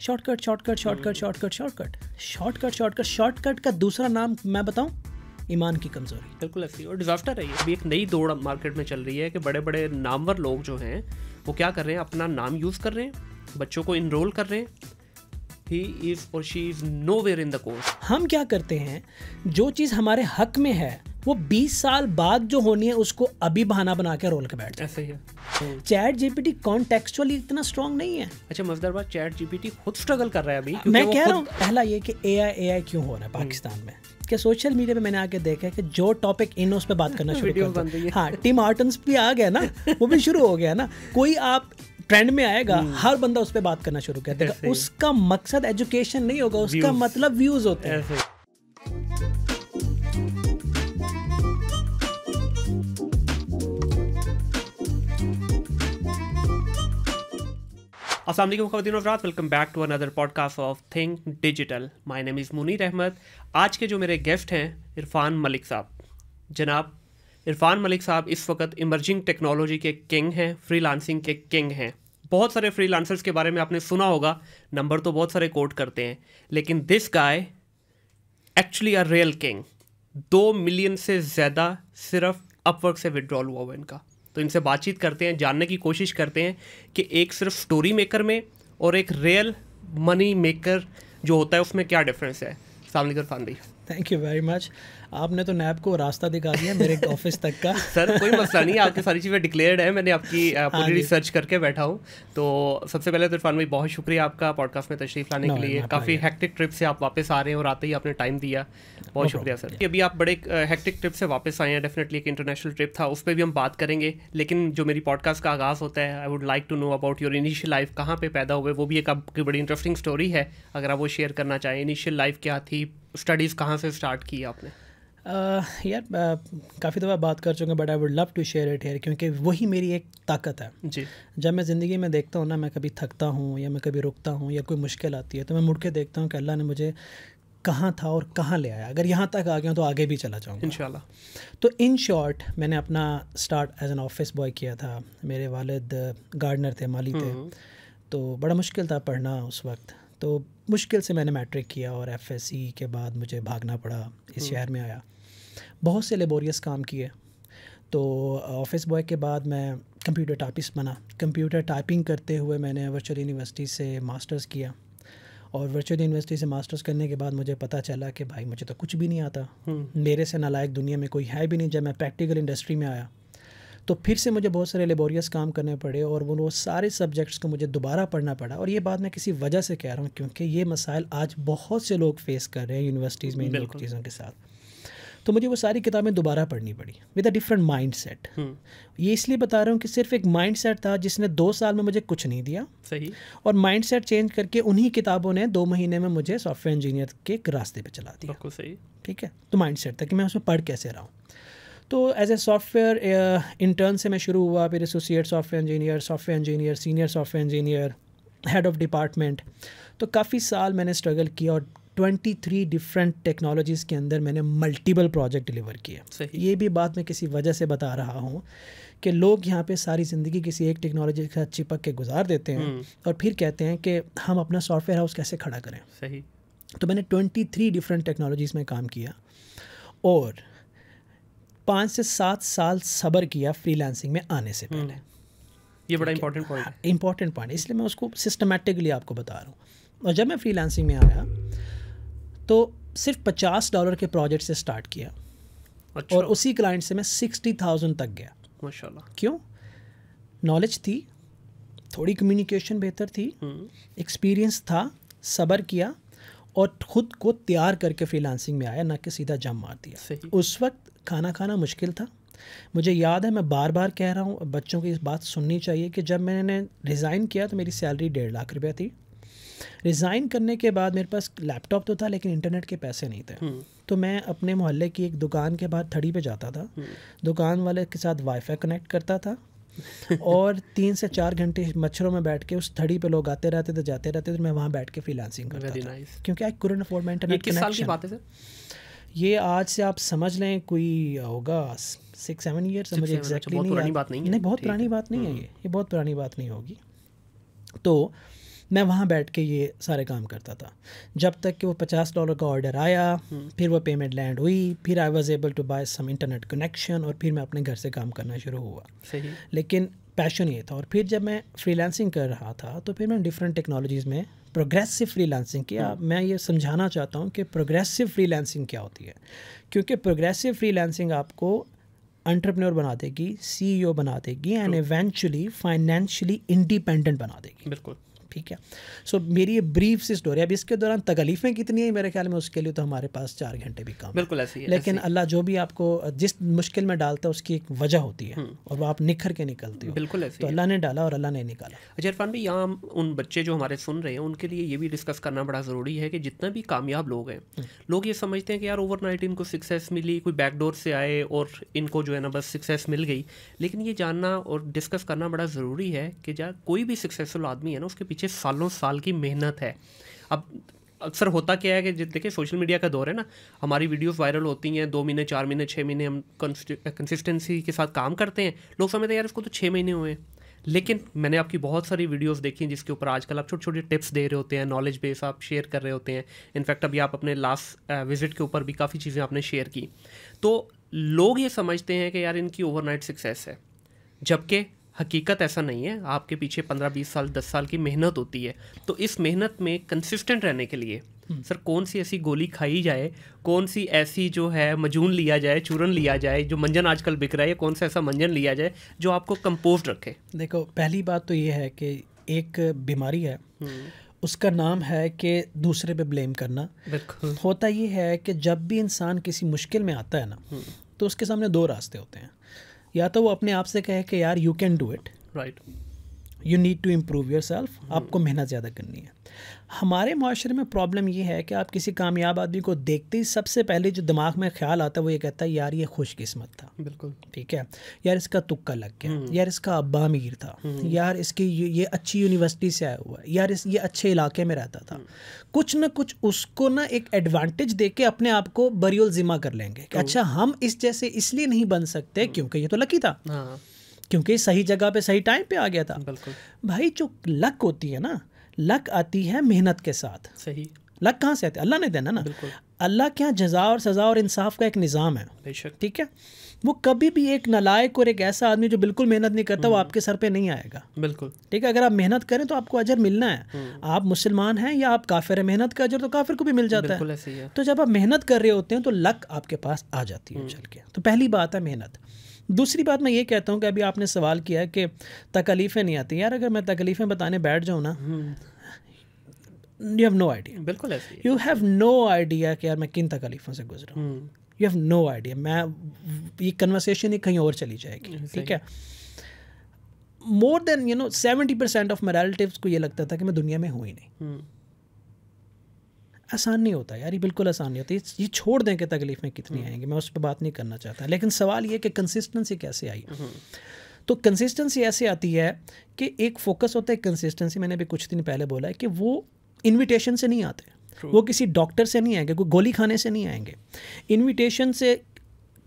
Shortcut shortcut shortcut shortcut shortcut shortcut shortcut shortcut का दूसरा नाम मैं बताऊं ईमान की कमजोरी बिल्कुल ऐसी और डिजास्टर है ये अभी एक नई दौड़ मार्केट में चल रही है कि बड़े बड़े नामवर लोग जो हैं वो क्या कर रहे हैं अपना नाम यूज़ कर रहे हैं बच्चों को इनरोल कर रहे हैं ही इज और she is nowhere in the course हम क्या करते हैं जो चीज़ हमारे हक में है वो 20 साल बाद जो होनी है उसको अभी बहाना बना के रोल के बैठ ऐसे ही है चैट जीपीटी कॉन्टेक्चुअली इतना स्ट्रांग नहीं है अच्छा मजदार बात चैट जीपीटी खुद स्ट्रगल कर रहा है अभी मैं कह रहा हूँ पहला ये कि ए आई क्यों हो रहा है पाकिस्तान में क्या सोशल मीडिया पे मैंने आके देखा है कि जो टॉपिक इन उस पर बात करना शुरू कर हाँ टीम आर्टन भी आ गया ना वो भी शुरू हो गया ना कोई आप ट्रेंड में आएगा हम्म। हर बंदा उस पर बात करना शुरू कर देगा उसका मकसद एजुकेशन नहीं होगा उसका मतलब व्यूज होते हैं असल खबीन अफराज welcome back to another podcast of think digital my name is Munir Ahmed आज के जो मेरे गेस्ट हैं इरफान मलिक साहब जनाब इरफान मलिक साहब इस वक्त इमर्जिंग टेक्नोलॉजी के किंग हैं फ्रीलांसिंग के किंग हैं बहुत सारे फ्रीलांसर्स के बारे में आपने सुना होगा नंबर तो बहुत सारे कोट करते हैं लेकिन this guy actually a real king दो मिलियन से ज़्यादा सिर्फ अपवर्क से विड्रॉल हुआ हुआ इनका तो इनसे बातचीत करते हैं जानने की कोशिश करते हैं कि एक सिर्फ स्टोरी मेकर में और एक रियल मनी मेकर जो होता है उसमें क्या डिफरेंस है सामने खान भाई थैंक यू वेरी मच आपने तो नैब को रास्ता दिखा दिया मेरे ऑफिस तक का सर कोई मसला नहीं आपकी सारी चीज़ें डिक्लेयर्ड है मैंने आपकी हाँ पूरी रिसर्च करके बैठा हूँ तो सबसे पहले तो इरफान भाई बहुत शुक्रिया आपका पॉडकास्ट में तशरीफ लाने के लिए काफ़ी हैक्टिक ट्रिप से आप वापस आ रहे हैं और आते ही आपने टाइम दिया बहुत शुक्रिया सर अभी आप बड़े हैक्टिक ट्रिप से वापस आए हैं डेफिनेटली एक इंटरनेशनल ट्रिप था उस पर भी हम बात करेंगे लेकिन जो मेरी पॉडकास्ट का आगाज़ होता है I would like to know about your initial life कहाँ पर पैदा हुए वो भी एक आपकी बड़ी इंटरेस्टिंग स्टोरी है अगर आप वो शेयर करना चाहें इनिशियल लाइफ क्या थी स्टडीज़ कहाँ से स्टार्ट की आपने यार काफ़ी दफ़ा बात कर चुके हैं but I would love to share it here क्योंकि वही मेरी एक ताकत है जी जब मैं ज़िंदगी में देखता हूँ ना मैं कभी थकता हूँ या मैं कभी रुकता हूँ या कोई मुश्किल आती है तो मैं मुड़ के देखता हूँ कि अल्लाह ने मुझे कहाँ था और कहाँ ले आया अगर यहाँ तक आ गया तो आगे भी चला जाऊँगा इन तो इन शॉर्ट मैंने अपना start as an office boy किया था मेरे वालद गार्डनर थे माली थे हम्म। तो बड़ा मुश्किल था पढ़ना उस वक्त तो मुश्किल से मैंने मैट्रिक किया और एफ के बाद मुझे भागना पड़ा इस हम्म। शहर में आया बहुत से लेबोरियस काम किए तो ऑफिस बॉय के बाद मैं कंप्यूटर टाइपिस्ट बना कंप्यूटर टाइपिंग करते हुए मैंने वर्चुअल यूनिवर्सिटी से मास्टर्स किया और वर्चुअल यूनिवर्सिटी से मास्टर्स करने के बाद मुझे पता चला कि भाई मुझे तो कुछ भी नहीं आता हम्म। मेरे से नालायक दुनिया में कोई है भी नहीं जब मैं प्रैक्टिकल इंडस्ट्री में आया तो फिर से मुझे बहुत सारे लेबोरियस काम करने पड़े और वो सारे सब्जेक्ट्स को मुझे दोबारा पढ़ना पड़ा और ये बात मैं किसी वजह से कह रहा हूँ क्योंकि ये मसाइल आज बहुत से लोग फेस कर रहे हैं यूनिवर्सिटीज़ में इन चीज़ों के साथ तो मुझे वो सारी किताबें दोबारा पढ़नी पड़ी with a different mind set ये इसलिए बता रहा हूँ कि सिर्फ एक माइंड सेट था जिसने दो साल में मुझे कुछ नहीं दिया सही और माइंड सेट चेंज करके उन्हीं किताबों ने दो महीने में मुझे सॉफ्टवेयर इंजीनियर के रास्ते पर चला दिया सही ठीक है तो माइंड सेट था कि मैं उसमें पढ़ कैसे रहा हूँ तो एज ए सॉफ्टवेयर इंटर्न से मैं शुरू हुआ फिर associate software engineer software engineer senior software engineer head of department तो काफ़ी साल मैंने स्ट्रगल किया और 23 डिफरेंट टेक्नोलॉजीज़ के अंदर मैंने मल्टीपल प्रोजेक्ट डिलीवर किए ये भी बात मैं किसी वजह से बता रहा हूँ कि लोग यहाँ पे सारी ज़िंदगी किसी एक टेक्नोलॉजी के साथ चिपक के गुजार देते हैं हम्म। और फिर कहते हैं कि हम अपना सॉफ्टवेयर हाउस कैसे खड़ा करें सही तो मैंने 23 डिफरेंट टेक्नोलॉजीज़ में काम किया और पाँच से सात साल सबर किया फ्रीलांसिंग में आने से पहले हम्म। ये बड़ा इंपॉर्टेंट पॉइंट इंपॉर्टेंट पॉइंट इसलिए मैं उसको सिस्टमेटिकली आपको बता रहा हूँ और जब मैं फ्रीलांसिंग में आया तो सिर्फ पचास डॉलर के प्रोजेक्ट से स्टार्ट किया अच्छा। और उसी क्लाइंट से मैं सिक्सटी थाउजेंड तक गया माशाल्लाह क्यों नॉलेज थी थोड़ी कम्युनिकेशन बेहतर थी एक्सपीरियंस हम्म। था सबर किया और ख़ुद को तैयार करके फ्रीलांसिंग में आया ना कि सीधा जम मार दिया उस वक्त खाना खाना मुश्किल था मुझे याद है मैं बार बार कह रहा हूँ बच्चों की इस बात सुननी चाहिए कि जब मैंने रिज़ाइन किया तो मेरी सैलरी डेढ़ लाख रुपया थी रिज़ाइन करने के बाद मेरे पास लैपटॉप तो था लेकिन इंटरनेट के पैसे नहीं थे हम्म। तो मैं अपने मोहल्ले की एक दुकान के बाहर थड़ी पे जाता था हम्म। दुकान वाले के साथ वाईफाई कनेक्ट करता था और तीन से चार घंटे मच्छरों में बैठ के उस थड़ी पे लोग आते रहते थे जाते रहते थे तो मैं वहाँ बैठ के फ्रीलांसिंग करता था क्योंकि आई कुरन अफोर्ड माई इंटरनेट ये आज से आप समझ लें कोई होगा सिक्स सेवन ईयर समझ एग्जैक्टली नहीं पुरानी बात नहीं है बहुत पुरानी बात नहीं है हम्म। ये ये बहुत पुरानी बात नहीं होगी तो मैं वहाँ बैठ के ये सारे काम करता था जब तक कि वो पचास डॉलर का ऑर्डर आया हम्म। फिर वो पेमेंट लैंड हुई फिर I was able to buy some internet connection और फिर मैं अपने घर से काम करना शुरू हुआ सही लेकिन पैशन ये था और फिर जब मैं फ्रीलांसिंग कर रहा था तो फिर मैंने डिफरेंट टेक्नोलॉजीज़ में प्रोग्रेसिव फ्रीलांसिंग किया हम्म। मैं ये समझाना चाहता हूँ कि प्रोग्रेसिव फ्रीलांसिंग क्या होती है क्योंकि प्रोग्रेसिव फ्रीलांसिंग आपको अंटरप्रेन्योर बना देगी सीईओ e बना देगी एंड इवेंचुअली फाइनेंशियली इंडिपेंडेंट बना देगी बिल्कुल ठीक है सो so, मेरी ये ब्रीफ सी स्टोरी अब इसके दौरान तकलीफ़ें कितनी है मेरे ख्याल में उसके लिए तो हमारे पास चार घंटे भी काम बिल्कुल ऐसी लेकिन अल्लाह जो भी आपको जिस मुश्किल में डालता है उसकी एक वजह होती है हम्म। और वो आप निखर के निकलते हो बिल्कुल ऐसी तो अल्लाह ने डाला और अल्लाह ने निकाला अच्छा इरफान भाई यहाँ उन बच्चे जो हमारे सुन रहे हैं उनके लिए ये भी डिस्कस करना बड़ा ज़रूरी है कि जितना भी कामयाब लोग हैं हम्म। लोग ये समझते हैं कि यार ओवर इनको सक्सेस मिली कोई बैकडोर से आए और इनको जो है ना बस सक्सेस मिल गई लेकिन ये जानना और डिस्कस करना बड़ा ज़रूरी है कि जहाँ कोई भी सक्सेसफुल आदमी है ना उसके पीछे पीछे सालों साल की मेहनत है अब अक्सर होता क्या है कि देखिए सोशल मीडिया का दौर है ना हमारी वीडियोस वायरल होती हैं दो महीने चार महीने छः महीने हम कंसिस्टेंसी के साथ काम करते हैं लोग समझते हैं यार इसको तो छः महीने हुए हैं लेकिन मैंने आपकी बहुत सारी वीडियोस देखी हैं जिसके ऊपर आजकल आप छोटे छोटे टिप्स दे रहे होते हैं नॉलेज बेस आप शेयर कर रहे होते हैं इनफैक्ट अभी आप अपने लास्ट विजिट के ऊपर भी काफ़ी चीज़ें आपने शेयर की तो लोग ये समझते हैं कि यार इनकी ओवरनाइट सक्सेस है जबकि हकीकत ऐसा नहीं है आपके पीछे पंद्रह बीस साल दस साल की मेहनत होती है तो इस मेहनत में कंसिस्टेंट रहने के लिए हम्म। सर कौन सी ऐसी गोली खाई जाए कौन सी ऐसी जो है मजून लिया जाए चूरन लिया जाए जो मंजन आजकल बिक रहा है कौन सा ऐसा मंजन लिया जाए जो आपको कंपोज रखे देखो पहली बात तो ये है कि एक बीमारी है हम्म। उसका नाम है कि दूसरे पे ब्लेम करना होता ये है कि जब भी इंसान किसी मुश्किल में आता है ना हम्म। तो उसके सामने दो रास्ते होते हैं या तो वो अपने आप से कहे कि यार you can do it right you need to improve yourself आपको मेहनत ज़्यादा करनी है हमारे माशरे में प्रॉब्लम ये है कि आप किसी कामयाब आदमी को देखते ही सबसे पहले जो दिमाग में ख्याल आता है वो ये कहता है यार ये खुशकिस्मत था बिल्कुल ठीक है यार इसका तुक्का लग गया हम्म। यार इसका अब्बा अमीर था हम्म। यार इसकी ये अच्छी यूनिवर्सिटी से आया हुआ है यार इस ये अच्छे इलाके में रहता था हम्म। कुछ ना कुछ उसको ना एक एडवांटेज दे के अपने आप को बरियल कर लेंगे कि तो अच्छा हम इस जैसे इसलिए नहीं बन सकते क्योंकि ये तो लकी था हाँ। क्योंकि सही जगह पे सही टाइम पे आ गया था भाई जो लक होती है ना लक आती है मेहनत के साथ सही लक कहाँ से आती है अल्लाह ने देना ना अल्लाह के यहाँ जजा और सज़ा और इंसाफ का एक निज़ाम है बेशक ठीक है वो कभी भी एक नलायक और एक ऐसा आदमी जो बिल्कुल मेहनत नहीं करता वो हम्म। आपके सर पे नहीं आएगा बिल्कुल ठीक है अगर आप मेहनत करें तो आपको अजर मिलना है हम्म। आप मुसलमान हैं या आप काफिर हैं मेहनत का अजर तो काफिर को भी मिल जाता है तो जब आप मेहनत कर रहे होते हैं तो लक आपके पास आ जाती है हम्म। चल के तो पहली बात है मेहनत दूसरी बात मैं ये कहता हूँ कि अभी आपने सवाल किया कि तकलीफ़ें नहीं आती यार अगर मैं तकलीफ़ें बताने बैठ जाऊँ ना यू हैव नो आइडिया बिल्कुल ऐसे यू हैव नो आइडिया कि यार मैं किन तकलीफ़ों से गुजरा हूँ यू हैव नो आइडिया मैं ये कन्वर्सेशन ही कहीं और चली जाएगी ठीक है more than you know seventy percent of relative को ये लगता था कि मैं दुनिया में हूँ ही नहीं हम्म। आसान नहीं होता यार ये बिल्कुल आसान नहीं होता ये छोड़ दें कि तकलीफ में कितनी हम्म। आएंगी मैं उस पर बात नहीं करना चाहता लेकिन सवाल ये कि कंसिस्टेंसी कैसे आई हम्म। तो कंसिस्टेंसी ऐसे आती है कि एक फोकस होता है कंसिस्टेंसी मैंने अभी कुछ दिन पहले बोला है कि वो इन्विटेशन से नहीं आते True. वो किसी डॉक्टर से नहीं आएंगे कोई गोली खाने से नहीं आएंगे इन्विटेशन से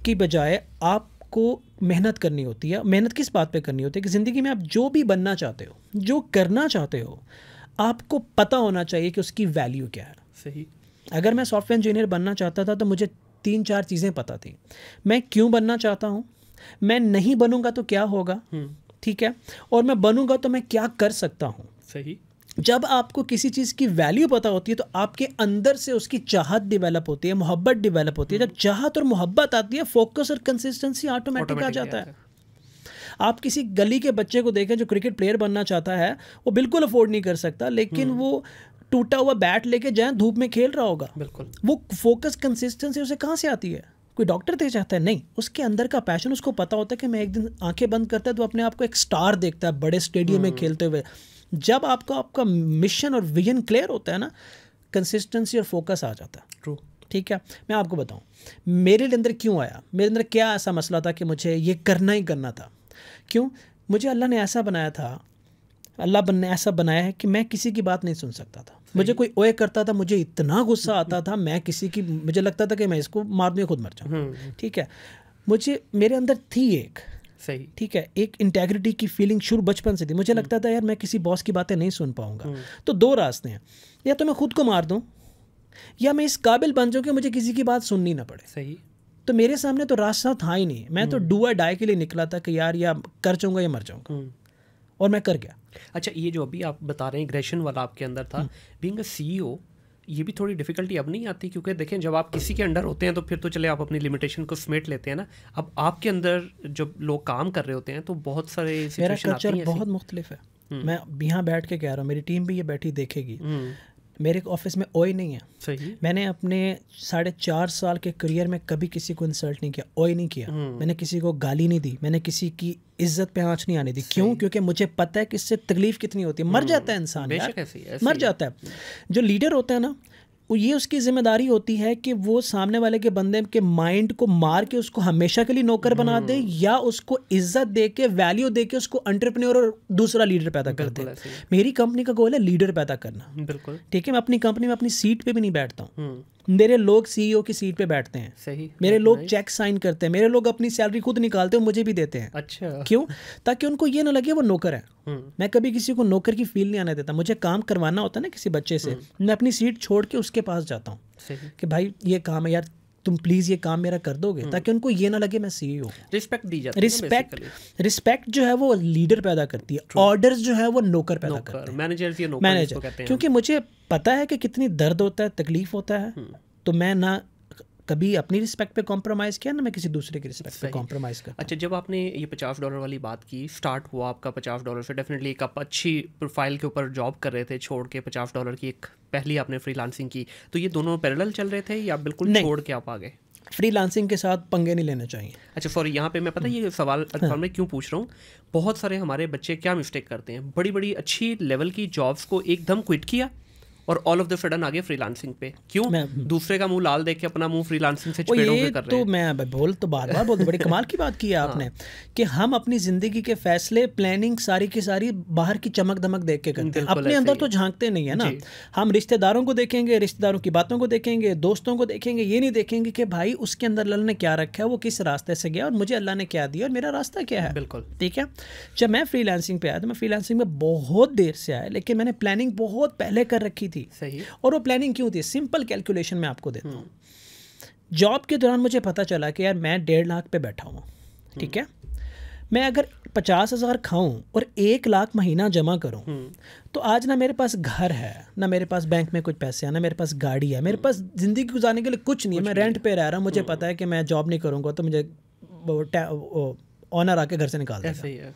की बजाय आपको मेहनत करनी होती है मेहनत किस बात पे करनी होती है कि ज़िंदगी में आप जो भी बनना चाहते हो जो करना चाहते हो आपको पता होना चाहिए कि उसकी वैल्यू क्या है सही अगर मैं सॉफ्टवेयर इंजीनियर बनना चाहता था तो मुझे तीन चार चीज़ें पता थी मैं क्यों बनना चाहता हूँ मैं नहीं बनूंगा तो क्या होगा हम्म। ठीक है और मैं बनूंगा तो मैं क्या कर सकता हूँ सही जब आपको किसी चीज़ की वैल्यू पता होती है तो आपके अंदर से उसकी चाहत डिवेलप होती है मोहब्बत डिवेलप होती है जब हम्म। चाहत और मोहब्बत आती है फोकस और कंसिस्टेंसी ऑटोमेटिक आ जाता है आप किसी गली के बच्चे को देखें जो क्रिकेट प्लेयर बनना चाहता है वो बिल्कुल अफोर्ड नहीं कर सकता लेकिन हम्म। वो टूटा हुआ बैट लेके जाए धूप में खेल रहा होगा बिल्कुल वो फोकस कंसिस्टेंसी उसे कहाँ से आती है कोई डॉक्टर दे चाहता है नहीं उसके अंदर का पैशन उसको पता होता है कि मैं एक दिन आंखें बंद करता है तो अपने आप को एक स्टार देखता है बड़े स्टेडियम में हम्म। खेलते हुए जब आपका आपका मिशन और विजन क्लियर होता है ना कंसिस्टेंसी और फोकस आ जाता है ट्रू ठीक है मैं आपको बताऊँ मेरे अंदर क्यों आया मेरे अंदर क्या ऐसा मसला था कि मुझे ये करना ही करना था क्यों मुझे अल्लाह ने ऐसा बनाया था अल्लाह ने ऐसा बनाया है कि मैं किसी की बात नहीं सुन सकता था मुझे कोई ओए करता था मुझे इतना गुस्सा आता था मैं किसी की मुझे लगता था कि मैं इसको मार दूँ खुद मर जाऊँ हम्म। ठीक है मुझे मेरे अंदर थी एक सही ठीक है एक इंटेग्रिटी की फीलिंग शुरू बचपन से थी मुझे हम्म। लगता था यार मैं किसी बॉस की बातें नहीं सुन पाऊंगा हम्म। तो दो रास्ते हैं या तो मैं खुद को मार दूँ या मैं इस काबिल बन जाऊँ कि मुझे किसी की बात सुननी ना पड़े सही तो मेरे सामने तो रास्ता था ही नहीं मैं तो डुआ डाई के लिए निकला था कि यार या कर जाऊँगा या मर जाऊँगा और मैं कर गया अच्छा ये जो अभी आप बता रहे हैं ग्रेशन वाला आपके अंदर था बींग अ सी ये भी थोड़ी डिफिकल्टी अब नहीं आती क्योंकि देखें जब आप किसी के अंडर होते हैं तो फिर तो चले आप अपनी लिमिटेशन को समेट लेते हैं ना अब आपके अंदर जब लोग काम कर रहे होते हैं तो बहुत सारे मेरा कल्चर बहुत मुख्तलिफ है हम्म। मैं यहाँ बैठ के कह रहा हूँ मेरी टीम भी ये बैठी देखेगी हम्म। मेरे ऑफिस में ओई नहीं है सही मैंने अपने साढ़े चार साल के करियर में कभी किसी को इंसल्ट नहीं किया ओई नहीं किया हम्म। मैंने किसी को गाली नहीं दी मैंने किसी की इज्जत पे आँच नहीं आने दी क्यों क्योंकि मुझे पता है कि इससे तकलीफ कितनी होती है मर हम्म। जाता है इंसान मर जाता है जो लीडर होता है ना वो ये उसकी जिम्मेदारी होती है कि वो सामने वाले के बंदे के माइंड को मार के उसको हमेशा के लिए नौकर बना दे हम्म। या उसको इज्जत दे के वैल्यू दे के उसको एंटरप्रेन्योर और दूसरा लीडर पैदा कर दे मेरी कंपनी का गोल है लीडर पैदा करना बिल्कुल ठीक है मैं अपनी कंपनी में अपनी सीट पर भी नहीं बैठता हूँ हम्म। मेरे लोग सीईओ e की सीट पे बैठते हैं सही मेरे लोग चेक साइन करते हैं मेरे लोग अपनी सैलरी खुद निकालते हैं मुझे भी देते हैं अच्छा क्यों ताकि उनको ये ना लगे वो नौकर है हम्म। मैं कभी किसी को नौकर की फील नहीं आने देता मुझे काम करवाना होता है ना किसी बच्चे से हम्म। मैं अपनी सीट छोड़ के उसके पास जाता हूँ कि भाई ये काम है यार तुम प्लीज़ ये काम मेरा कर दोगे ताकि हम्म। उनको ये ना लगे मैं सी रिस्पेक्ट e दी जाती रिस्पेक्ट रिस्पेक्ट जो है वो लीडर पैदा करती है ऑर्डर जो है वो नौकर पैदा करती है मैनेजर मैनेजर क्योंकि मुझे पता है कि कितनी दर्द होता है तकलीफ होता है हम्म। तो मैं ना तभी अपनी रिस्पेक्ट पे कॉम्प्रोमाइज़ किया ना मैं किसी दूसरे की रिस्पेक्ट पे कॉम्प्रोमाइज़ कर अच्छा जब आपने ये पचास डॉलर वाली बात की स्टार्ट हुआ आपका पचास डॉलर से डेफिनेटली एक आप अच्छी प्रोफाइल के ऊपर जॉब कर रहे थे छोड़ के पचास डॉलर की एक पहली आपने फ्री की तो ये दोनों पैरल चल रहे थे या बिल्कुल छोड़ के आप आ गए लांसिंग के साथ पंगे नहीं लेने चाहिए अच्छा सॉरी यहाँ पे मैं पता ये हम्म। सवाल हाँ। मैं क्यों पूछ रहा हूँ बहुत सारे हमारे बच्चे क्या मिस्टेक करते हैं बड़ी बड़ी अच्छी लेवल की जॉब्स को एकदम क्विट किया और ऑल ऑफ द सडन आगे फ्रीलांसिंग पे क्यों मैं दूसरे का मुंह लाल देख के अपना मुंह फ्रीलांसिंग से चिपके कर तो रहे तो मैं बोल तो बार बार बोलते बड़ी कमाल की बात की है हाँ। आपने कि हम अपनी जिंदगी के फैसले प्लानिंग सारी की सारी बाहर की चमक दमक देख के करते हैं अपने अंदर तो झांकते नहीं है ना हम रिश्तेदारों को देखेंगे रिश्तेदारों की बातों को देखेंगे दोस्तों को देखेंगे ये नहीं देखेंगे कि भाई उसके अंदर लल ने क्या रखा है वो किस रास्ते से गया और मुझे अल्लाह ने क्या दिया और मेरा रास्ता क्या है बिल्कुल ठीक है जब मैं फ्रीलांसिंग पे आया तो मैं फ्रीलांसिंग में बहुत देर से आया लेकिन मैंने प्लानिंग बहुत पहले कर रखी थी थी सही और वो प्लानिंग क्यों थी सिंपल कैलकुलेशन मैं आपको देता हूँ जॉब के दौरान मुझे पता चला कि यार मैं डेढ़ लाख पे बैठा हुआ ठीक है मैं अगर पचास हज़ार खाऊँ और एक लाख महीना जमा करूँ हम्म। तो आज ना मेरे पास घर है ना मेरे पास बैंक में कुछ पैसे हैं ना मेरे पास गाड़ी है मेरे हम्म। पास ज़िंदगी गुजारने के लिए कुछ नहीं है मैं रेंट पे रह रहा हूँ मुझे हम्म। पता है कि मैं जॉब नहीं करूँगा तो मुझे ऑनर आके घर से निकाल देगा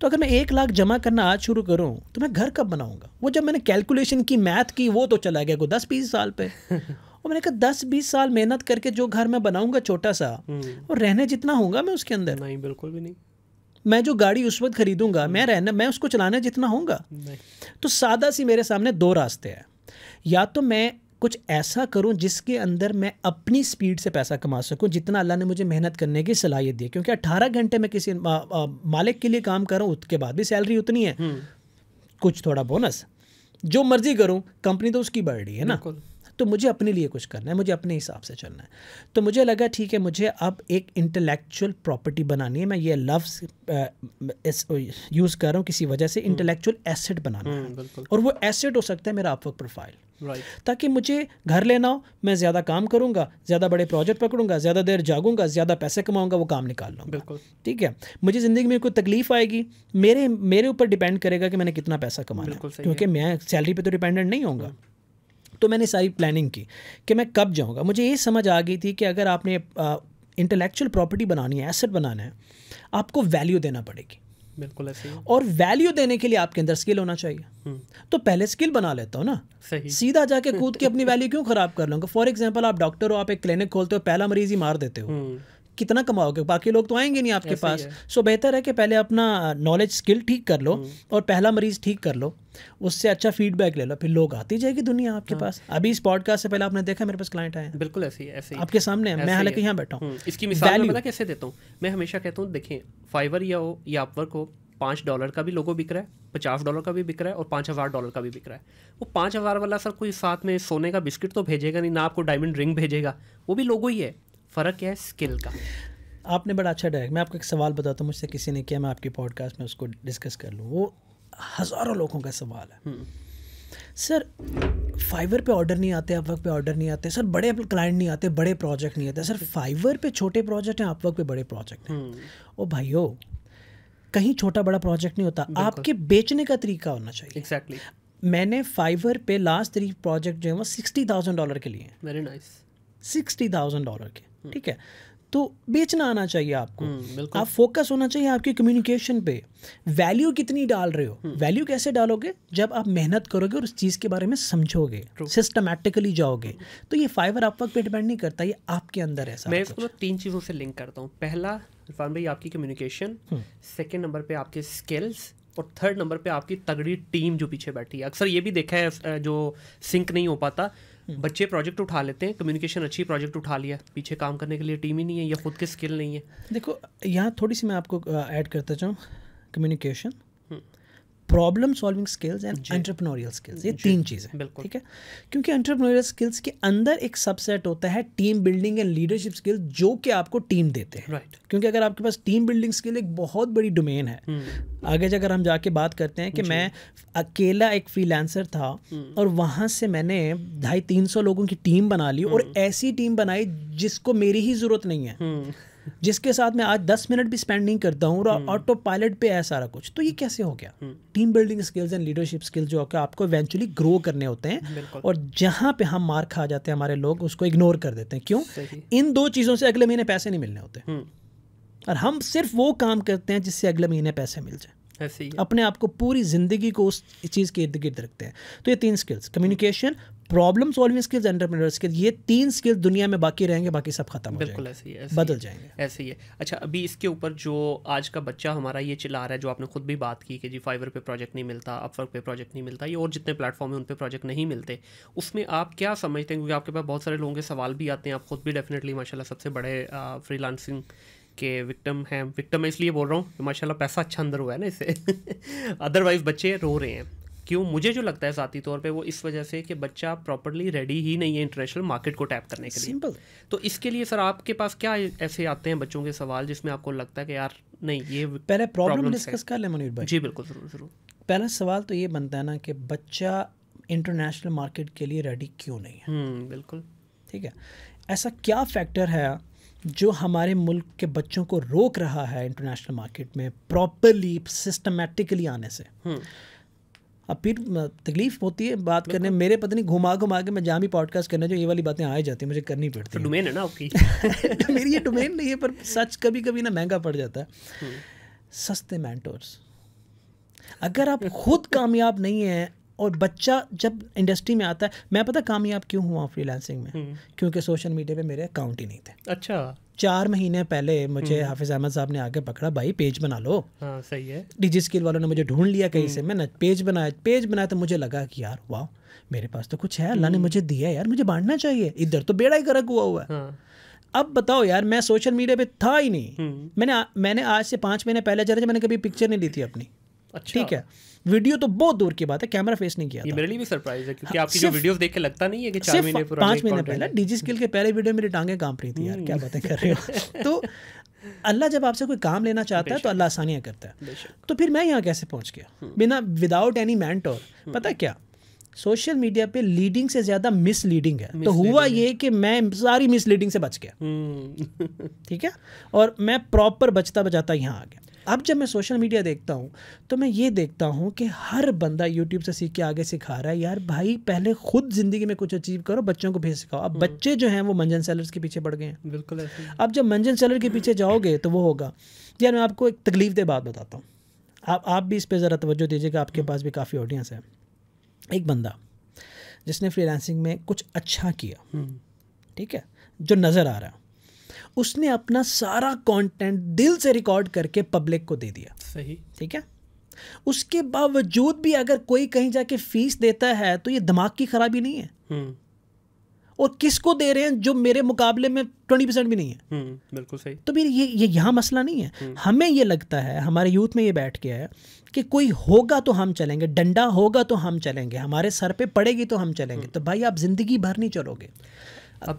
तो अगर मैं एक लाख जमा करना आज शुरू करूँ तो मैं घर कब बनाऊँगा वो जब मैंने कैलकुलेशन की मैथ की वो तो चला गया को दस बीस साल पे और मैंने कहा दस बीस साल मेहनत करके जो घर मैं बनाऊँगा छोटा सा और हम्म। रहने जितना होगा मैं उसके अंदर नहीं बिल्कुल भी नहीं मैं जो गाड़ी उस वक्त खरीदूंगा मैं हम्म। रहना मैं उसको चलाने जितना होगा तो सादा सी मेरे सामने दो रास्ते हैं या तो मैं कुछ ऐसा करूं जिसके अंदर मैं अपनी स्पीड से पैसा कमा सकूं जितना अल्लाह ने मुझे मेहनत करने की सलाहियत दी क्योंकि 18 घंटे मैं किसी आ, आ, मालिक के लिए काम कर रहा उसके बाद भी सैलरी उतनी है हम्म। कुछ थोड़ा बोनस जो मर्जी करूँ कंपनी तो उसकी बढ़ रही है ना तो मुझे अपने लिए कुछ करना है मुझे अपने हिसाब से चलना है तो मुझे लगा ठीक है मुझे अब एक इंटेलेक्चुअल प्रॉपर्टी बनानी है मैं ये लफ्स यूज़ कर रहा हूँ किसी वजह से इंटेलेक्चुअल हम्म। एसेट बनाना हम्म, है और वो एसेट हो सकता है मेरा अपवर्क प्रोफाइल Right. ताकि मुझे घर लेना हो मैं ज़्यादा काम करूँगा ज़्यादा बड़े प्रोजेक्ट पकड़ूंगा ज़्यादा देर जागूंगा ज़्यादा पैसे कमाऊंगा वो काम निकाल लूँगा बिल्कुल ठीक है मुझे ज़िंदगी में कोई तकलीफ आएगी मेरे मेरे ऊपर डिपेंड करेगा कि मैंने कितना पैसा कमाना है क्योंकि मैं सैलरी पर तो डिपेंडेंट नहीं होऊंगा हम्म। तो मैंने सारी प्लानिंग की कि मैं कब जाऊँगा मुझे ये समझ आ गई थी कि अगर आपने इंटेलेक्चुअल प्रॉपर्टी बनानी है एसेट बनाना है आपको वैल्यू देना पड़ेगी बिल्कुल ऐसे ही और वैल्यू देने के लिए आपके अंदर स्किल होना चाहिए हम्म। तो पहले स्किल बना लेता हूँ ना सही सीधा जाके कूद के अपनी वैल्यू क्यों खराब कर लूंगा फॉर एग्जाम्पल आप डॉक्टर हो आप एक क्लिनिक खोलते हो पहला मरीज ही मार देते हो हम्म। कितना कमाओगे बाकी लोग तो आएंगे नहीं आपके पास सो बेहतर है कि पहले अपना नॉलेज स्किल ठीक कर लो हम्म। और पहला मरीज ठीक कर लो उससे अच्छा फीडबैक ले लो फिर लोग आती जाएगी दुनिया आपके हाँ। पास अभी इस पॉडकास्ट से पहले आपने देखा मेरे पास क्लाइंट आए बिल्कुल ऐसे ही ऐसे ही आपके सामने मैं हालांकि यहाँ बैठा हूँ हम्म, इसकी मिसाल मैं कैसे देता हूँ मैं हमेशा कहता हूँ देखें फाइवर या हो या अपवर्क हो पाँच डॉलर का भी लोगों बिक रहा है पचास डॉलर का भी बिक रहा है और पाँच हज़ार डॉलर का भी बिक रहा है वो पाँच हज़ार वाला सर कोई साथ में सोने का बिस्किट तो भेजेगा नहीं ना आपको डायमंड रिंग भेजेगा वो भी लोगो ही है फ़र्क है स्किल का आपने बड़ा अच्छा डायरेक्ट मैं आपको एक सवाल बताता हूँ मुझसे किसी ने किया मैं आपकी पॉडकास्ट में उसको डिस्कस कर लूँ वो हज़ारों लोगों का सवाल है हम्म। सर फाइवर पे ऑर्डर नहीं आते अपवर्क पे ऑर्डर नहीं आते सर बड़े क्लाइंट नहीं आते बड़े प्रोजेक्ट नहीं आते सर फाइवर पे छोटे प्रोजेक्ट हैं अपवर्क पे बड़े प्रोजेक्ट हैं हम्म। ओ भाइयों कहीं छोटा बड़ा प्रोजेक्ट नहीं होता आपके बेचने का तरीका होना चाहिए एग्जैक्टली exactly. मैंने फाइवर पे लास्ट थ्री प्रोजेक्ट जो है वो सिक्सटी थाउजेंड डॉलर के लिए very nice sixty thousand dollar के हम्म। ठीक है तो बेचना आना चाहिए आपको हम्म, आप फोकस होना चाहिए आपकी कम्युनिकेशन पे वैल्यू कितनी डाल रहे हो वैल्यू हम्म। कैसे डालोगे जब आप मेहनत करोगे और उस चीज़ के बारे में समझोगे सिस्टमेटिकली जाओगे तो ये फाइवर आप पर डिपेंड नहीं करता ये आपके अंदर है मैं इसको तीन चीज़ों से लिंक करता हूँ पहला इरफान भाई आपकी कम्युनिकेशन सेकेंड नंबर पर आपके स्किल्स और थर्ड नंबर पे आपकी तगड़ी टीम जो पीछे बैठी है अक्सर ये भी देखा है जो सिंक नहीं हो पाता बच्चे प्रोजेक्ट उठा लेते हैं कम्युनिकेशन अच्छी प्रोजेक्ट उठा लिया पीछे काम करने के लिए टीम ही नहीं है या खुद के स्किल नहीं है देखो यहाँ थोड़ी सी मैं आपको ऐड करता चाहूँ communication problem solving skills and entrepreneurial skills ये तीन चीज़ें ठीक है क्योंकि एंटरप्रेन्योरियल स्किल्स के अंदर एक सबसेट होता है team building and leadership skills जो कि आपको टीम देते हैं राइट right. क्योंकि अगर आपके पास टीम बिल्डिंग स्किल एक बहुत बड़ी डोमेन है hmm. आगे अगर हम जाके बात करते हैं कि मैं अकेला एक फ्रीलांसर था hmm. और वहाँ से मैंने ढाई तीन लोगों की टीम बना ली hmm. और हम्म। ऐसी टीम बनाई जिसको मेरी ही ज़रूरत नहीं है जिसके साथ मैं आज दस मिनट भी स्पेंड नहीं करता हूँ और ऑटो हम्म। पायलट पे है सारा कुछ तो ये कैसे हो गया team building skills and leadership skills जो होकर आपको इवेंचुअली ग्रो करने होते हैं और जहाँ पे हम मार खा जाते हैं हमारे लोग उसको इग्नोर कर देते हैं क्यों इन दो चीज़ों से अगले महीने पैसे नहीं मिलने होते हम्म। और हम सिर्फ वो काम करते हैं जिससे अगले महीने पैसे मिल जाए हाँ, अपने आप को पूरी ज़िंदगी को उस चीज़ के इर्द गिर्द रखते हैं तो ये तीन skills communication problem solving skills entrepreneur skills ये तीन स्किल्स दुनिया में बाकी रहेंगे बाकी सब खत्म बिल्कुल ऐसे ही ऐसे बदल जाएंगे ऐसे ही है अच्छा अभी इसके ऊपर जो आज का बच्चा हमारा ये चिल्ला रहा है जो आपने खुद भी बात की कि जी फाइवर पे प्रोजेक्ट नहीं मिलता अपवर्क पे प्रोजेक्ट नहीं मिलता ये और जितने प्लेटफॉर्म है उन पर प्रोजेक्ट नहीं मिलते उसमें आप क्या समझते हैं क्योंकि आपके पास बहुत सारे लोगों के सवाल भी आते हैं आप खुद भी डेफिनेटली माशाला सबसे बड़े फ्री के विक्टम हैं विक्टम इसलिए बोल रहा हूँ कि माशाला पैसा अच्छा अंदर हुआ है ना इससे अदरवाइज़ बच्चे रो रहे हैं क्यों मुझे जो लगता है ज़ाती तौर पे वो इस वजह से कि बच्चा प्रॉपरली रेडी ही नहीं है इंटरनेशनल मार्केट को टैप करने के लिए सिंपल तो इसके लिए सर आपके पास क्या ऐसे आते हैं बच्चों के सवाल जिसमें आपको लगता है कि यार नहीं ये पहले प्रॉब्लम डिस्कस कर लें मनीर भाई जी बिल्कुल ज़रूर ज़रूर पहला सवाल तो ये बनता है ना कि बच्चा इंटरनेशनल मार्केट के लिए रेडी क्यों नहीं है हम्म, बिल्कुल ठीक है ऐसा क्या फैक्टर है जो हमारे मुल्क के बच्चों को रोक रहा है इंटरनेशनल मार्केट में प्रॉपरली सिस्टमेटिकली आने से हम्म। अब फिर तकलीफ होती है बात करने मेरे पता नहीं घुमा घुमा के मैं जहाँ भी पॉडकास्ट करना जो ये वाली बातें आ जाती है मुझे करनी तो पड़ती है डोमेन है ना आपकी तो मेरी ये डोमेन नहीं है पर सच कभी कभी ना महंगा पड़ जाता है हम्म। सस्ते मैंटोर्स अगर आप खुद कामयाब नहीं हैं और बच्चा जब इंडस्ट्री में आता है मैं पता कामयाब क्यों हुआ फ्रीलांसिंग में हम्म। क्योंकि सोशल मीडिया पे मेरे अकाउंट ही नहीं थे अच्छा चार महीने पहले मुझे हम्म। हाफिज अहमद साहब ने आके पकड़ा भाई पेज बना लो हाँ, सही है डिजी स्किल वालों ने मुझे ढूंढ लिया कहीं हम्म। से मैंने पेज बनाया पेज बनाया तो मुझे लगा कि यार वाह मेरे पास तो कुछ है अल्लाह ने हम्म। मुझे दिया यार मुझे बांटना चाहिए इधर तो बेड़ा ही गर्क हुआ हुआ है हाँ। अब बताओ यार मैं सोशल मीडिया पे था ही नहीं मैंने मैंने आज से पाँच महीने पहले चले मैंने कभी पिक्चर नहीं ली थी अपनी अच्छा ठीक है वीडियो तो बहुत दूर की बात है कैमरा फेस नहीं किया ये मेरे लिए भी सरप्राइज है क्योंकि हाँ, आपकी जो वीडियोस देख के लगता नहीं है कि चार महीने पुराने पाँच महीने पहले डीजी स्किल के पहले वीडियो मेरी टांगे कांप रही थी यार क्या हम्म। बातें कर रहे हो तो अल्लाह जब आपसे कोई काम लेना चाहता है तो अल्लाह आसानियाँ करता है तो फिर मैं यहाँ कैसे पहुँच गया हम्म। बिना विदाउट एनी मैंटोर पता क्या सोशल मीडिया पे लीडिंग से ज्यादा मिसलीडिंग है तो हुआ ये कि मैं सारी मिसलीडिंग से बच गया हम्म। ठीक है और मैं प्रॉपर बचता बचाता यहाँ आ गया अब जब मैं सोशल मीडिया देखता हूँ तो मैं ये देखता हूँ कि हर बंदा यूट्यूब से सीख के आगे सिखा रहा है यार भाई पहले खुद ज़िंदगी में कुछ अचीव करो बच्चों को भेज सिखाओ अब हम्म। बच्चे जो हैं वो मंजन सेलर्स के पीछे पड़ गए हैं बिल्कुल अब जब मंजन सेलर के पीछे जाओगे तो वो होगा यार मैं आपको एक तकलीफ दे बात बताता हूँ आप आप भी इस पर ज़रा तवज्जो दीजिएगा आपके पास भी काफ़ी ऑडियंस है एक बंदा जिसने फ्रीलांसिंग में कुछ अच्छा किया हम्म। ठीक है जो नज़र आ रहा उसने अपना सारा कंटेंट दिल से रिकॉर्ड करके पब्लिक को दे दिया सही ठीक है उसके बावजूद भी अगर कोई कहीं जाके फीस देता है तो ये दिमाग की खराबी नहीं है हम्म। और किसको दे रहे हैं जो मेरे मुकाबले में ट्वेंटी परसेंट भी नहीं है हम्म, बिल्कुल सही तो फिर ये ये यहाँ मसला नहीं है हम्म। हमें ये लगता है हमारे यूथ में ये बैठ गया है कि कोई होगा तो हम चलेंगे डंडा होगा तो हम चलेंगे हमारे सर पे पड़ेगी तो हम चलेंगे तो भाई आप जिंदगी भर नहीं चलोगे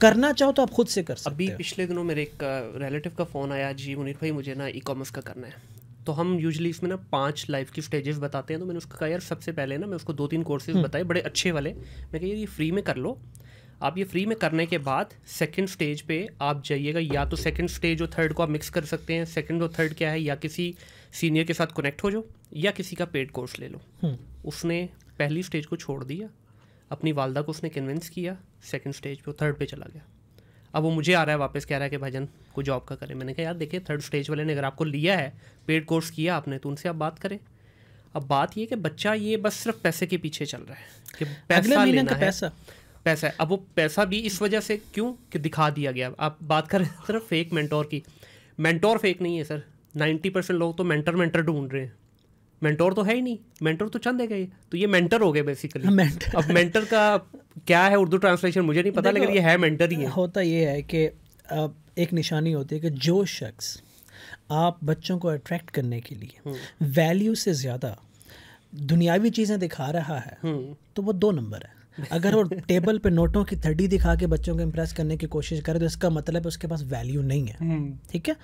करना चाहो तो आप खुद से कर सकते अभी पिछले दिनों मेरे एक रिलेटिव का फ़ोन आया जी मुनीर भाई मुझे ना ई कॉमर्स का करना है तो हम यूजली इसमें ना पांच लाइफ की स्टेजेस बताते हैं तो मैंने उसको कहा यार सबसे पहले ना मैं उसको दो तीन कोर्सेज हम्म। बताए बड़े अच्छे वाले मैं कहा ये फ्री में कर लो आप ये फ्री में करने के बाद सेकंड स्टेज पे आप जाइएगा या तो सेकंड स्टेज और थर्ड को आप मिक्स कर सकते हैं सेकंड और थर्ड क्या है या किसी सीनियर के साथ कनेक्ट हो जाओ या किसी का पेड कोर्स ले लो हम्म। उसने पहली स्टेज को छोड़ दिया अपनी वालदा को उसने कन्विंस किया सेकेंड स्टेज पर थर्ड पे चला गया अब वो मुझे आ रहा है वापस कह रहा है कि भाईजान को जॉब का करें मैंने कहा यार देखिए थर्ड स्टेज वाले ने अगर आपको लिया है पेड कोर्स किया आपने तो उनसे आप बात करें अब बात ये कि बच्चा ये बस सिर्फ पैसे के पीछे चल रहा है कि पैसा लेना है पैसा पैसा है अब वो पैसा भी इस वजह से क्यों कि दिखा दिया गया आप बात कर रहे हैं सिर्फ फेक मेंटोर की मेंटोर फेक नहीं है सर नाइन्टी परसेंट लोग तो मेंटर मेंटर ढूंढ रहे हैं मेंटोर तो है ही नहीं मेंटोर तो चंद है गए तो ये मेंटर हो गए बेसिकली हाँ, मेंटर अब मेंटर का क्या है उर्दू ट्रांसलेशन मुझे नहीं पता लेकिन ये है मेंटर ही है होता ये है कि अब एक निशानी होती है कि जो शख्स आप बच्चों को अट्रैक्ट करने के लिए वैल्यू हम्म। से ज़्यादा दुनियावी चीज़ें दिखा रहा है हम्म। तो वो दो नंबर है अगर वो टेबल पे नोटों की थड्डी दिखा के बच्चों को इम्प्रेस करने की कोशिश करे तो इसका मतलब उसके पास वैल्यू नहीं है हम्म। ठीक है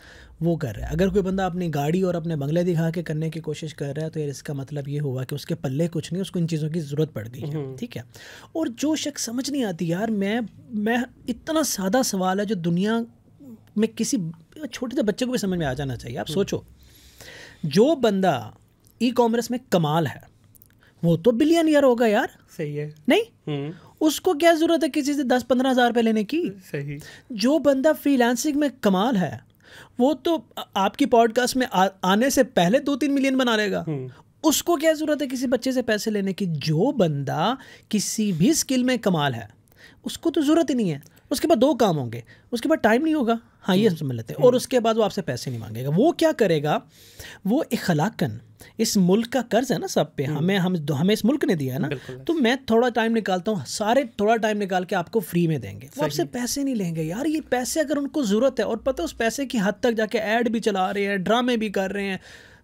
वो कर रहा है अगर कोई बंदा अपनी गाड़ी और अपने बंगले दिखा के करने की कोशिश कर रहा है तो यार इसका मतलब ये हुआ कि उसके पल्ले कुछ नहीं उसको इन चीज़ों की ज़रूरत पड़ गई है हम्म। ठीक है और जो शख्स समझ नहीं आती यार मैं मैं इतना सादा सवाल है जो दुनिया में किसी छोटे से बच्चे को भी समझ में आ जाना चाहिए आप हम्म। सोचो जो बंदा ई कॉमर्स में कमाल है वो तो बिलियन ईयर होगा यार सही है नहीं हम्म। उसको क्या जरूरत है किसी से दस पंद्रह हजार रुपए लेने की सही जो बंदा फ्रीलांसिंग में कमाल है वो तो आपकी पॉडकास्ट में आ, आने से पहले दो तीन मिलियन बना लेगा हम्म। उसको क्या जरूरत है किसी बच्चे से पैसे लेने की जो बंदा किसी भी स्किल में कमाल है उसको तो जरूरत ही नहीं है उसके बाद दो काम होंगे उसके बाद टाइम नहीं होगा हाँ ये हम्म। समझ लेते हैं और हम्म। उसके बाद वो आपसे पैसे नहीं मांगेगा वो क्या करेगा वो इखलाकन इस मुल्क का कर्ज है ना सब पे हम्म। हमें हम हमें इस मुल्क ने दिया है ना तो मैं थोड़ा टाइम निकालता हूँ सारे थोड़ा टाइम निकाल के आपको फ्री में देंगे वो आपसे पैसे नहीं लेंगे यार ये पैसे अगर उनको ज़रूरत है और पता है उस पैसे की हद तक जाके ऐड भी चला रहे हैं ड्रामे भी कर रहे हैं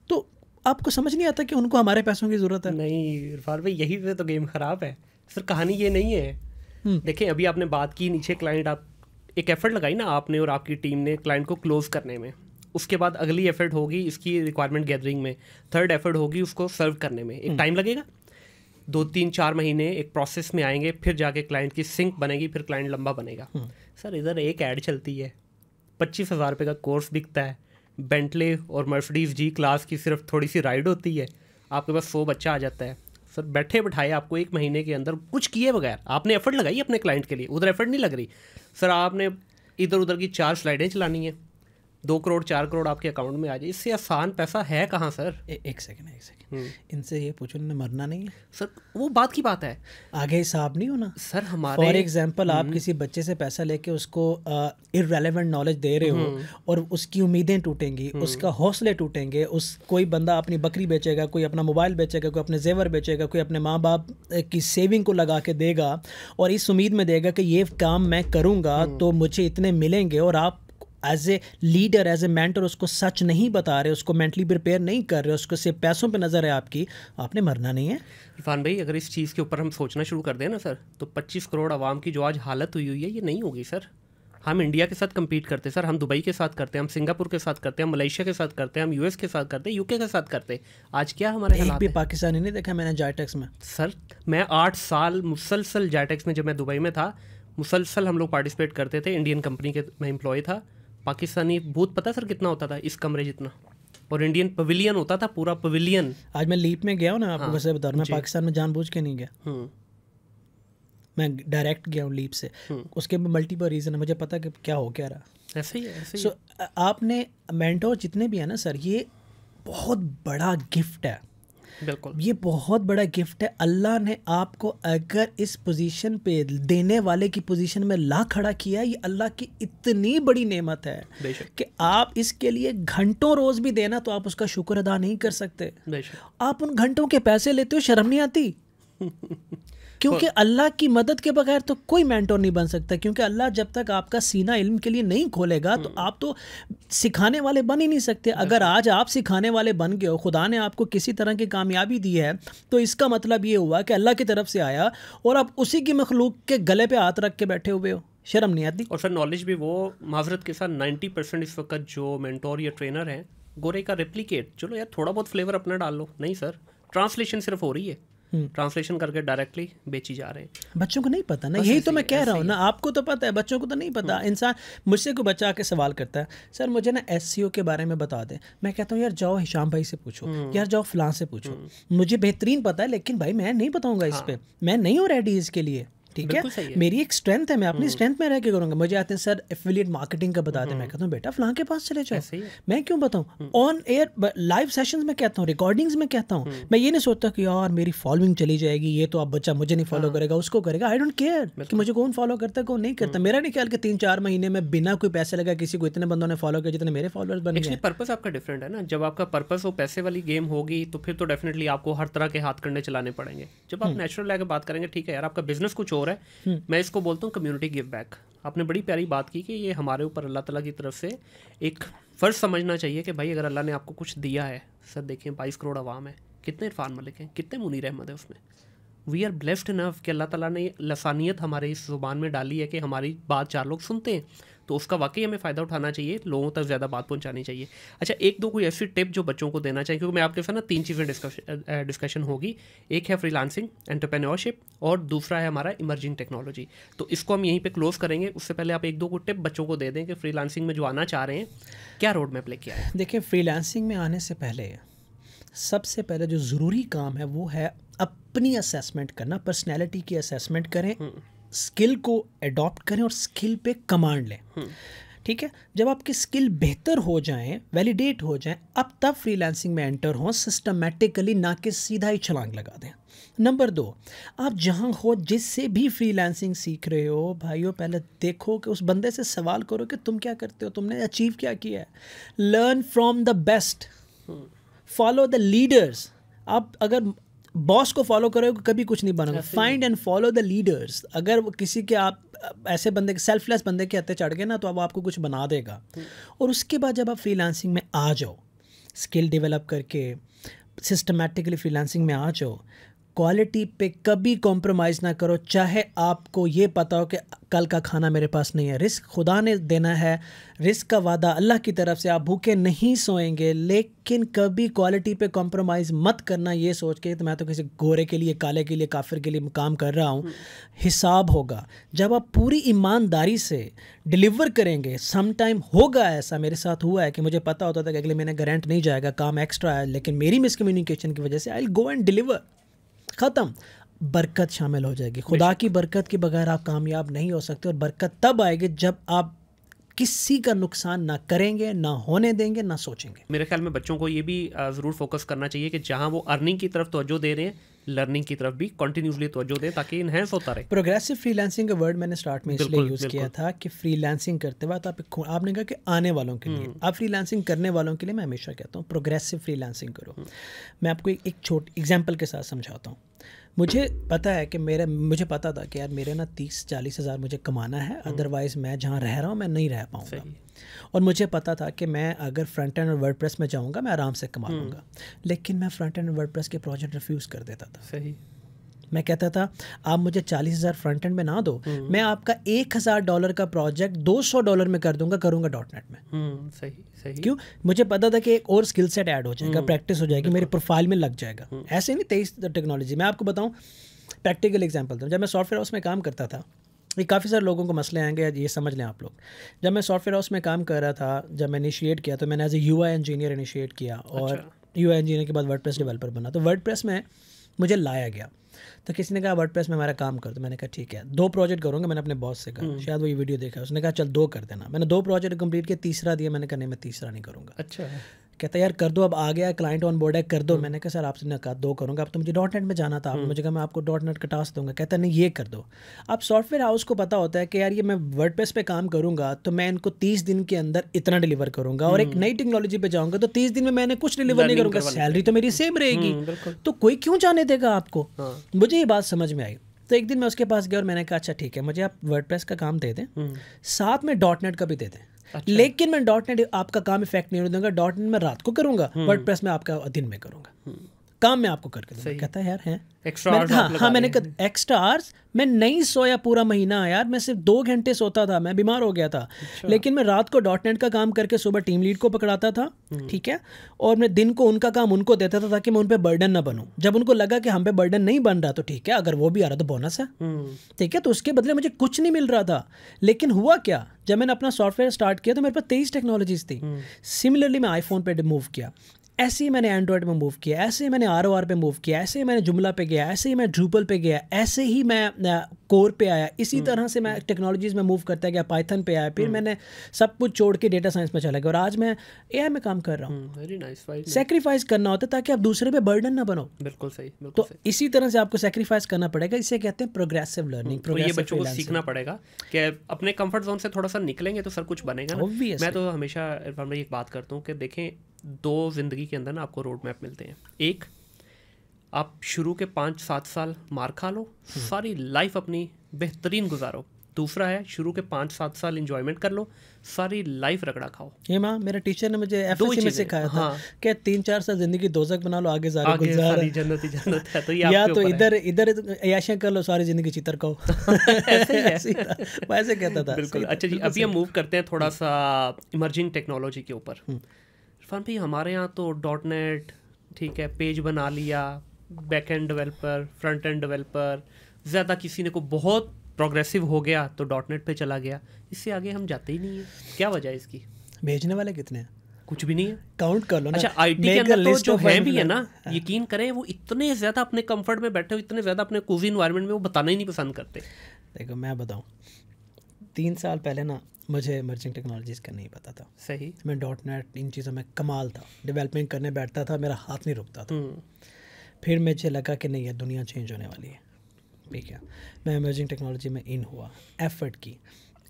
तो आपको समझ नहीं आता कि उनको हमारे पैसों की ज़रूरत है नहीं इरफान भाई यही तो गेम ख़राब है सर कहानी ये नहीं है देखिए अभी आपने बात की नीचे क्लाइंट आप एक एफर्ट लगाई ना आपने और आपकी टीम ने क्लाइंट को क्लोज़ करने में उसके बाद अगली एफर्ट होगी इसकी रिक्वायरमेंट गैदरिंग में थर्ड एफर्ट होगी उसको सर्व करने में एक टाइम हम्म। लगेगा दो तीन चार महीने एक प्रोसेस में आएंगे फिर जाके क्लाइंट की सिंक बनेगी फिर क्लाइंट लंबा बनेगा हम्म। सर इधर एक ऐड चलती है पच्चीस हज़ार रुपये का कोर्स बिकता है बेंटले और मर्सडीज जी क्लास की सिर्फ थोड़ी सी राइड होती है आपके पास सौ बच्चा आ जाता है सर बैठे बैठाए आपको एक महीने के अंदर कुछ किए बगैर आपने एफर्ट लगाई अपने क्लाइंट के लिए उधर एफर्ट नहीं लग रही सर आपने इधर उधर की चार स्लाइडें चलानी है दो करोड़ चार करोड़ आपके अकाउंट में आ जाए इससे आसान पैसा है कहाँ सर ए, एक सेकंड एक सेकंड हम्म। इनसे ये पूछो इन्हें मरना नहीं है सर वो बात की बात है आगे हिसाब नहीं होना सर हमारे फॉर एग्जाम्पल आप हम्म। किसी बच्चे से पैसा लेके उसको इरेलीवेंट नॉलेज दे रहे हो हम्म। और उसकी उम्मीदें टूटेंगी उसका हौसले टूटेंगे उस कोई बंदा अपनी बकरी बेचेगा कोई अपना मोबाइल बेचेगा कोई अपने जेवर बेचेगा कोई अपने माँ बाप की सेविंग को लगा के देगा और इस उम्मीद में देगा कि ये काम मैं करूँगा तो मुझे इतने मिलेंगे और आप as a leader as a mentor उसको सच नहीं बता रहे उसको मेंटली प्रिपेयर नहीं कर रहे उसको सिर्फ पैसों पर नज़र है आपकी आपने मरना नहीं है इरफान भाई अगर इस चीज़ के ऊपर हम सोचना शुरू कर दें ना सर तो पच्चीस करोड़ आवाम की जो आज हालत हुई हुई है ये नहीं होगी सर हम इंडिया के साथ कम्पीट करते हैं सर हम दुबई के साथ करते हैं हम सिंगापुर के साथ करते हैं हम मलेशिया के साथ करते हैं हम यूएस के साथ करते हैं यूके के साथ करते हैं आज क्या हमारे एक भी पाकिस्तानी नहीं देखा मैंने जायटेक्स में सर मैं आठ साल मुसलसल जायटेक्स में जब मैं दुबई में था मुसलसल हम लोग पार्टिसिपेट करते थे इंडियन कंपनी के मैं इम्प्लॉय था पाकिस्तानी भूत पता सर कितना होता था इस कमरे जितना और इंडियन पवेलियन होता था पूरा पवेलियन आज मैं लीप में गया हूँ ना आपको हाँ। बता रहा मैं पाकिस्तान में जानबूझ के नहीं गया हम्म। मैं डायरेक्ट गया हूँ लीप से हम्म। उसके मल्टीपल रीज़न है मुझे पता कि क्या हो क्या रहा ऐसे ही ऐसे सो so, आपने मैंटो जितने भी हैं ना सर ये बहुत बड़ा गिफ्ट है बिल्कुल ये बहुत बड़ा गिफ्ट है अल्लाह ने आपको अगर इस पोजीशन पे देने वाले की पोजीशन में ला खड़ा किया ये अल्लाह की इतनी बड़ी नेमत है कि आप इसके लिए घंटों रोज़ भी देना तो आप उसका शुक्र अदा नहीं कर सकते आप उन घंटों के पैसे लेते हो शर्म नहीं आती क्योंकि अल्लाह की मदद के बगैर तो कोई मैंटोर नहीं बन सकता क्योंकि अल्लाह जब तक आपका सीना इल्म के लिए नहीं खोलेगा तो हम्म। आप तो सिखाने वाले बन ही नहीं सकते अगर आज आप सिखाने वाले बन गए हो खुदा ने आपको किसी तरह की कामयाबी दी है तो इसका मतलब ये हुआ कि अल्लाह की तरफ से आया और आप उसी की मखलूक के गले पर हाथ रख के बैठे हुए हो शर्म नहीं आती और सर नॉलेज भी वो माजरत के साथ नाइन्टी परसेंट इस वक्त जो मैंटोर या ट्रेनर हैं गोरे का रेप्लीकेट चलो यार थोड़ा बहुत फ्लेवर अपना डाल लो नहीं सर ट्रांसलेशन सिर्फ हो रही है हम्म। ट्रांसलेशन करके डायरेक्टली बेची जा रहे हैं बच्चों को नहीं पता ना यही तो मैं कह रहा हूँ ना आपको तो पता है बच्चों को तो नहीं पता हम्म। इंसान मुझसे को बच्चा आके सवाल करता है सर मुझे ना एस के बारे में बता दें मैं कहता हूँ यार जाओ हिशाम भाई से पूछो हम्म। यार जाओ फलां से पूछो मुझे बेहतरीन पता है लेकिन भाई मैं नहीं बताऊँगा इस हाँ। पर मैं नहीं हूँ रेडी इसके लिए ठीक है मेरी एक स्ट्रेंथ है मैं अपनी स्ट्रेंथ हम्म। में रह के करूंगा मुझे आते हैं सर एफिलियट मार्केटिंग का बताते हैं हम्म। मैं कहता हूँ बेटा फलां के पास चले जाओ मैं क्यों बताऊँ ऑन एयर लाइव सेशन में कहता हूँ रिकॉर्डिंग्स में कहता हूँ हम्म। मैं ये नहीं सोचता कि यार मेरी फॉलोइंग चली जाएगी ये तो आप बच्चा मुझे नहीं फॉलो हाँ। करेगा उसको करेगा आई डोंट केयर कि मुझे कौन फॉलो करता है कौन नहीं करता मेरा नहीं ख्याल कि तीन चार महीने में बिना कोई पैसे लगा किसी को इतने बंदों ने फॉलो किया जितने मेरे फॉलोअर्स बने हैं पर्पस आपका डिफरेंट है ना जब आपका पर्पस वो पैसे वाली गेम होगी तो फिर तो डेफिनेटली आपको हर तरह के हाथ करने चलाने पड़ेंगे जब आप नेचुरल लेकर बात करेंगे ठीक है यार आपका बिजनेस कुछ और हो रहा है हम्म। मैं इसको बोलता हूँ कम्युनिटी गिव बैक आपने बड़ी प्यारी बात की कि ये हमारे ऊपर अल्लाह ताला की तरफ से एक फ़र्ज़ समझना चाहिए कि भाई अगर अल्लाह ने आपको कुछ दिया है सर देखें बाईस करोड़ आवाम है कितने इरफान मलिक हैं कितने मुनीर अहमद है उसमें वी आर ब्लेस्ड इनफ कि अल्लाह ताला ने लसानियत हमारे इस ज़ुबान में डाली है कि हमारी बात चार लोग सुनते हैं तो उसका वाकई हमें फ़ायदा उठाना चाहिए लोगों तक ज़्यादा बात पहुँचानी चाहिए अच्छा एक दो कोई ऐसी टिप जो बच्चों को देना चाहिए क्योंकि मैं आपके साथ ना तीन चीज़ें डिस्कशन होगी एक है फ्रीलांसिंग एंटरप्रेन्योरशिप और दूसरा है हमारा इमर्जिंग टेक्नोलॉजी तो इसको हम यहीं पर क्लोज करेंगे उससे पहले आप एक दो को टिप बच्चों को दे दें कि लांसिंग में जो आना चाह रहे हैं क्या रोड मैप लेके आए देखिए लांसिंग में आने से पहले सबसे पहले जो ज़रूरी काम है वो है अपनी असेसमेंट करना पर्सनैलिटी की असेसमेंट करें हम्म। स्किल को एडॉप्ट करें और स्किल पे कमांड लें हम्म। ठीक है जब आपकी स्किल बेहतर हो जाए वैलिडेट हो जाए अब तब फ्रीलांसिंग में एंटर हों सिस्टमेटिकली ना कि सीधा ही छलांग लगा दें नंबर दो आप जहां हो जिससे भी फ्रीलांसिंग सीख रहे हो भाइयों पहले देखो कि उस बंदे से सवाल करो कि तुम क्या करते हो तुमने अचीव क्या किया है learn from the best follow the leaders आप अगर बॉस को फॉलो करोगे कभी कुछ नहीं बनोगे find and follow the leaders अगर किसी के आप ऐसे बंदे के सेल्फलेस बंदे के हत्या चढ़ गए ना तो अब आपको कुछ बना देगा और उसके बाद जब आप फ्रीलांसिंग में आ जाओ स्किल डेवलप करके सिस्टमेटिकली फ्रीलांसिंग में आ जाओ क्वालिटी पे कभी कॉम्प्रोमाइज़ ना करो चाहे आपको ये पता हो कि कल का खाना मेरे पास नहीं है रिस्क खुदा ने देना है रिस्क का वादा अल्लाह की तरफ से आप भूखे नहीं सोएंगे लेकिन कभी क्वालिटी पे कॉम्प्रोमाइज़ मत करना ये सोच के तो मैं तो किसी गोरे के लिए काले के लिए काफिर के लिए काम कर रहा हूँ हम्म। हिसाब होगा जब आप पूरी ईमानदारी से डिलीवर करेंगे समटाइम होगा ऐसा मेरे साथ हुआ है कि मुझे पता होता था कि अगले महीने का नहीं जाएगा काम एक्स्ट्रा है लेकिन मेरी मिसकम्युनिकेशन की वजह से आई गो एंड डिलीवर ख़त्म बरकत शामिल हो जाएगी खुदा की बरकत के बगैर आप कामयाब नहीं हो सकते और बरकत तब आएगी जब आप किसी का नुकसान ना करेंगे ना होने देंगे ना सोचेंगे मेरे ख्याल में बच्चों को ये भी ज़रूर फोकस करना चाहिए कि जहाँ वो अर्निंग की तरफ तोज्जो दे रहे हैं लर्निंग की तरफ भी कंटिन्यूसली तवज्जो दें ताकि इनहेंस होता रहे प्रोग्रेसिव फ्रीलांसिंग का वर्ड मैंने स्टार्ट में इसलिए यूज़ किया था कि फ्रीलांसिंग करते वक्त आप आपने कहा कि आने वालों के लिए हम्म। आप फ्रीलांसिंग करने वालों के लिए मैं हमेशा कहता हूँ प्रोग्रेसिव फ्रीलांसिंग करो हम्म। मैं आपको एक छोट एग्जाम्पल के साथ समझाता हूँ मुझे पता है कि मेरा मुझे पता था कि यार मेरे ना तीस चालीस हज़ार मुझे कमाना है अदरवाइज़ हम्म। मैं जहाँ रह रहा हूँ मैं नहीं रह पाऊँगा और मुझे पता था कि मैं अगर फ्रंट एंड वर्ड प्रेस में जाऊँगा मैं आराम से कमा हम्म। लूँगा लेकिन मैं फ्रंट एंड वर्ड प्रेस के प्रोजेक्ट रिफ्यूज़ कर देता था सही मैं कहता था आप मुझे चालीस हज़ार फ्रंट एंड में ना दो हम्म। मैं आपका एक हज़ार डॉलर का प्रोजेक्ट दो सौ डॉलर में कर दूंगा करूंगा डॉट नेट में हम्म, सही सही क्यों मुझे पता था कि एक और स्किल सेट ऐड हो जाएगा प्रैक्टिस हम्म, हो जाएगी मेरे प्रोफाइल में लग जाएगा ऐसे नहीं तेईस टेक्नोलॉजी मैं आपको बताऊँ प्रैक्टिकल एग्जाम्पल दूँ जब मैं सॉफ्टवेयर हाउस में काम करता था ये काफ़ी सारे लोगों को मसले आएंगे ये समझ लें आप लोग जब मैं सॉफ्टवेयर हाउस में काम कर रहा था जब मैं इनिशिएट किया तो मैंने as a U engineer initiate किया और यू अच्छा। इंजीनियर के बाद वर्ड डेवलपर बना तो वर्ड में मुझे लाया गया तो किसी ने कहा वर्ड में हमारा काम कर दो मैंने कहा ठीक है दो प्रोजेक्ट करूँगा मैंने अपने बॉस से कहा हम्म। शायद वो ये वीडियो देखा उसने कहा चल दो कर देना मैंने दो प्रोजेक्ट कंप्लीट किया तीसरा दिया मैंने कहा नहीं मैं तीसरा नहीं करूँगा अच्छा कहता यार कर दो अब आ गया क्लाइंट ऑन बोर्ड है कर दो हम्म। मैंने कहा सर आपसे ना कहा दो करूँगा अब तो मुझे डॉट नेट में जाना था हम्म। मुझे कहा मैं आपको डॉट नेट का टास्क दूंगा कहता नहीं ये कर दो अब सॉफ्टवेयर हाउस को पता होता है कि यार ये मैं वर्ड पे काम करूँगा तो मैं इनको तीस दिन के अंदर इतना डिलीवर करूँगा और एक हम्म। नई टेक्नोलॉजी पर जाऊँगा तो तीस दिन में मैंने कुछ डिलीवर नहीं करूँगा सैलरी तो मेरी सेम रहेगी तो कोई क्यों जाने देगा आपको हाँ। मुझे ये बात समझ में आई तो एक दिन मैं उसके पास गया और मैंने कहा अच्छा ठीक है मुझे आप वर्ड का काम दे दें साथ में डॉट नेट का भी दे दें अच्छा। लेकिन मैं डॉट नेट आपका काम इफेक्ट नहीं होने दूंगा डॉट नेट मैं रात को करूंगा हम्म। वर्ड प्रेस में आपका दिन में करूंगा हम्म। काम मैं आपको करके दूंगा कहता है यार है हाँ, हाँ मैंने कहा एक्स्ट्रा आवर्स मैं नहीं सोया पूरा महीना यार मैं सिर्फ दो घंटे सोता था मैं बीमार हो गया था अच्छा। लेकिन मैं रात को डॉट नेट का काम करके सुबह टीम लीड को पकड़ाता था हम्म। ठीक है और मैं दिन को उनका काम उनको देता था ताकि मैं उन पर बर्डन ना बनूँ जब उनको लगा कि हम पे बर्डन नहीं बन रहा तो ठीक है अगर वो भी आ रहा तो बोनस है हम्म। ठीक है तो उसके बदले मुझे कुछ नहीं मिल रहा था लेकिन हुआ क्या जब मैंने अपना सॉफ्टवेयर स्टार्ट किया तो मेरे पास तेईस टेक्नोलॉजीज थी सिमिलरली हम्म। मैं आईफोन पर मूव किया ऐसे ही मैंने एंड्रॉयड में मूव किया ऐसे ही मैंने आर ओ आर पर मूव किया ऐसे ही मैंने जुमला पे गया ऐसे ही मैं ड्रूपल पे गया ऐसे ही मैं कोर पे आया इसी हम्म। तरह से मैं टेक्नोलॉजीज़ में मूव करता गया पाइथन पे आया फिर हम्म। मैंने सब कुछ छोड़ के डेटा साइंस में चला गया और आज मैं ए आई में काम कर रहा हूँ सेक्रीफाइस हम्म, करना होता है ताकि आप दूसरे पे बर्डन ना बनो बिल्कुल सही तो इसी तरह से आपको सेक्रीफाइस करना पड़ेगा इसे कहते हैं प्रोग्रेसिव तो लर्निंग बच्चों को सीखना पड़ेगा कि अपने कंफर्ट जोन से थोड़ा सा निकलेंगे तो सर कुछ बनेगा मैं तो हमेशा एक बात करता हूँ कि देखें दो ज़िंदगी के अंदर ना आपको रोड मैप मिलते हैं एक आप शुरू के पाँच सात साल मार खा लो हम्म। सारी लाइफ अपनी बेहतरीन गुजारो दूसरा है शुरू के पाँच सात साल इंजॉयमेंट कर लो सारी लाइफ रगड़ा खाओ ये माँ मेरे टीचर ने मुझे दो ही में सिखाया था हाँ। कि तीन चार साल जिंदगी दोजक बना लो आगे जा आगे सारी जन्नत ही जन्नत है तो ये या तो इधर इधर अयाशें कर लो सारी जिंदगी चितर कहो ऐसे कहता था बिल्कुल अच्छा जी अभी हम मूव करते हैं थोड़ा हम्म। सा इमर्जिंग टेक्नोलॉजी के ऊपर हम्म। इरफान भाई हमारे यहाँ तो डॉट नेट ठीक है पेज बना लिया back end developer front end developer ज़्यादा किसी ने को बहुत प्रोग्रेसिव हो गया तो डॉट नेट पर चला गया इससे आगे हम जाते ही नहीं है क्या वजह है इसकी भेजने वाले कितने हैं कुछ भी नहीं है काउंट कर लो ना अच्छा आईटी के अंदर तो जो है भी है ना हाँ। यकीन करें वो इतने ज़्यादा अपने कंफर्ट में बैठे हो इतने ज़्यादा अपने कोजी इन्वायरमेंट में वो बताना ही नहीं पसंद करते देखो मैं बताऊँ तीन साल पहले ना मुझे इमर्जिंग टेक्नोलॉजीज़ का नहीं पता था सही मैं डॉट नेट इन चीज़ों में कमाल था डेवलपमेंट करने बैठता था मेरा हाथ नहीं रुकता था हम्म। फिर मुझे लगा कि नहीं यार दुनिया चेंज होने वाली है ठीक है मैं इमर्जिंग टेक्नोलॉजी में इन हुआ एफर्ट की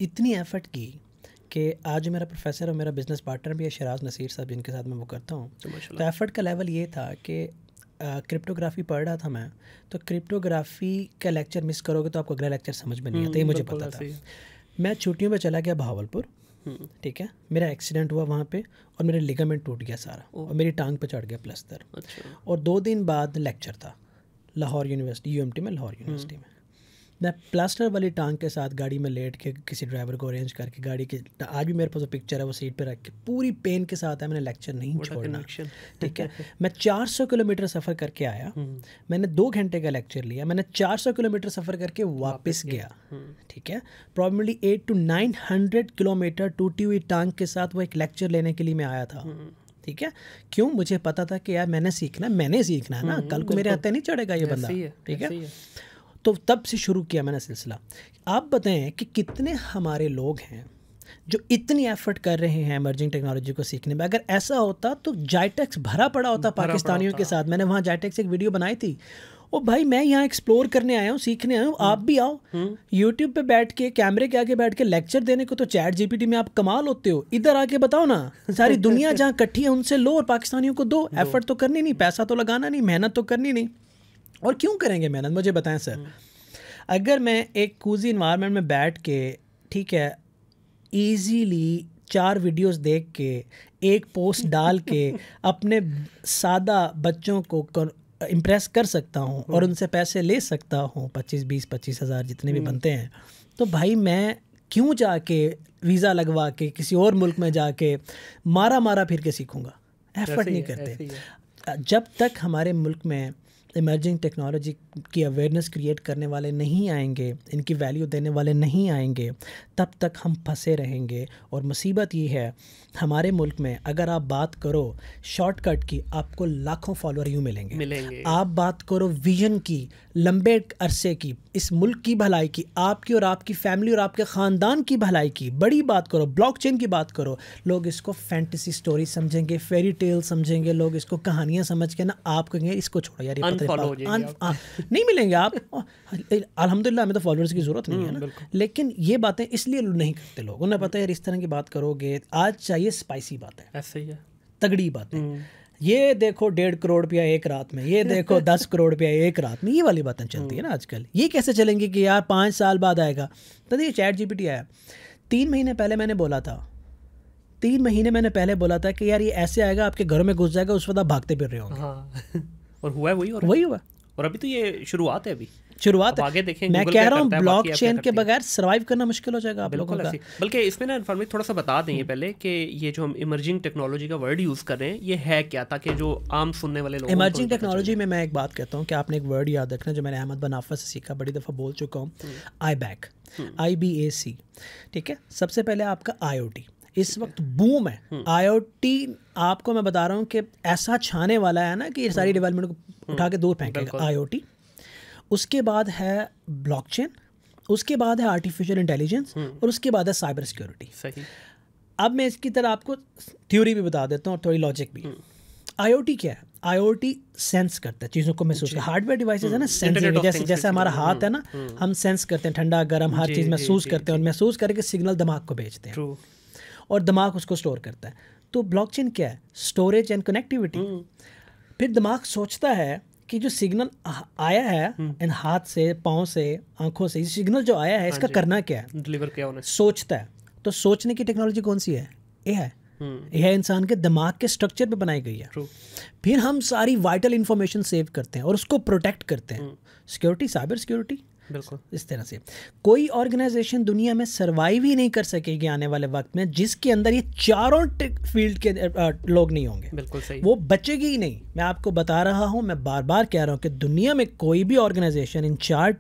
इतनी एफर्ट की कि आज मेरा प्रोफेसर और मेरा बिज़नेस पार्टनर भी है शराज नसीर साहब जिनके साथ मैं वो करता हूँ तो एफर्ट तो का लेवल ये था कि क्रिप्टोग्राफी पढ़ रहा था मैं तो क्रिप्टोग्राफी का लेक्चर मिस करोगे तो आपको अगला लेक्चर समझ में नहीं हम्म, आता ये मुझे पता था मैं छुट्टियों पे चला गया भावलपुर ठीक है मेरा एक्सीडेंट हुआ वहाँ पे और मेरा लिगामेंट टूट गया सारा और मेरी टांग पे चढ़ गया प्लस्तर अच्छा। और दो दिन बाद लेक्चर था लाहौर यूनिवर्सिटी यू में लाहौर यूनिवर्सिटी हम्म। में मैं प्लास्टर वाली टांग के साथ गाड़ी में लेट के किसी ड्राइवर को अरेंज करके गाड़ी के आज भी मेरे पास वो पिक्चर है वो सीट पर रख के पूरी पेन के साथ है मैंने लेक्चर नहीं छोड़ना ठीक है मैं 400 किलोमीटर सफ़र करके आया हम्म। मैंने दो घंटे का लेक्चर लिया मैंने 400 किलोमीटर सफ़र करके वापस गया हम्म। ठीक है probably eight to nine hundred kilometre टूटी हुई टांग के साथ वो एक लेक्चर लेने के लिए मैं आया था हम्म। ठीक है क्यों मुझे पता था कि यार मैंने सीखना मैंने सीखना है ना कल को मेरे हाथ नहीं चढ़ेगा ये बंदा ठीक है तो तब से शुरू किया मैंने सिलसिला आप बताएं कि कितने हमारे लोग हैं जो इतनी एफर्ट कर रहे हैं एमर्जिंग टेक्नोलॉजी को सीखने में अगर ऐसा होता तो जाइटेक्स भरा पड़ा होता पाकिस्तानियों के साथ मैंने वहाँ जाइटेक्स एक वीडियो बनाई थी ओ भाई मैं यहाँ एक्सप्लोर करने आया हूँ सीखने आया हूँ आप भी आओ यूट्यूब हम्म। पे बैठ के कैमरे के आगे बैठ के लेक्चर देने को तो चैट जीपीटी में आप कमाल होते हो इधर आके बताओ ना सारी दुनिया जहाँ इकट्ठी है उनसे लो और पाकिस्तानियों को दो एफर्ट तो करनी नहीं पैसा तो लगाना नहीं मेहनत तो करनी नहीं और क्यों करेंगे मेहनत मुझे बताएं सर हम्म। अगर मैं एक कूजी इन्वायरमेंट में बैठ के ठीक है ईजीली चार वीडियोस देख के एक पोस्ट डाल के अपने सादा बच्चों को इम्प्रेस कर सकता हूँ हम्म। और उनसे पैसे ले सकता हूँ पच्चीस बीस पच्चीस हज़ार जितने भी हम्म। बनते हैं तो भाई मैं क्यों जाके वीज़ा लगवा के किसी और मुल्क में जाके मारा मारा फिर के सीखूँगा एफर्ट नहीं करते जब तक हमारे मुल्क में इमर्जिंग टेक्नोलॉजी की अवेयरनेस क्रिएट करने वाले नहीं आएंगे इनकी वैल्यू देने वाले नहीं आएंगे तब तक हम फंसे रहेंगे और मुसीबत ये है हमारे मुल्क में अगर आप बात करो शॉर्टकट की आपको लाखों फॉलोअर यूँ मिलेंगे मिलेंगे आप बात करो विजन की लंबे अरसे की इस मुल्क की भलाई की आपकी और आपकी फैमिली और आपके ख़ानदान की भलाई की बड़ी बात करो ब्लॉकचेन की बात करो लोग इसको फैंटेसी स्टोरी समझेंगे फेरी टेल समझेंगे लोग इसको कहानियाँ समझ के ना आप कहेंगे इसको छोड़ो यार नहीं मिलेंगे आप अलहमदिल्ला हमें तो फॉलोअर्स की ज़रूरत नहीं है हम्म, ना लेकिन ये बातें इसलिए नहीं करते लोग उन्हें पता है यार इस तरह की बात करोगे आज चाहिए स्पाइसी बात है ऐसे ही है तगड़ी बातें हम्म। ये देखो डेढ़ करोड़ रुपया एक रात में ये देखो दस करोड़ रुपया एक रात में ये वाली बातें चलती है ना हम्म। आजकल ये कैसे चलेंगी कि यार पाँच साल बाद आएगा तो देखिए चैट जीपीटी आया तीन महीने पहले मैंने बोला था तीन महीने मैंने पहले बोला था कि यार ये ऐसे आएगा आपके घर में घुस जाएगा उस वक्त आप भागते फिर रहे होंगे हाँ। और हुआ है वही और वही हुआ और अभी तो ये शुरुआत है अभी शुरुआत आगे देखें मैं कह रहा हूँ ब्लॉक चेन के बगैर सर्वाइव करना मुश्किल हो जाएगा आप लोगों का बल्कि इसमें ना इन्फॉर्मेशन थोड़ा सा बता दें हम्म। पहले कि ये जो हम इमर्जिंग टेक्नोलॉजी का वर्ड यूज़ कर रहे हैं ये है क्या ताकि जो आम सुनने वाले लोग इमर्जिंग टेक्नोलॉजी में मैं एक बात कहता हूँ कि आपने एक वर्ड याद रखना जो मैंने अहमद बनाफा से सीखा बड़ी दफ़ा बोल चुका हूँ आई बैक आई बी ए सी ठीक है सबसे पहले आपका आई ओ टी इस वक्त बूम है आईओटी हम्म। आपको मैं बता रहा हूँ कि ऐसा छाने वाला है ना कि सारी डेवलपमेंट हम्म। को हम्म। उठा के दूर फेंकेगा आईओटी उसके बाद है ब्लॉकचेन उसके बाद है आर्टिफिशियल इंटेलिजेंस और उसके बाद है साइबर सिक्योरिटी अब मैं इसकी तरह आपको थ्योरी भी बता देता हूँ और थोड़ी लॉजिक भी आईओटी क्या है आईओटी सेंस करता है चीज़ों को महसूस करता है हार्डवेयर डिवाइसेस है ना सेंस जैसे जैसे हमारा हाथ है ना हम सेंस करते हैं ठंडा गर्म हर चीज़ महसूस करते हैं और महसूस करके सिग्नल दिमाग को भेजते हैं और दिमाग उसको स्टोर करता है तो ब्लॉकचेन क्या है स्टोरेज एंड कनेक्टिविटी फिर दिमाग सोचता है कि जो सिग्नल आया है इन हम्म। हाथ से पाँव से आंखों से सिग्नल जो आया है हाँ इसका करना क्या है डिलीवर क्या होना सोचता है तो सोचने की टेक्नोलॉजी कौन सी है ए है यह हम्म। इंसान के दिमाग के स्ट्रक्चर पे बनाई गई है True. फिर हम सारी वाइटल इंफॉर्मेशन सेव करते हैं और उसको प्रोटेक्ट करते हैं सिक्योरिटी साइबर सिक्योरिटी बिल्कुल इस तरह से कोई ऑर्गेनाइजेशन दुनिया में सर्वाइव ही नहीं कर सकेगी आने वाले वक्त में जिसके अंदर ये चारों फील्ड के लोग नहीं होंगे बिल्कुल सही वो बचेगी ही नहीं मैं आपको बता रहा हूँ मैं बार बार कह रहा हूँ कि दुनिया में कोई भी ऑर्गेनाइजेशन इन चार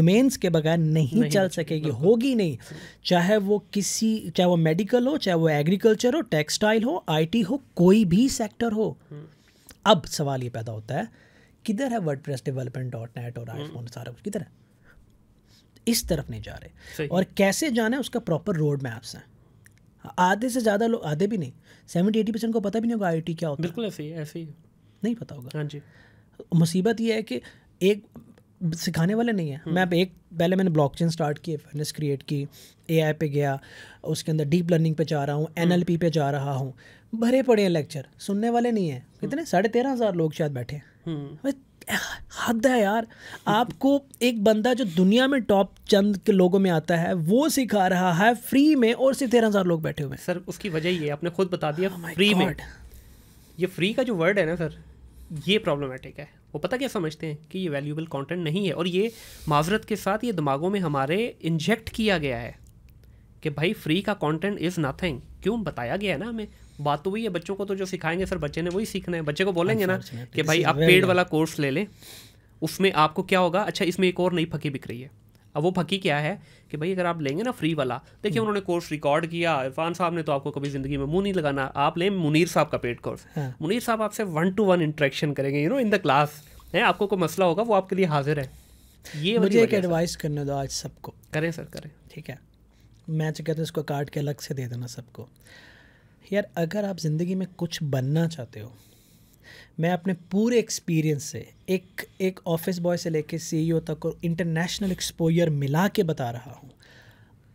डोमेन्स के बगैर नहीं, नहीं चल सकेगी होगी नहीं चाहे वो किसी चाहे वो मेडिकल हो चाहे वो एग्रीकल्चर हो टेक्सटाइल हो आई हो कोई भी सेक्टर हो हम्म। अब सवाल ये पैदा होता है किधर है WordPress development dot net और आईफोन हम्म। सारा कुछ किधर है इस तरफ नहीं जा रहे और कैसे जाना है उसका प्रॉपर रोड मैप्स हैं आधे से ज़्यादा लोग आधे भी नहीं सेवेंटी एटी परसेंट को पता भी नहीं होगा आई क्या होता है बिल्कुल ऐसे ही ऐसे ही नहीं पता होगा हाँ जी मुसीबत ये है कि एक सिखाने वाले नहीं है हम्म। मैं एक पहले मैंने ब्लॉकचेन स्टार्ट की अवेयरनेस क्रिएट की ए पे गया उसके अंदर डीप लर्निंग पे जा रहा हूँ एन हम्म। पे जा रहा हूँ भरे पड़े हैं लेक्चर सुनने वाले नहीं हैं कितने हम्म। साढ़े तेरह हज़ार लोग शायद बैठे हैं हद है यार आपको एक बंदा जो दुनिया में टॉप चंद के लोगों में आता है वो सिखा रहा है फ्री में और सिर्फ तेरह हज़ार लोग बैठे हुए हैं सर उसकी वजह ये आपने खुद बता दिया oh फ्री God. में ये फ्री का जो वर्ड है ना सर ये प्रॉब्लमेटिक है वो पता क्या समझते हैं कि ये वैल्यूबल कंटेंट नहीं है और ये माजरत के साथ ये दिमागों में हमारे इंजेक्ट किया गया है कि भाई फ्री का कंटेंट इज़ नथिंग क्यों बताया गया है ना हमें बात तो वही है बच्चों को तो जो सिखाएंगे फिर बच्चे ने वही सीखना है बच्चे को बोलेंगे ना कि भाई आप पेड वाला कोर्स ले लें उसमें आपको क्या होगा अच्छा इसमें एक और नई फकी बिक रही है अब वो फकी क्या है कि भाई अगर आप लेंगे ना फ्री वाला देखिए हम्म। उन्होंने कोर्स रिकॉर्ड किया इरफान साहब ने तो आपको कभी ज़िंदगी में मुंह नहीं लगाना आप लें मुनीर साहब का पेड कोर्स हाँ। मुनीर साहब आपसे वन टू वन इंट्रैक्शन करेंगे you know in the class है आपको कोई मसला होगा वो आपके लिए हाजिर है ये मुझे एक एडवाइस करने दो आज सबको करें सर करें ठीक है मैं तो कहता हूँ इसको काट के अलग से दे देना सबको यार अगर आप ज़िंदगी में कुछ बनना चाहते हो मैं अपने पूरे एक्सपीरियंस से एक एक ऑफिस बॉय से लेके सीईओ e तक और इंटरनेशनल एक्सपोजर मिला के बता रहा हूँ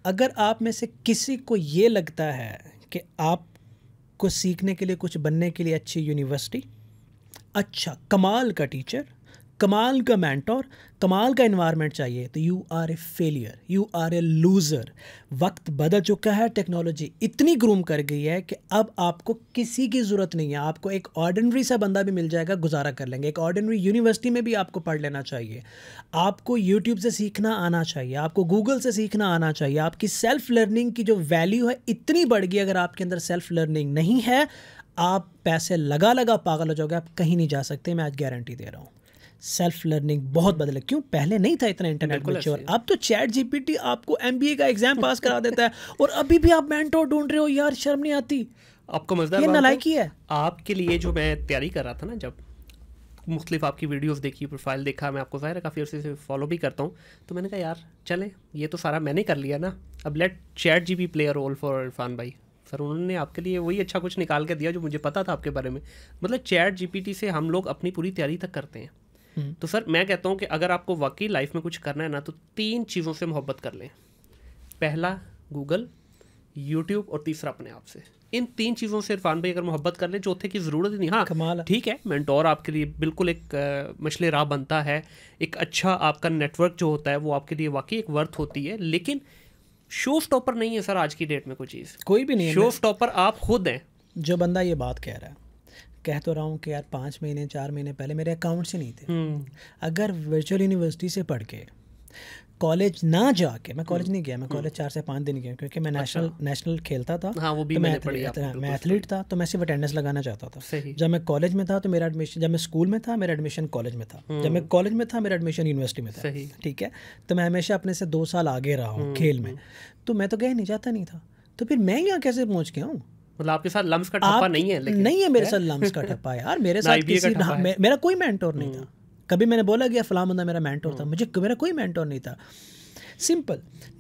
अगर आप में से किसी को ये लगता है कि आपको सीखने के लिए कुछ बनने के लिए अच्छी यूनिवर्सिटी अच्छा कमाल का टीचर कमाल का मैंटोर कमाल का इन्वायरमेंट चाहिए तो you are a failure you are a loser वक्त बदल चुका है टेक्नोलॉजी इतनी ग्रूम कर गई है कि अब आपको किसी की ज़रूरत नहीं है आपको एक ऑर्डिनरी सा बंदा भी मिल जाएगा गुजारा कर लेंगे एक ऑर्डिनरी यूनिवर्सिटी में भी आपको पढ़ लेना चाहिए आपको यूट्यूब से सीखना आना चाहिए आपको गूगल से सीखना आना चाहिए आपकी सेल्फ़ लर्निंग की जो वैल्यू है इतनी बढ़ गई अगर आपके अंदर सेल्फ़ लर्निंग नहीं है आप पैसे लगा लगा पागल हो जाओगे आप कहीं नहीं जा सकते मैं आज गारंटी दे रहा हूँ सेल्फ लर्निंग बहुत बदला क्यों पहले नहीं था इतना इंटरनेट मेच्योर अब तो चैट जीपीटी आपको एमबीए का एग्जाम पास करा देता है और अभी भी आप मेंटोर ढूंढ रहे हो यार शर्म नहीं आती आपको मजदार नलायकी है तो आपके लिए जो मैं तैयारी कर रहा था ना जब मुख्तलिफ आपकी वीडियोस देखी प्रोफाइल देखा मैं आपको ज़ाहिर है काफ़ी अर्से फॉलो भी करता हूँ तो मैंने कहा यार चले ये तो सारा मैंने कर लिया ना अब let chat G B player a role for Irfan भाई सर उन्होंने आपके लिए वही अच्छा कुछ निकाल के दिया जो मुझे पता था आपके बारे में मतलब चैट टी से हम लोग अपनी पूरी तैयारी तक करते हैं हम्म। तो सर मैं कहता हूँ कि अगर आपको वाकई लाइफ में कुछ करना है ना तो तीन चीज़ों से मोहब्बत कर लें पहला गूगल यूट्यूब और तीसरा अपने आप से इन तीन चीज़ों से इरफान भाई अगर मोहब्बत कर लें चौथे की ज़रूरत ही नहीं हाँ ठीक है मैंटोर आपके लिए बिल्कुल एक मछले राह बनता है एक अच्छा आपका नेटवर्क जो होता है वो आपके लिए वाकई एक वर्थ होती है लेकिन शो स्टॉपर नहीं है सर आज की डेट में कोई चीज़ कोई भी नहीं शो स्टॉपर आप खुद हैं जो बंदा ये बात कह रहा है कह तो रहा हूँ कि यार पाँच महीने चार महीने पहले मेरे अकाउंट से नहीं थे हम्म। अगर वर्चुअल यूनिवर्सिटी से पढ़ के कॉलेज ना जाके मैं कॉलेज नहीं गया मैं कॉलेज हम्म। चार से पाँच दिन गया क्योंकि मैं नेशनल अच्छा। नेशनल खेलता था हाँ, वो भी तो मैं मैं एथलीट था तो मैं सिर्फ अटेंडेंस लगाना चाहता था जब मैं कॉलेज में था तो मेरा एडमिशन जब मैं स्कूल में था मेरा एडमिशन कॉलेज में था जब मैं कॉलेज हम्म। में था मेरा एडमिशन यूनिवर्सिटी में था ठीक है तो मैं हमेशा अपने से दो साल आगे रहा हूँ खेल में तो मैं तो गया नहीं जाता नहीं था तो फिर मैं यहाँ कैसे पहुँच गया हूँ मतलब आपके साथ लम्स का ठप्पा नहीं है लेकिन नहीं है मेरे साथ लम्स का ठप्पा यार मेरे साथ किसी मेरा कोई मेंटोर नहीं था हम्म। कभी मैंने बोला गया फलाम बंदा मेरा मेंटोर था हम्म। मुझे मेरा कोई मेंटोर नहीं था सिंपल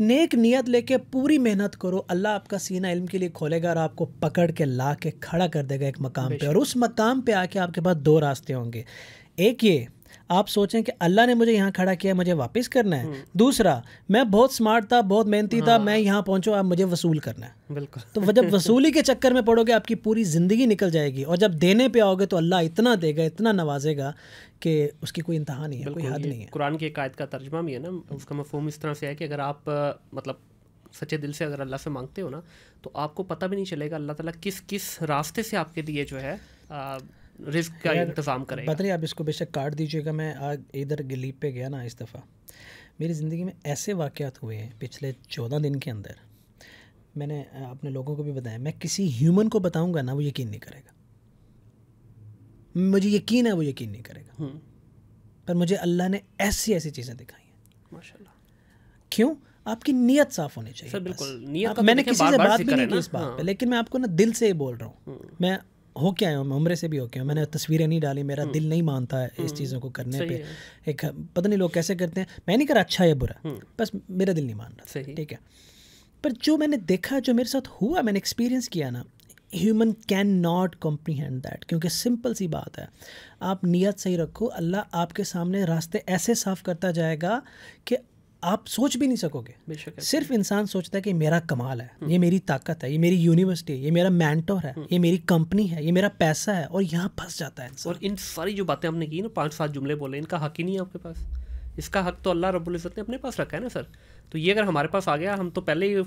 नेक नियत लेके पूरी मेहनत करो अल्लाह आपका सीना इल्म के लिए खोलेगा और आपको पकड़ के ला के खड़ा कर देगा एक मकाम पे और उस मकाम पे आके आपके पास दो रास्ते होंगे एक ये आप सोचें कि अल्लाह ने मुझे यहाँ खड़ा किया मुझे वापस करना है हम्म। दूसरा मैं बहुत स्मार्ट था बहुत मेहनती था हाँ। मैं यहाँ पहुँचो आप मुझे वसूल करना है बिल्कुल तो जब वसूली के चक्कर में पड़ोगे आपकी पूरी ज़िंदगी निकल जाएगी और जब देने पे आओगे तो अल्लाह इतना देगा इतना नवाजेगा कि उसकी कोई इंतहा नहीं है कोई हद नहीं है कुरान की एक आयत का तर्जमा भी है ना उसका मफहम इस तरह से है कि अगर आप मतलब सच्चे दिल से अगर अल्लाह से मांगते हो ना तो आपको पता भी नहीं चलेगा अल्लाह ताला किस किस रास्ते से आपके लिए जो है रिस्क का इंतजाम करें पता नहीं आप इसको बेशक काट दीजिएगा मैं आज इधर गिलीप पे गया ना इस दफ़ा मेरी ज़िंदगी में ऐसे वाक़ात हुए हैं पिछले चौदह दिन के अंदर मैंने अपने लोगों को भी बताया मैं किसी ह्यूमन को बताऊंगा ना वो यकीन नहीं करेगा मुझे यकीन है वो यकीन नहीं करेगा हम्म। पर मुझे अल्लाह ने ऐसी ऐसी चीज़ें दिखाई हैं माशाल्लाह क्यों आपकी नीयत साफ होनी चाहिए सर बिल्कुल नीयत तो मैंने किसी से बात भी नहीं की इस बात पे हाँ। लेकिन मैं आपको ना दिल से ही बोल रहा हूँ हम्म। मैं हो क्या आया उम्र से भी हो क्या मैंने तस्वीरें नहीं डाली मेरा हम्म। दिल नहीं मानता है हम्म। इस चीज़ों को करने पर एक पता नहीं लोग कैसे करते हैं मैं नहीं करा अच्छा या बुरा हम्म। बस मेरा दिल नहीं मान रहा ठीक है पर जो मैंने देखा जो मेरे साथ हुआ मैंने एक्सपीरियंस किया ना human can not comprehend that क्योंकि सिंपल सी बात है आप नियत सही रखो अल्लाह आपके सामने रास्ते ऐसे साफ करता जाएगा कि आप सोच भी नहीं सकोगे सिर्फ इंसान सोचता है कि मेरा कमाल है ये मेरी ताकत है ये मेरी यूनिवर्सिटी है ये मेरा मैंटोर है ये मेरी कंपनी है ये मेरा पैसा है और यहाँ फंस जाता है और इन सारी जो बातें हमने की ना पाँच सात जुमले बोले इनका हक ही नहीं है आपके पास इसका हक तो अल्लाह रब्बुल इज़्ज़त ने अपने पास रखा है ना सर तो ये अगर हमारे पास आ गया हम तो पहले ही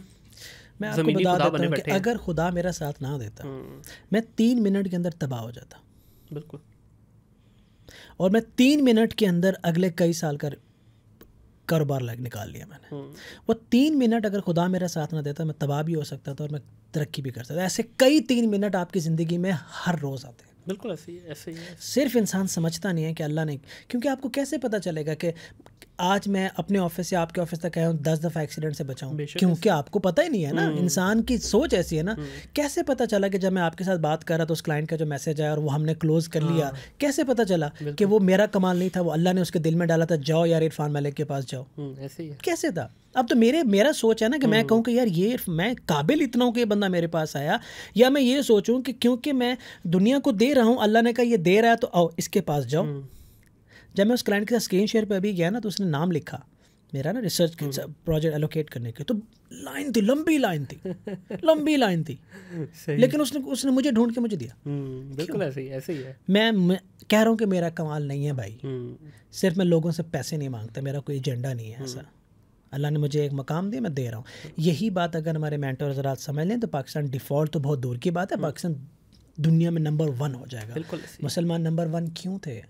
मैं आपको बता देता हूँ कि अगर खुदा मेरा साथ ना देता हम्म। मैं तीन मिनट के अंदर तबाह हो जाता बिल्कुल और मैं तीन मिनट के अंदर अगले कई साल का कारोबार लाइक निकाल लिया मैंने हम्म। वो तीन मिनट अगर खुदा मेरा साथ ना देता मैं तबाह भी हो सकता था और मैं तरक्की भी कर सकता ऐसे कई तीन मिनट आपकी ज़िंदगी में हर रोज़ आते हैं बिल्कुल ऐसे ही ऐसे ही सिर्फ इंसान समझता नहीं है कि अल्लाह ने क्योंकि आपको कैसे पता चलेगा कि आज मैं अपने ऑफिस से आपके ऑफिस तक आया हूँ दस दफ़ा एक्सीडेंट से बचाऊँ क्योंकि आपको पता ही नहीं है ना हम्म। इंसान की सोच ऐसी है ना हम्म। कैसे पता चला कि जब मैं आपके साथ बात कर रहा तो उस क्लाइंट का जो मैसेज आया और वो हमने क्लोज कर लिया हाँ। कैसे पता चला कि वो मेरा कमाल नहीं था वो अल्लाह ने उसके दिल में डाला था जाओ यार इरफान मलिक के पास जाओ हम्म, ऐसे ही कैसे था अब तो मेरे मेरा सोच है ना कि मैं हम्म। कहूँ कि यार ये मैं काबिल इतना हूँ कि ये बंदा मेरे पास आया या मैं ये सोचूँ कि क्योंकि मैं दुनिया को दे रहा हूँ अल्लाह ने कहा ये दे रहा है तो आओ इसके पास जाओ हम्म। जब मैं उस क्लाइंट के साथ स्क्रीन शेयर पर अभी गया ना तो उसने नाम लिखा मेरा ना रिसर्च प्रोजेक्ट एलोकेट करने के तो लाइन थी लंबी लाइन थी लंबी लाइन थी लेकिन उसने उसने मुझे ढूंढ के मुझे दिया हम्म, बिल्कुल ऐसे ही ऐसे ही है मैं, मैं कह रहा हूँ कि मेरा कमाल नहीं है भाई सिर्फ मैं लोगों से पैसे नहीं मांगता मेरा कोई एजेंडा नहीं है ऐसा अल्लाह ने मुझे एक मकाम दिया मैं दे रहा हूँ यही बात अगर हमारे मैंटो हजरात समझ लें तो पाकिस्तान डिफ़ॉल्ट तो बहुत दूर की बात है हम्म। पाकिस्तान दुनिया में नंबर वन हो जाएगा बिल्कुल मुसलमान नंबर वन क्यों थे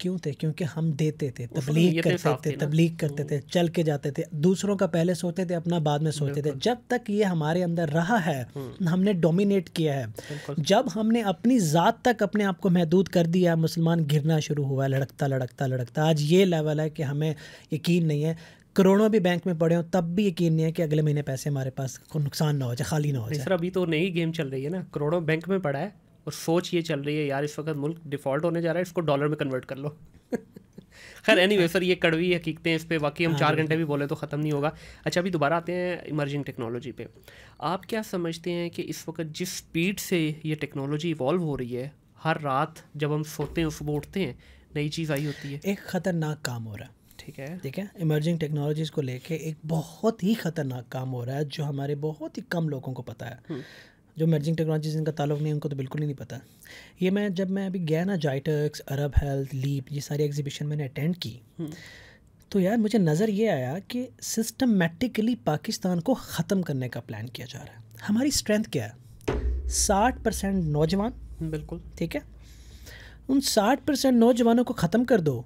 क्यों थे क्योंकि हम देते थे तो तबलीग करते थे तबलीग करते थे चल के जाते थे दूसरों का पहले सोचते थे अपना बाद में सोचते थे जब तक ये हमारे अंदर रहा है हम्म। हमने डोमिनेट किया है जब हमने अपनी ज़ात तक अपने आप को महदूद कर दिया मुसलमान गिरना शुरू हुआ लड़कता लड़कता लड़कता आज ये लेवल है कि हमें यकीन नहीं है करोड़ों भी बैंक में पड़े हो तब भी यकीन नहीं है कि अगले महीने पैसे हमारे पास नुकसान ना हो जाए खाली ना हो जाए सर अभी तो नई गेम चल रही है ना करोड़ों बैंक में पड़ा है और सोच ये चल रही है यार इस वक्त मुल्क डिफ़ॉल्ट होने जा रहा है इसको डॉलर में कन्वर्ट कर लो खैर एनी anyway, सर ये कड़वी हकीकतें इस पर बाकी हम हाँ, चार घंटे भी बोले तो ख़त्म नहीं होगा अच्छा अभी दोबारा आते हैं इमर्जिंग टेक्नोलॉजी पे आप क्या समझते हैं कि इस वक्त जिस स्पीड से ये टेक्नोलॉजी इवॉल्व हो रही है हर रात जब हम सोते हैं सुबह उठते हैं नई चीज़ आई होती है एक ख़तरनाक काम हो रहा है ठीक है ठीक है इमर्जिंग टेक्नोलॉजीज़ को लेके एक बहुत ही ख़तरनाक काम हो रहा है जो हमारे बहुत ही कम लोगों को पता है हम्म। जो इमर्जिंग टेक्नोलॉजी इनका ताल्लुक नहीं उनको तो बिल्कुल ही नहीं पता ये मैं जब मैं अभी गया ना जाइटक्स अरब हेल्थ लीप ये सारी एग्जीबिशन मैंने अटेंड की हम्म। तो यार मुझे नज़र ये आया कि सिस्टमेटिकली पाकिस्तान को ख़त्म करने का प्लान किया जा रहा है हमारी स्ट्रेंथ क्या है साठ परसेंट नौजवान बिल्कुल ठीक है उन साठ परसेंट नौजवानों को ख़त्म कर दो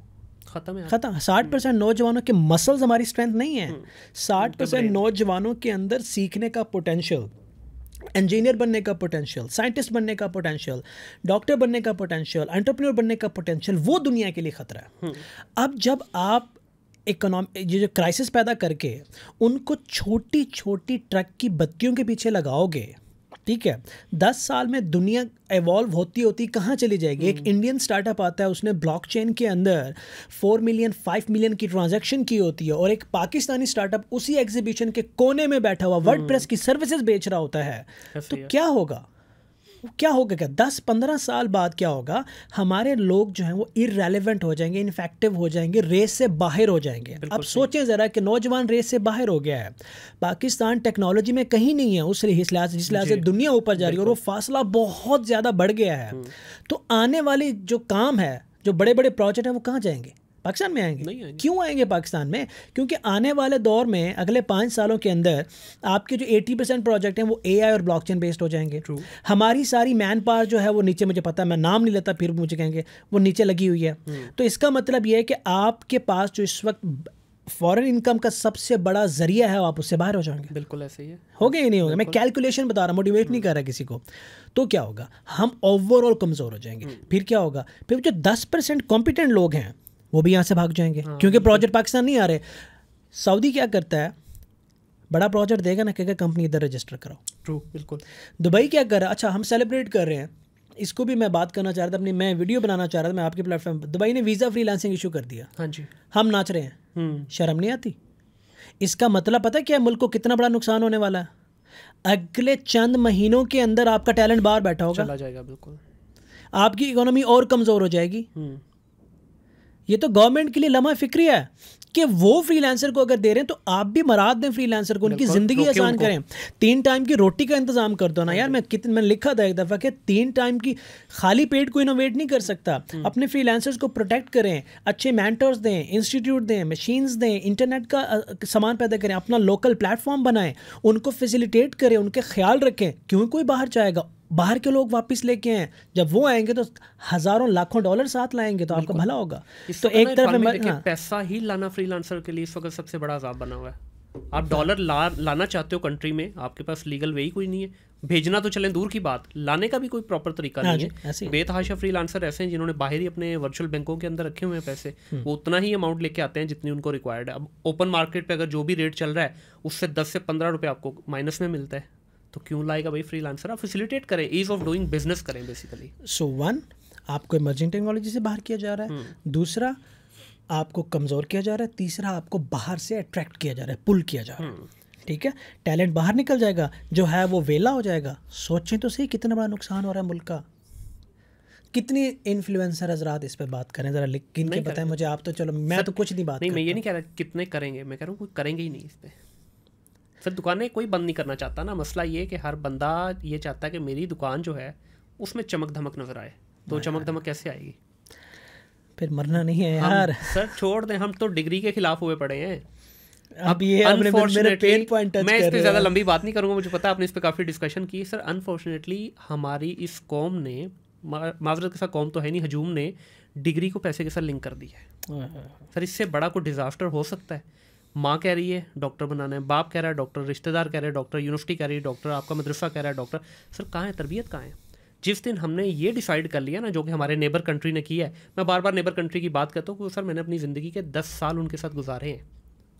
खत्म है खत्म साठ परसेंट हम्म। नौजवानों के मसल्स हमारी स्ट्रेंथ नहीं है हम्म। साठ परसेंट तो नौजवानों के अंदर सीखने का पोटेंशियल इंजीनियर बनने का पोटेंशियल साइंटिस्ट बनने का पोटेंशियल डॉक्टर बनने का पोटेंशियल एंटरप्रेन्योर बनने का पोटेंशियल वो दुनिया के लिए ख़तरा है हम्म। अब जब आप इकोनॉमिक ये जो क्राइसिस पैदा करके उनको छोटी छोटी ट्रक की बत्तियों के पीछे लगाओगे ठीक है दस साल में दुनिया एवॉल्व होती होती कहाँ चली जाएगी एक इंडियन हम्म। स्टार्टअप आता है उसने ब्लॉकचेन के अंदर फोर मिलियन फाइव मिलियन की ट्रांजैक्शन की होती है और एक पाकिस्तानी स्टार्टअप उसी एग्जीबिशन के कोने में बैठा हुआ वर्ल्ड हम्म। प्रेस की सर्विसेज बेच रहा होता है तो क्या होगा क्या होगा क्या दस पंद्रह साल बाद क्या होगा हमारे लोग जो हैं वो इरेलीवेंट हो जाएंगे इन्फेक्टिव हो जाएंगे रेस से बाहर हो जाएंगे अब सोचें ज़रा कि नौजवान रेस से बाहर हो गया है पाकिस्तान टेक्नोलॉजी में कहीं नहीं है उस लिहाज जिस लिहाज से दुनिया ऊपर जा रही है और वो फासला बहुत ज़्यादा बढ़ गया है हम्म। तो आने वाली जो काम है जो बड़े बड़े प्रोजेक्ट हैं वो कहाँ जाएंगे पाकिस्तान में आएंगे नहीं आएंगे क्यों आएंगे पाकिस्तान में क्योंकि आने वाले दौर में अगले पाँच सालों के अंदर आपके जो 80 परसेंट प्रोजेक्ट हैं वो एआई और ब्लॉकचेन बेस्ड हो जाएंगे True. हमारी सारी मैन पावर जो है वो नीचे मुझे पता है मैं नाम नहीं लेता फिर मुझे कहेंगे वो नीचे लगी हुई है हम्म। तो इसका मतलब ये है कि आपके पास जो इस वक्त फॉरेन इनकम का सबसे बड़ा जरिया है आप उससे बाहर हो जाएंगे बिल्कुल ऐसे ही है हो गया ही नहीं होगा मैं कैलकुलेशन बता रहा हूँ मोटिवेट नहीं हम्म। कर रहा किसी को तो क्या होगा हम ओवरऑल कमज़ोर हो जाएंगे हम्म। फिर क्या होगा फिर जो दस परसेंट कॉम्पिटेंट लोग हैं वो भी यहाँ से भाग जाएंगे हाँ, क्योंकि प्रोजेक्ट पाकिस्तान नहीं आ रहे सऊदी क्या करता है बड़ा प्रोजेक्ट देगा ना कहकर कंपनी इधर रजिस्टर कराओ ट्रू बिल्कुल दुबई क्या कर रहा है अच्छा हम सेलिब्रेट कर रहे हैं इसको भी मैं बात करना चाह रहा था अपनी मैं वीडियो बनाना चाह रहा था मैं आपके प्लेटफॉर्म दुबई ने वीज़ा फ्री लांसिंग इशू कर दिया हाँ जी हम नाच रहे हैं हम्म। शर्म नहीं आती इसका मतलब पता है क्या मुल्क को कितना बड़ा नुकसान होने वाला है अगले चंद महीनों के अंदर आपका टैलेंट बाहर बैठा होगा चला जाएगा बिल्कुल आपकी इकोनॉमी और कमज़ोर हो जाएगी हम्म। ये तो गवर्नमेंट के लिए लम्हा फिक्री है कि वो फ्रीलांसर को अगर दे रहे हैं तो आप भी मराद दें फ्रीलांसर को उनकी ज़िंदगी आसान करें तीन टाइम की रोटी का इंतज़ाम कर दो ना यार मैं कितने मैंने लिखा था एक दफ़ा कि तीन टाइम की खाली पेट को इनोवेट नहीं कर सकता हम्म। अपने फ्रीलांसर्स को प्रोटेक्ट करें अच्छे मैंटर्स दें इंस्टीट्यूट दें मशीन्स दें इंटरनेट का सामान पैदा करें अपना लोकल प्लेटफॉर्म बनाएं उनको फैसिलिटेट करें उनके ख्याल रखें क्यों कोई बाहर जाएगा बाहर के लोग वापस लेके आए जब वो आएंगे तो हजारों लाखों डॉलर साथ लाएंगे तो आपका भला होगा तो एक तरफ हाँ। पैसा ही लाना फ्रीलांसर के लिए इस वक्त सबसे बड़ा बना हुआ है आप डॉलर ला लाना चाहते हो कंट्री में आपके पास लीगल वे ही कोई नहीं है भेजना तो चलें दूर की बात लाने का भी कोई प्रॉपर तरीका हाँ नहीं है बेतहाशा फ्री लांसर ऐसे हैं जिन्होंने बाहर ही अपने वर्चुअल बैंकों के अंदर रखे हुए हैं पैसे हम्म। वो उतना ही अमाउंट लेके आते हैं जितनी उनको रिक्वायर्ड है अब ओपन मार्केट पर अगर जो भी रेट चल रहा है उससे दस से पंद्रह रुपये आपको माइनस में मिलता है तो क्यों लाएगा भाई फ्री लांसर आप फैसिलिटेट करें ईज ऑफ डूइंग बिजनेस करें बेसिकली सो वन आपको इमर्जिंग टेक्नोलॉजी से बाहर किया जा रहा है हम्म। दूसरा आपको कमज़ोर किया जा रहा है तीसरा आपको बाहर से अट्रैक्ट किया जा रहा है पुल किया जा रहा है हम्म। ठीक है टैलेंट बाहर निकल जाएगा जो है वो वेला हो जाएगा सोचें तो सही कितना बड़ा नुकसान हो रहा है मुल्क का कितने इन्फ्लुएंसर हजरात इस पर बात करें ज़रा लेकिन के बताएं मुझे आप तो चलो मैं तो कुछ नहीं बात नहीं मैं ये नहीं कह रहा कितने करेंगे मैं कह रहा हूँ कोई करेंगे ही नहीं इस पर सर दुकानें कोई बंद नहीं करना चाहता ना मसला ये कि हर बंदा ये चाहता है कि मेरी दुकान जो है उसमें चमक धमक नज़र आए तो चमक धमक कैसे आएगी फिर मरना नहीं है यार सर छोड़ दें हम तो डिग्री के खिलाफ हुए पड़े हैं अब ये मेरे पेन पॉइंट मैं इस पर ज़्यादा लंबी बात नहीं करूँगा मुझे पता है आपने इस पर काफ़ी डिस्कशन की सर अनफॉर्चुनेटली हमारी इस कौम ने माजरत के साथ कौम तो है नहीं हजूम ने डिग्री को पैसे के साथ लिंक कर दी है हाँ, हाँ, हाँ। सर इससे बड़ा कोई डिज़ास्टर हो सकता है माँ कह रही है डॉक्टर बनाना है बाप कह रहा है डॉक्टर रिश्तेदार कह रहे हैं डॉक्टर यूनिवर्सिटी कह रही है डॉक्टर आपका मदरसा कह रहा है डॉक्टर सर कहाँ है तरबियत कहाँ है जिस दिन हमने ये डिसाइड कर लिया ना जो कि हमारे नेबर कंट्री ने किया है मैं बार बार नेबर कंट्री की बात करता हूँ सर मैंने अपनी ज़िंदगी के दस साल उनके साथ गुजारे हैं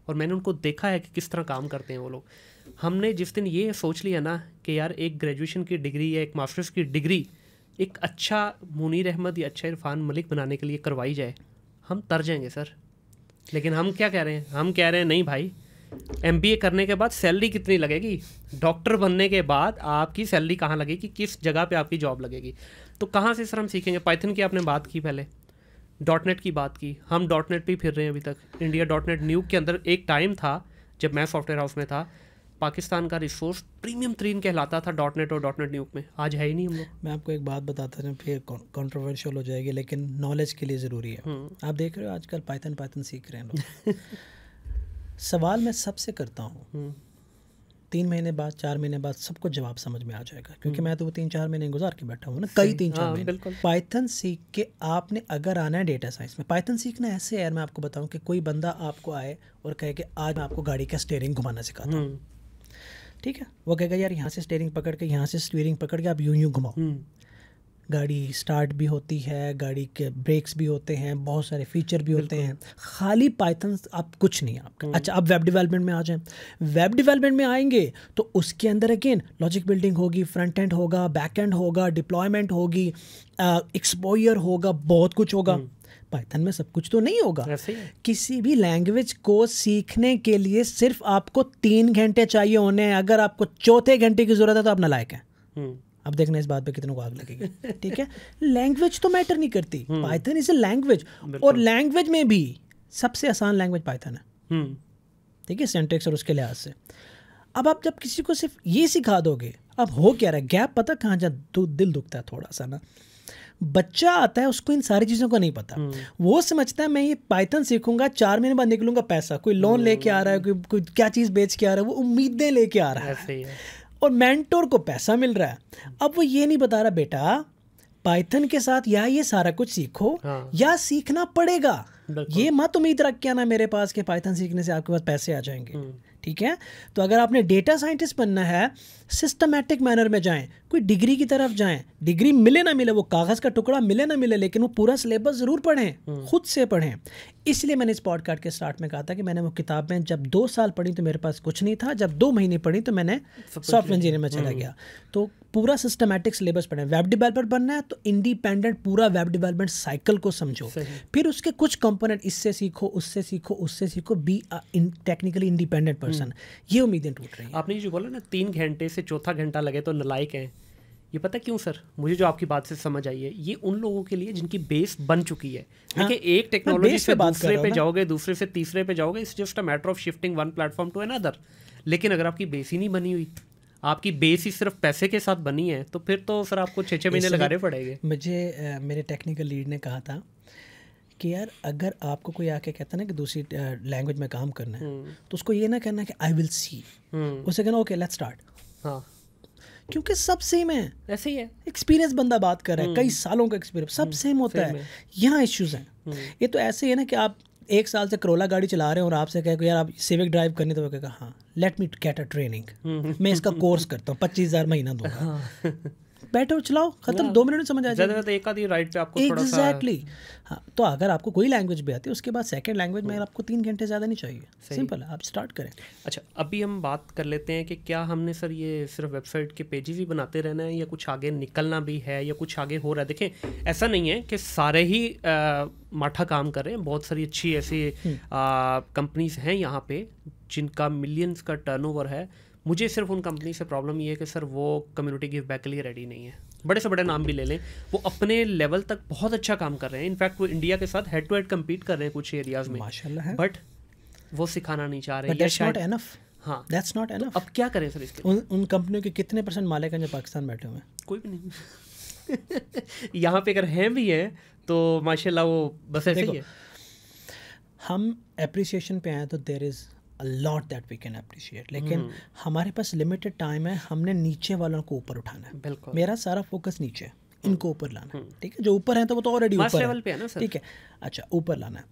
और मैंने उनको देखा है कि किस तरह काम करते हैं वो लोग हमने जिस दिन ये सोच लिया ना कि यार एक ग्रेजुएशन की डिग्री या एक मास्टर्स की डिग्री एक अच्छा मुनीर अहमद या अच्छा इरफान मलिक बनाने के लिए करवाई जाए हम तर जाएंगे सर लेकिन हम क्या कह रहे हैं हम कह रहे हैं नहीं भाई एम करने के बाद सैलरी कितनी लगेगी डॉक्टर बनने के बाद आपकी सैलरी कहाँ लगेगी किस जगह पे आपकी जॉब लगेगी तो कहाँ से सर हम सीखेंगे पाइथन की आपने बात की पहले डॉट नेट की बात की हम डॉट नेट पर फिर रहे हैं अभी तक इंडिया डॉट नेट न्यू के अंदर एक टाइम था जब मैं सॉफ्टवेयर हाउस में था पाकिस्तान का रिसोर्स प्रीमियम त्रीन कहलाता था डॉट नेट और डॉट नेट न्यूक में आज है ही नहीं हम लोग मैं आपको एक बात बताता हूँ फिर कॉन्ट्रोवर्शियल हो जाएगी लेकिन नॉलेज के लिए ज़रूरी है हम्म। आप देख रहे हो आजकल पाइथन पाइथन सीख रहे हैं लोग सवाल मैं सबसे करता हूँ हम्म। तीन महीने बाद चार महीने बाद सबको जवाब समझ में आ जाएगा क्योंकि हम्म। मैं तो वो तीन चार महीने गुजार के बैठा हूँ ना कई तीन चार हाँ, महीने पाइथन सीख के आपने अगर आना है डेटा साइंस में पाइथन सीखना ऐसे है मैं आपको बताऊँ कि कोई बंदा आपको आए और कहे कि आज मैं आपको गाड़ी का स्टेयरिंग घुमाना सिखाता हूँ हम्म। ठीक है वो कहेगा यार यहाँ से स्टेयरिंग पकड़ के यहाँ से स्टेयरिंग पकड़ के आप यूं यूं घुमाओ गाड़ी स्टार्ट भी होती है गाड़ी के ब्रेक्स भी होते हैं बहुत सारे फीचर भी होते हैं खाली पाइथन आप कुछ नहीं आपका हम्म। अच्छा आप वेब डिवेलपमेंट में आ जाएं वेब डिवेलपमेंट में आएंगे तो उसके अंदर अगेन लॉजिक बिल्डिंग होगी फ्रंट एंड होगा बैक एंड होगा डिप्लॉयमेंट होगी एक्सपोयर होगा बहुत कुछ होगा पाइथन हम्म। में सब कुछ तो नहीं होगा किसी भी लैंग्वेज को सीखने के लिए सिर्फ आपको तीन घंटे चाहिए होने हैं अगर आपको चौथे घंटे की ज़रूरत है तो आप नलायक हैं हम्म। अब देखना इस बात पे कितने को आग लगेगी ठीक है लैंग्वेज तो मैटर नहीं करती पाइथन इज ए लैंग्वेज और लैंग्वेज में भी सबसे आसान लैंग्वेज पाइथन है हम्म। ठीक है सेंटेक्स और उसके लिहाज से अब आप जब किसी को सिर्फ ये सिखा दोगे अब हो क्या रहा है गैप पता कहाँ जा दिल दुखता है थोड़ा सा ना बच्चा आता है उसको इन सारी चीज़ों का नहीं पता हम्म। वो समझता है मैं ये पाइथन सीखूंगा चार महीने बाद निकलूंगा पैसा कोई लोन हम्म। लेके आ रहा है कोई क्या चीज़ बेच के आ रहा है वो उम्मीदें लेके आ रहा है और मैंटोर को पैसा मिल रहा है अब वो ये नहीं बता रहा बेटा पाइथन के साथ या ये सारा कुछ सीखो हाँ। या सीखना पड़ेगा ये मत उम्मीद रख के आना मेरे पास के पाइथन सीखने से आपके पास पैसे आ जाएंगे हम्म। ठीक है तो अगर आपने डेटा साइंटिस्ट बनना है सिस्टमेटिक मैनर में जाएं कोई डिग्री की तरफ जाएं डिग्री मिले ना मिले वो कागज़ का टुकड़ा मिले ना मिले लेकिन वो पूरा सिलेबस ज़रूर पढ़ें हम्म। खुद से पढ़ें इसलिए मैंने इस पॉडकास्ट के स्टार्ट में कहा था कि मैंने वो किताबें जब दो साल पढ़ी तो मेरे पास कुछ नहीं था जब दो महीने पढ़ी तो मैंने सॉफ्टवेयर इंजीनियर में चला हम्म। गया तो पूरा सिस्टमैटिक सिलेबस है वेब डेवलपर बनना है तो इंडिपेंडेंट पूरा वेब डेवलपमेंट साइकिल को समझो फिर उसके कुछ कंपोनेंट इससे सीखो उससे सीखो उससे सीखो बी टेक्निकली इंडिपेंडेंट पर्सन ये उम्मीदें टूट रही है आपने जो बोला ना तीन घंटे से चौथा घंटा लगे तो नलायक है ये पता क्यों सर मुझे जो आपकी बात से समझ आई है ये उन लोगों के लिए जिनकी बेस बन चुकी है हाँ, देखिए हाँ, एक टेक्नोलॉजी से दूसरे पे जाओगे दूसरे से तीसरे पे जाओगे it's just a matter of shifting one platform to another लेकिन अगर आपकी बेस ही नहीं बनी हुई आपकी बेस ही सिर्फ पैसे के साथ बनी है तो फिर तो सर आपको छः छः महीने लगाने पड़ेंगे मुझे मेरे टेक्निकल लीड ने कहा था कि यार अगर आपको कोई आके कहता ना कि दूसरी लैंग्वेज में काम करना है हम्म। तो उसको ये ना कहना कि आई विल सी उसे कहना ओके लेट्स स्टार्ट हाँ क्योंकि सब सेम है ऐसे ही है एक्सपीरियंस बंदा बात कर रहा है कई हम्म। सालों का एक्सपीरियंस सब सेम हम्म, होता है यहाँ इश्यूज हैं ये तो ऐसे ही है ना कि आप एक साल से करोला गाड़ी चला रहे हो और आपसे कहे यार आप सिविक ड्राइव करनी तो कहेगा हाँ let me get a training मैं इसका कोर्स करता हूँ पच्चीस हज़ार महीना दूंगा हाँ। बैठो चलाओ खत्म हाँ। दो मिनट समझ आ जाए एक आधी राइट पे आपको एग्जैक्टली हाँ तो अगर आपको कोई लैंग्वेज भी आती है उसके बाद सेकेंड लैंग्वेज में हाँ। आपको तीन घंटे ज़्यादा नहीं चाहिए सिंपल आप स्टार्ट करें अच्छा अभी हम बात कर लेते हैं कि क्या हमने सर ये सिर्फ वेबसाइट के पेजेस ही बनाते रहना है या कुछ आगे निकलना भी है या कुछ आगे हो रहा है देखें ऐसा नहीं है कि सारे ही माठा काम कर रहे हैं बहुत सारी अच्छी ऐसी कंपनीज हम्म। हैं यहाँ पे जिनका मिलियंस का टर्न है मुझे सिर्फ उन कंपनी से प्रॉब्लम ये है कि सर वो कम्युनिटी गिव बैक के लिए रेडी नहीं है बड़े से बड़े नाम भी ले लें वो अपने लेवल तक बहुत अच्छा काम कर रहे हैं इनफैक्ट वो इंडिया के साथ हेड टू हेड कम्पीट कर रहे हैं कुछ एरियाज में बट वो सिखाना नहीं चाह रहे हैं हाँ दैट्स नॉट एनफ अब क्या करें सर इसके उन उन कंपनियों के कितने परसेंट मालिक हैं जो पाकिस्तान बैठे हुए हैं कोई भी नहीं यहाँ पे अगर हैं भी हैं तो माशाल्लाह वो बस ऐसे ही है हम अप्रिसिएशन पे आए तो there is lot that we can appreciate लेकिन hmm. हमारे पास लिमिटेड टाइम है हमने नीचे वालों को ऊपर उठाना है बिल्कुल मेरा सारा फोकस नीचे है hmm. इनको ऊपर लाना है hmm. ठीक है जो ऊपर है तो वो तो ऑलरेडी ऊपर है ठीक है अच्छा ऊपर लाना है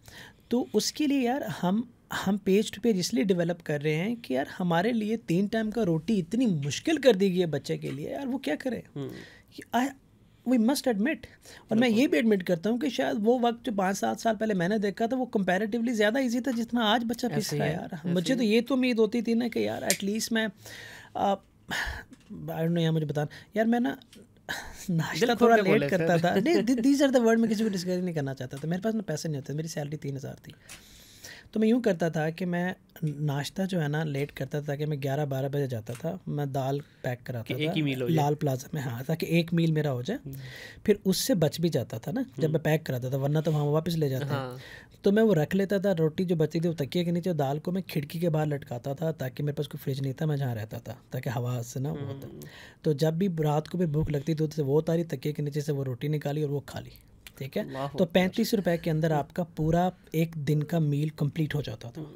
तो उसके लिए यार हम हम पेज टू पेज इसलिए डेवलप कर रहे हैं कि यार हमारे लिए तीन टाइम का रोटी इतनी मुश्किल कर दी गई है बच्चे के लिए यार वो क्या करे वी मस्ट एडमिट और मैं ये भी एडमिट करता हूँ कि शायद वो वक्त जो पाँच सात साल पहले मैंने देखा था वो कंपेरेटिवली ज़्यादा ईजी था जितना आज बच्चा पीस रहा है यार मुझे तो ये तो उम्मीद होती थी ना कि यार एटलीस्ट मैं आई नो यार मुझे बता यार मैं ना नाश्ता थोड़ा लेट करता था नहीं दीज आर द वर्ड में किसी को डिस्कस नहीं करना चाहता था मेरे पास ना पैसे नहीं होते मेरी सैलरी तीन हज़ार थी तो मैं यूँ करता था कि मैं नाश्ता जो है ना लेट करता था कि मैं ग्यारह बारह बजे जाता था मैं दाल पैक कराता था एक ही मील हो लाल प्लाजा में हाँ ताकि एक मील मेरा हो जाए हम्म। फिर उससे बच भी जाता था ना जब मैं हम्म। पैक कराता था वरना तो वहाँ वापस ले जाते हाँ। तो मैं वो रख लेता था रोटी जो बची थी वो तकिए के नीचे दाल को मैं खिड़की के बाहर लटकाता था ताकि मेरे पास कोई फ्रिज नहीं था मैं जहाँ रहता था ताकि हवा से ना होता हम्म। तो जब भी रात को भी भूख लगती थी तो वो तारी तकिए के नीचे से वो रोटी निकाली और वो खा ली ठीक है तो पैंतीस रुपए के अंदर आपका पूरा एक दिन का मील कंप्लीट हो जाता था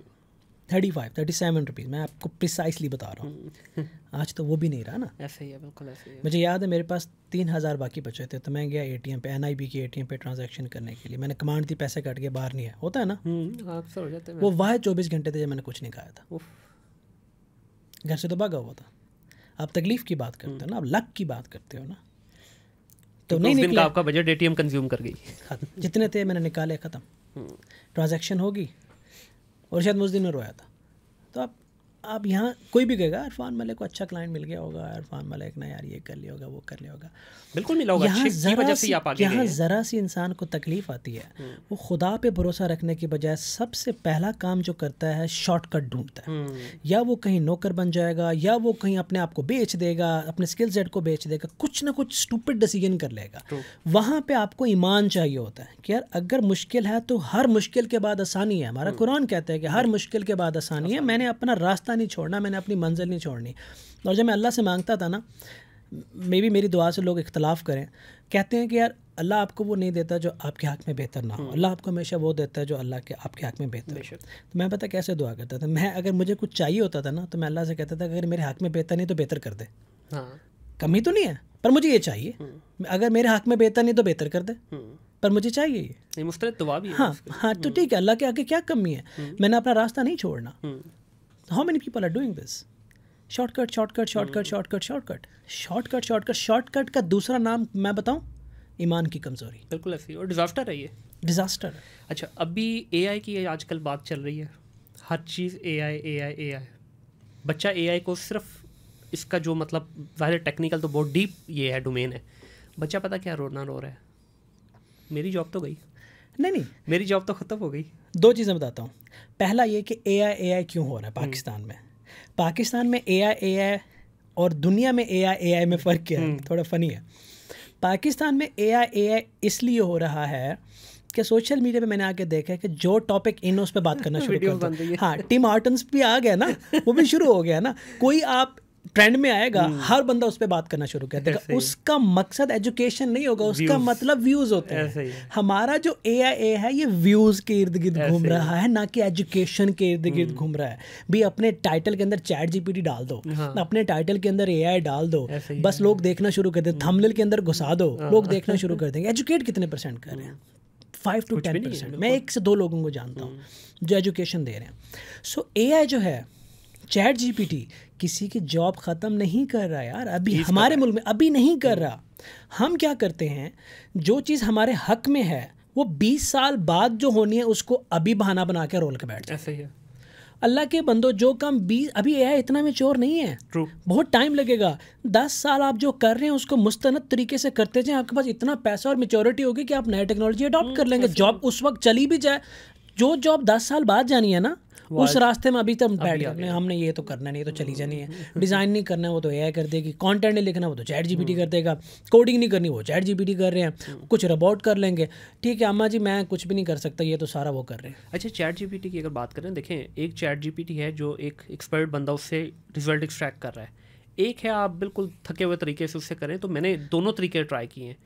thirty five thirty seven rupees मैं आपको प्रिसाइसली बता रहा हूँ हम्म। आज तो वो भी नहीं रहा ना ऐसे ही है बिल्कुल ऐसे ही मुझे याद है मेरे पास तीन हज़ार बाकी बचे थे तो मैं गया ए टी एम पे एन आई बी के ए टी एम पे ट्रांजेक्शन करने के लिए मैंने कमांड दी पैसे कट के बाहर नहीं है होता है ना हम्म, अक्सर हो जाते हैं वो वाह चौबीस घंटे थे जब मैंने कुछ नहीं खाया था घर से तो भागा हुआ था आप तकलीफ़ की बात करते हो ना आप लक की बात करते हो ना तो नहीं दिन का आपका बजट एटीएम कंज्यूम कर गई खत्म जितने थे मैंने निकाले ख़त्म ट्रांजैक्शन हम्म। होगी और शायद मैं दिन में रोया था तो आप अब यहाँ कोई भी कहेगा इरफान मलिक को अच्छा क्लाइंट मिल गया होगा इरफान मलिक ना यार ये कर लिया होगा वो कर लिया होगा बिल्कुल मिला होगा यहाँ ज़रा सी यहाँ ज़रा सी इंसान को तकलीफ़ आती है हम्म। वो खुदा पे भरोसा रखने के बजाय सबसे पहला काम जो करता है शॉर्टकट ढूंढता है हम्म। या वो कहीं नौकर बन जाएगा या वो कहीं अपने आप को बेच देगा अपने स्किल सेट को बेच देगा कुछ ना कुछ स्टूपिड डिसीजन कर लेगा वहाँ पर आपको ईमान चाहिए होता है कि यार अगर मुश्किल है तो हर मुश्किल के बाद आसानी है हमारा हम्म। कुरान कहता है कि हर मुश्किल के बाद आसानी है मैंने अपना रास्ता रास्ता नहीं छोड़ना मैंने अपनी मंजिल नहीं छोड़नी और जब मैं अल्लाह से मांगता था ना मे भी मेरी दुआ से लोग इख्तलाफ़ करें कहते हैं कि यार अल्लाह आपको वो नहीं देता जो आपके हक़ में बेहतर ना हो हम्म। अल्लाह आपको हमेशा वो देता है जो अल्लाह के आपके हक़ में बेहतर हो तो मैं पता कैसे दुआ करता था मैं अगर मुझे कुछ चाहिए होता था ना तो मैं अल्लाह से कहता था अगर मेरे हक़ में बेहतर नहीं तो बेहतर कर दे हाँ। कमी तो नहीं है पर मुझे ये चाहिए हम्म। अगर मेरे हक़ में बेहतर नहीं तो बेहतर कर दे हम्म। पर मुझे चाहिए ये मुफ्त दुआ भी हाँ हाँ तो ठीक है अल्लाह के आगे क्या कमी है मैंने अपना रास्ता नहीं छोड़ना how many people are doing this shortcut shortcut shortcut shortcut shortcut shortcut shortcut shortcut का दूसरा नाम मैं बताऊँ ईमान की कमज़ोरी बिल्कुल ऐसी और डिज़ास्टर है ये डिज़ास्टर अच्छा अभी ए की आजकल बात चल रही है हर चीज़ ए आई ए आई ए आई बच्चा ए को सिर्फ इसका जो मतलब ज़ाहिर टेक्निकल तो बहुत डीप ये है डोमेन है बच्चा पता क्या रोना रो रहा है मेरी जॉब तो गई नहीं नहीं मेरी जॉब तो ख़त्म हो गई दो चीज़ें बताता हूँ पहला ये कि ए आई ए आई क्यों हो रहा है पाकिस्तान में पाकिस्तान में ए आई ए आई और दुनिया में ए आई ए आई में फ़र्क क्या है हम्म। थोड़ा फनी है पाकिस्तान में ए आई ए आई इसलिए हो रहा है कि सोशल मीडिया पे मैंने आके देखा है कि जो टॉपिक इन उस पर बात करना शुरू कर हाँ टीम आर्टन्स भी आ गया ना वो भी शुरू हो गया ना कोई आप ट्रेंड में आएगा हम्म। हर बंदा उस पर बात करना शुरू कर देगा उसका मकसद एजुकेशन नहीं होगा उसका मतलब व्यूज होते हैं हमारा जो ए आई ए है ये व्यूज के इर्द गिर्द घूम रहा है ना कि एजुकेशन के इर्द गिर्द हम्म। घूम रहा है भी अपने टाइटल के अंदर चैट जीपीटी डाल दो हाँ। अपने टाइटल के अंदर ए आई डाल दो बस लोग देखना शुरू कर दे थमलिल हम्म। के अंदर घुसा दो हाँ। लोग देखना शुरू कर देंगे एजुकेट कितने परसेंट कर रहे हैं फाइव टू टेन परसेंट मैं एक से दो लोगों को जानता हूँ जो एजुकेशन दे रहे हैं सो ए आई जो है चैट जीपीटी किसी की जॉब ख़त्म नहीं कर रहा यार अभी हमारे मुल्क में अभी नहीं कर hmm. रहा हम क्या करते हैं जो चीज़ हमारे हक में है वो 20 साल बाद जो होनी है उसको अभी बहाना बना के रोल के बैठ जाए ही है अल्लाह के बंदो जो काम बीस अभी ए इतना मेच्योर नहीं है True. बहुत टाइम लगेगा दस साल आप जो कर रहे हैं उसको मुस्तनद तरीके से करते जाएं आपके पास इतना पैसा और मेच्योरिटी होगी कि आप नया टेक्नोलॉजी अडॉप्ट कर लेंगे जॉब उस वक्त चली भी जाए जो जॉब दस साल बाद जानी है ना उस रास्ते में अभी तक बैठ गया हमने ये तो करना नहीं तो चली जानी है डिज़ाइन नहीं करना है वो तो ए कर देगी कॉन्टेंट नहीं लिखना वो तो चैट जी हम्म। कर देगा कोडिंग नहीं करनी वो चैट जी कर रहे हैं हम्म। कुछ रोबोट कर लेंगे ठीक है अम्मा जी मैं कुछ भी नहीं कर सकता ये तो सारा वो कर रहे हैं अच्छा चैट जी की अगर बात करें देखें एक चैट जी है जो एक एक्सपर्ट बंदा उससे रिजल्ट एक्सट्रैक्ट कर रहा है एक है आप बिल्कुल थके हुए तरीके से उससे करें तो मैंने दोनों तरीके ट्राई किए हैं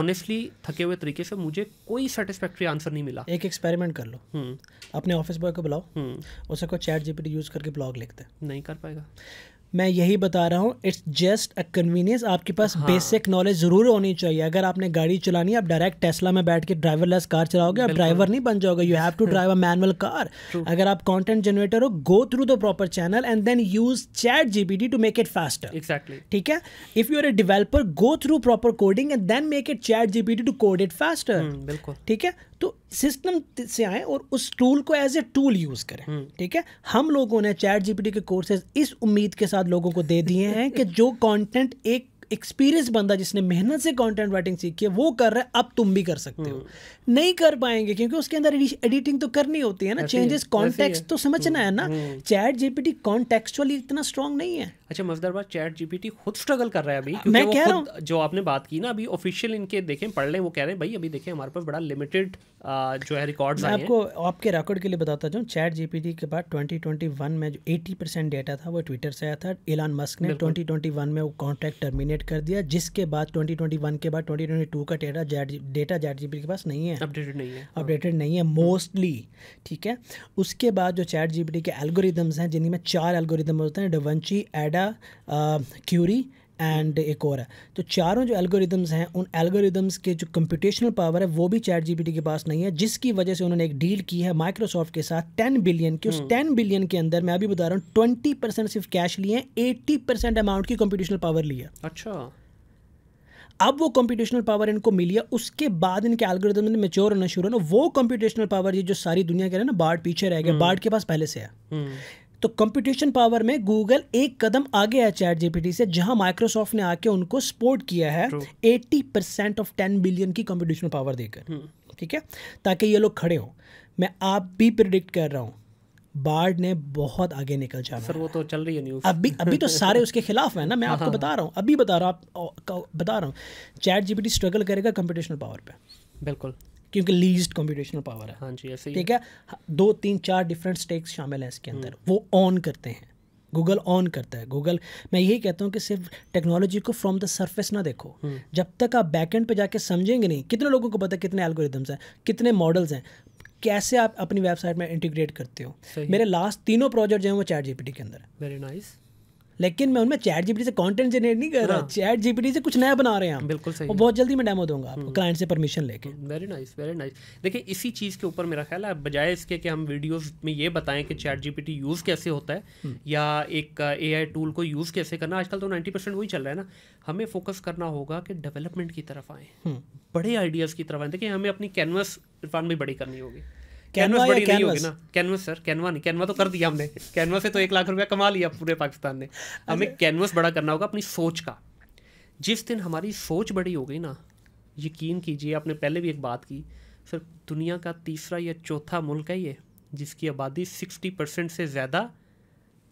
ऑनेस्टली थके हुए तरीके से मुझे कोई सेटिस्फैक्ट्री आंसर नहीं मिला एक एक्सपेरिमेंट कर लो हम्म। अपने ऑफिस बॉय को बुलाओ हम्म। उसे को चैट जीपीटी यूज करके ब्लॉग लिखते नहीं कर पाएगा मैं यही बता रहा हूँ इट्स जस्ट अ कन्वीनियंस आपके पास बेसिक नॉलेज ज़रूर होनी चाहिए अगर आपने गाड़ी चलानी है आप डायरेक्ट टेस्ला में बैठ के ड्राइवर लेस कार चलाओगे आप ड्राइवर नहीं बन जाओगे you have to drive a manual car अगर आप कॉन्टेंट जनरेटर हो go through the proper channel and then use ChatGPT to make it faster exactly ठीक है if you are a developer go through proper coding and then make it ChatGPT to code it faster बिल्कुल ठीक है तो system से आए और उस टूल को एज ए टूल यूज़ करें हम्म। ठीक है हम लोगों ने चैट जीपीटी के कोर्सेज इस उम्मीद के साथ लोगों को दे दिए हैं कि जो कंटेंट एक एक्सपीरियंस बंदा जिसने मेहनत से कंटेंट राइटिंग सीखी है वो कर रहा है अब तुम भी कर सकते हो हम्म। नहीं कर पाएंगे क्योंकि उसके अंदर एडिटिंग तो करनी होती है ना चेंजेस कॉन्टेक्स तो समझना हम्म, है ना चैट जीपीटी कॉन्टेक्चुअली इतना स्ट्रांग नहीं है अच्छा मजदार बात चैट जीपीटी खुद स्ट्रगल कर रहा है अभी मैं कह रहा हूँ जो आपने बात की ना अभी ऑफिशियल इनके देखें पढ़ लें वो कह रहे हैं भाई अभी देखें हमारे पास बड़ा लिमिटेड जो है रिकॉर्ड मैं आपको आपके रिकॉर्ड के लिए बताता चाहूँ चैट जीपीटी के बाद 2021 में जो 80 परसेंट डेटा था वो ट्विटर से आया था इलान मस्क ने 2021 में वो कॉन्ट्रैक्ट टर्मिनेट अपडेट कर दिया जिसके बाद 2021 के बाद 2022 का डेटा डेटा चैट जी के पास नहीं है अपडेटेड नहीं है अपडेटेड हाँ। नहीं है मोस्टली ठीक है उसके बाद जो चैट जी के एल्गोरिदम्स हैं जिनमें चार एल्गोरिदम होते हैं डवंची एडा क्यूरी एंड एक और है तो चारों जो एल्गोरिदम्स हैं उन एल्गोरिदम्स के जो कंप्यूटेशनल पावर है वो भी चैट जीपीटी के पास नहीं है जिसकी वजह से उन्होंने एक डील की है माइक्रोसॉफ्ट के साथ टेन बिलियन की उस टेन हम्म। बिलियन के अंदर मैं अभी बता रहा हूँ ट्वेंटी परसेंट सिर्फ कैश लिए एट्टी परसेंट अमाउंट की कंप्यूटेशनल पावर ली है अच्छा अब वो कंप्यूटेशनल पावर इनको मिली है उसके बाद इनके एल्गोरिदम ने मेच्योर होना शुरू है ना वो कंप्यूटेशनल पावर ये जो सारी दुनिया कह रहे हैं ना बाढ़ पीछे रह गए बाढ़ हम्म। के पास पहले से है हम्म। तो कंप्यूटेशन पावर में गूगल एक कदम आगे है चैट जीपीटी से जहां माइक्रोसॉफ्ट ने आके उनको सपोर्ट किया है eighty percent of ten billion की कंप्यूटेशन पावर देकर हम्म। ठीक है ताकि ये लोग खड़े हों मैं आप भी प्रिडिक्ट कर रहा हूँ बाढ़ ने बहुत आगे निकल जाना सर वो तो चल रही है न्यूज़ अभी अभी तो सारे उसके खिलाफ है ना मैं हाँ, आपको हाँ। बता रहा हूँ अभी बता रहा हूँ आप बता रहा हूँ चैट जीपीटी स्ट्रगल करेगा कंप्यूटेशनल पावर पे बिल्कुल क्योंकि लीज्ड कंप्यूटेशनल पावर है हाँ जी ऐसे ठीक है दो तीन चार डिफरेंट स्टेक्स शामिल हैं इसके अंदर वो ऑन करते हैं गूगल ऑन करता है गूगल मैं यही कहता हूँ कि सिर्फ टेक्नोलॉजी को फ्रॉम द सरफेस ना देखो हम्म। जब तक आप बैकेंड पे जाके समझेंगे नहीं कितने लोगों को पता है कितने एल्गोरिदम्स हैं कितने मॉडल्स हैं कैसे आप अपनी वेबसाइट में इंटीग्रेट करते हो मेरे लास्ट तीनों प्रोजेक्ट जो हैं वो चैट जीपीटी के अंदर वेरी नाइस nice. लेकिन मैं उनमें चैट जीपीटी से कंटेंट जनरेट नहीं कर रहा हाँ। चैट जीपीटी से कुछ नया बना रहे हैं हम बिल्कुल सही और बहुत जल्दी मैं डेमो दूंगा आपको क्लाइंट हम्म। से परमिशन लेके वेरी नाइस वेरी नाइस देखिए इसी चीज़ के ऊपर मेरा ख्याल है बजाय इसके कि हम वीडियोस में ये बताएं कि चैट जीपीटी यूज़ कैसे होता है हम्म। या एक ए uh, टूल को यूज़ कैसे करना आजकल तो नाइन्टी परसेंट वही चल रहा है ना हमें फोकस करना होगा कि डेवलपमेंट की तरफ आए हम्म। बड़े आइडियाज़ की तरफ आए देखिए हमें अपनी कैनवस इरफान भी बड़ी करनी होगी कैनवा बड़ी नहीं होगी ना कैनवस सर कैनवा नहीं कैनवा तो कर दिया हमने कैनवा से तो एक लाख रुपया कमा लिया पूरे पाकिस्तान ने अच्छा। हमें कैनवस बड़ा करना होगा अपनी सोच का जिस दिन हमारी सोच बड़ी हो गई ना यकीन कीजिए आपने पहले भी एक बात की सर दुनिया का तीसरा या चौथा मुल्क है ये जिसकी आबादी सिक्सटी परसेंट से ज़्यादा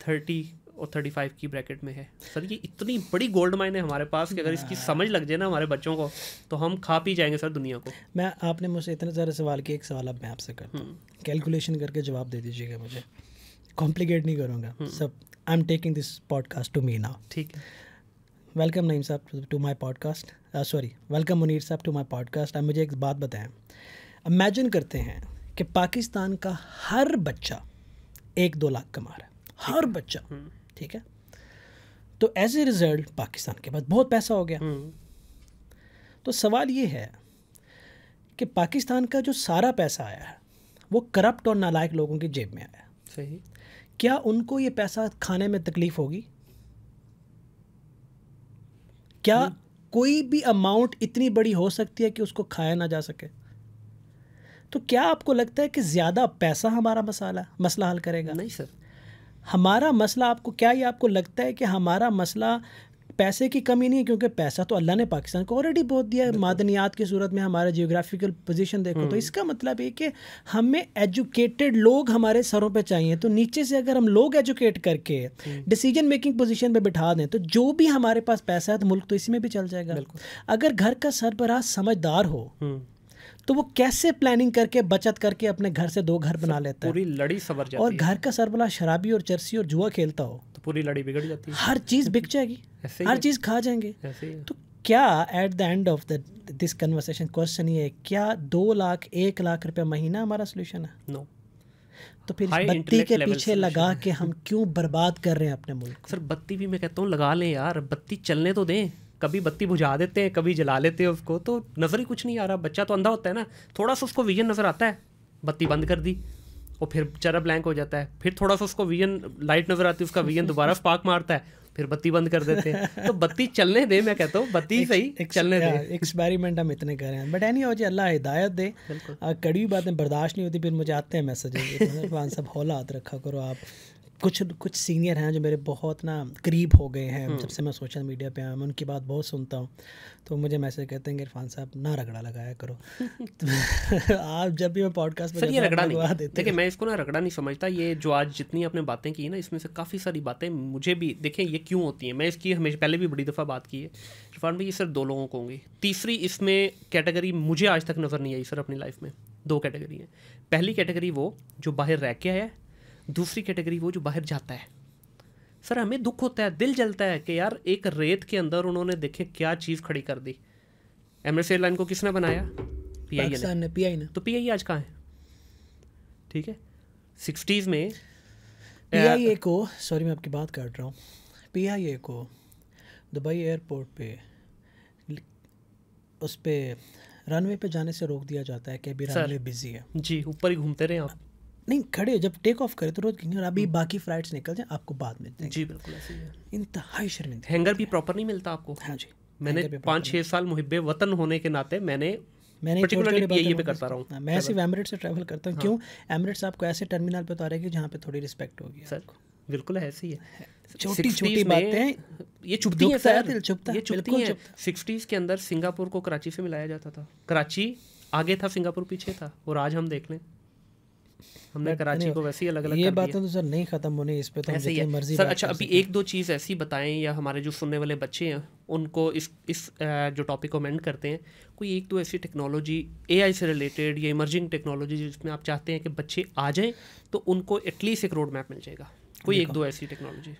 थर्टी और थर्टी फाइव की ब्रैकेट में है सर ये इतनी बड़ी गोल्ड माइन है हमारे पास कि अगर इसकी हाँ। समझ लग जाए ना हमारे बच्चों को तो हम खा पी जाएंगे सर दुनिया को मैं आपने मुझसे इतने सारे सवाल किए एक सवाल अब मैं आपसे कर कैलकुलेशन हम्म। करके जवाब दे दीजिएगा मुझे कॉम्प्लिकेट नहीं करूँगा हम्म। सब I am taking this podcast to me now ठीक है welcome Naeem sahab to my podcast sorry welcome Munir sahab to my podcast आप मुझे एक बात बताएं इमेजिन करते हैं कि पाकिस्तान का हर बच्चा एक दो लाख कमा रहा है हर बच्चा हम्म। ठीक है तो एज ए रिज़ल्ट पाकिस्तान के पास बहुत पैसा हो गया हम्म। तो सवाल ये है कि पाकिस्तान का जो सारा पैसा आया है वो करप्ट और नालायक लोगों की जेब में आया सही क्या उनको ये पैसा खाने में तकलीफ होगी क्या हम्म। कोई भी अमाउंट इतनी बड़ी हो सकती है कि उसको खाया ना जा सके तो क्या आपको लगता है कि ज़्यादा पैसा हमारा मसाला मसला हल करेगा नहीं सर हमारा मसला आपको क्या ये आपको लगता है कि हमारा मसला पैसे की कमी नहीं है क्योंकि पैसा तो अल्लाह ने पाकिस्तान को ऑलरेडी बहुत दिया है मादनियात की सूरत में हमारा जियोग्राफिकल पोजीशन देखो तो हम्म। इसका मतलब ये कि हमें एजुकेटेड लोग हमारे सरों पे चाहिए तो नीचे से अगर हम लोग एजुकेट करके डिसीजन मेकिंग पोजीशन पे बिठा दें तो जो भी हमारे पास पैसा है तो मुल्क तो इसी में भी चल जाएगा अगर घर का सरबराह समझदार हो हम्म। तो वो कैसे प्लानिंग करके बचत करके अपने घर से दो घर बना लेता है पूरी लड़ी सबर जाती और घर का सरबला शराबी और चरसी और जुआ खेलता हो तो पूरी लड़ी बिगड़ जाती है हर चीज़ बिक जाएगी हर चीज़ खा जाएंगे तो क्या at the end of the this conversation question ये क्या दो लाख एक लाख रुपया महीना हमारा सोल्यूशन है नो तो फिर बत्ती के पीछे लगा के हम क्यों बर्बाद कर रहे हैं अपने मुल्क सर बत्ती भी मैं कहता हूँ लगा लें यार बत्ती चलने तो दें कभी बत्ती बुझा देते हैं कभी जला लेते हैं उसको तो नज़र ही कुछ नहीं आ रहा बच्चा तो अंधा होता है ना थोड़ा सा उसको विजन नज़र आता है बत्ती बंद कर दी और फिर चरा ब्लैंक हो जाता है फिर थोड़ा सा उसको विजन लाइट नज़र आती है उसका विजन दोबारा स्पार्क मारता है फिर बत्ती बंद कर देते हैं तो बत्ती चलने दे मैं कहता हूँ बत्ती एक, सही एक, चलने दे एक्सपेरिमेंट हम इतने कर रहे हैं बट एनी हो जी अल्लाह हिदायत दे आ, कड़ी बातें बर्दाश्त नहीं होती फिर मुझे आते हैं मैसेज तो सब हौला हाथ रखा करो आप कुछ कुछ सीनियर हैं जो मेरे बहुत ना करीब हो गए हैं हम्म। जब से मैं सोशल मीडिया पे आया मैं उनकी बात बहुत सुनता हूँ तो मुझे मैसेज कहते हैं कि इरफान साहब ना रगड़ा लगाया करो तो आप जब भी मैं पॉडकास्ट पर ये रगड़ा नहीं देते देखिए मैं इसको ना रगड़ा नहीं समझता ये जो आज जितनी आपने बातें की ना इसमें से काफ़ी सारी बातें मुझे भी देखें ये क्यों होती हैं मैं इसकी हमेशा पहले भी बड़ी दफ़ा बात की है इरफान भाई ये सर दो लोगों को होंगी तीसरी इसमें कैटेगरी मुझे आज तक नज़र नहीं आई सर अपनी लाइफ में दो कैटेगरी हैं पहली कैटेगरी वो जो बाहर रह के आया है दूसरी कैटेगरी वो जो बाहर जाता है सर हमें दुख होता है दिल जलता है कि यार एक रेत के अंदर उन्होंने देखे क्या चीज़ खड़ी कर दी एमरेट्स एयरलाइन को किसने बनाया पी आई ने, ने पी आई ने तो पी आई आज कहाँ है ठीक है सिक्सटीज़ में पी आई ए को सॉरी मैं आपकी बात काट रहा हूँ पी आई ए को दुबई एयरपोर्ट पे उस पर रनवे पे जाने से रोक दिया जाता है कि अभी रनवे बिजी है जी ऊपर ही घूमते रहे आप नहीं खड़े हो जब टेक ऑफ करे तो रोज कहेंगे और अभी हम्म। बाकी फ्लाइट्स निकल जाए आपको बाद में जी बिल्कुल इंतहाई शर्मिंदा हैंगर भी प्रॉपर नहीं मिलता आपको हाँ जी मैंने पाँच छः साल मुहिब वतन होने के नाते मैंने मैंने पर्टिकुलरली पीआईए पे करता रहा हूँ हाँ, मैं सिर्फ एमरेट से ट्रैवल करता हूँ हाँ। क्यों एमरेट्स आपको ऐसे टर्मिनल पर उतारेगी जहाँ पे थोड़ी रिस्पेक्ट होगी सर बिल्कुल ऐसे ही है हाँ, छोटी छोटी बातें ये चुपती है सर चुपता ये चुपती है सिक्सटीज़ के अंदर सिंगापुर को कराची से मिलाया जाता था कराची आगे था सिंगापुर पीछे था और आज हम देख लें हमने कराची को वैसे ही अलग अलग ये बातें तो सर नहीं खत्म होनी इस पे तो ऐसे ही मर्जी सर अच्छा अभी एक दो चीज़ ऐसी बताएं या हमारे जो सुनने वाले बच्चे हैं उनको इस इस जो टॉपिक को मेंड करते हैं कोई एक दो ऐसी टेक्नोलॉजी एआई से रिलेटेड या इमर्जिंग टेक्नोलॉजी जिसमें आप चाहते हैं कि बच्चे आ जाएं तो उनको एटलीस्ट एक रोड मैप मिल जाएगा कोई एक दो ऐसी टेक्नोलॉजी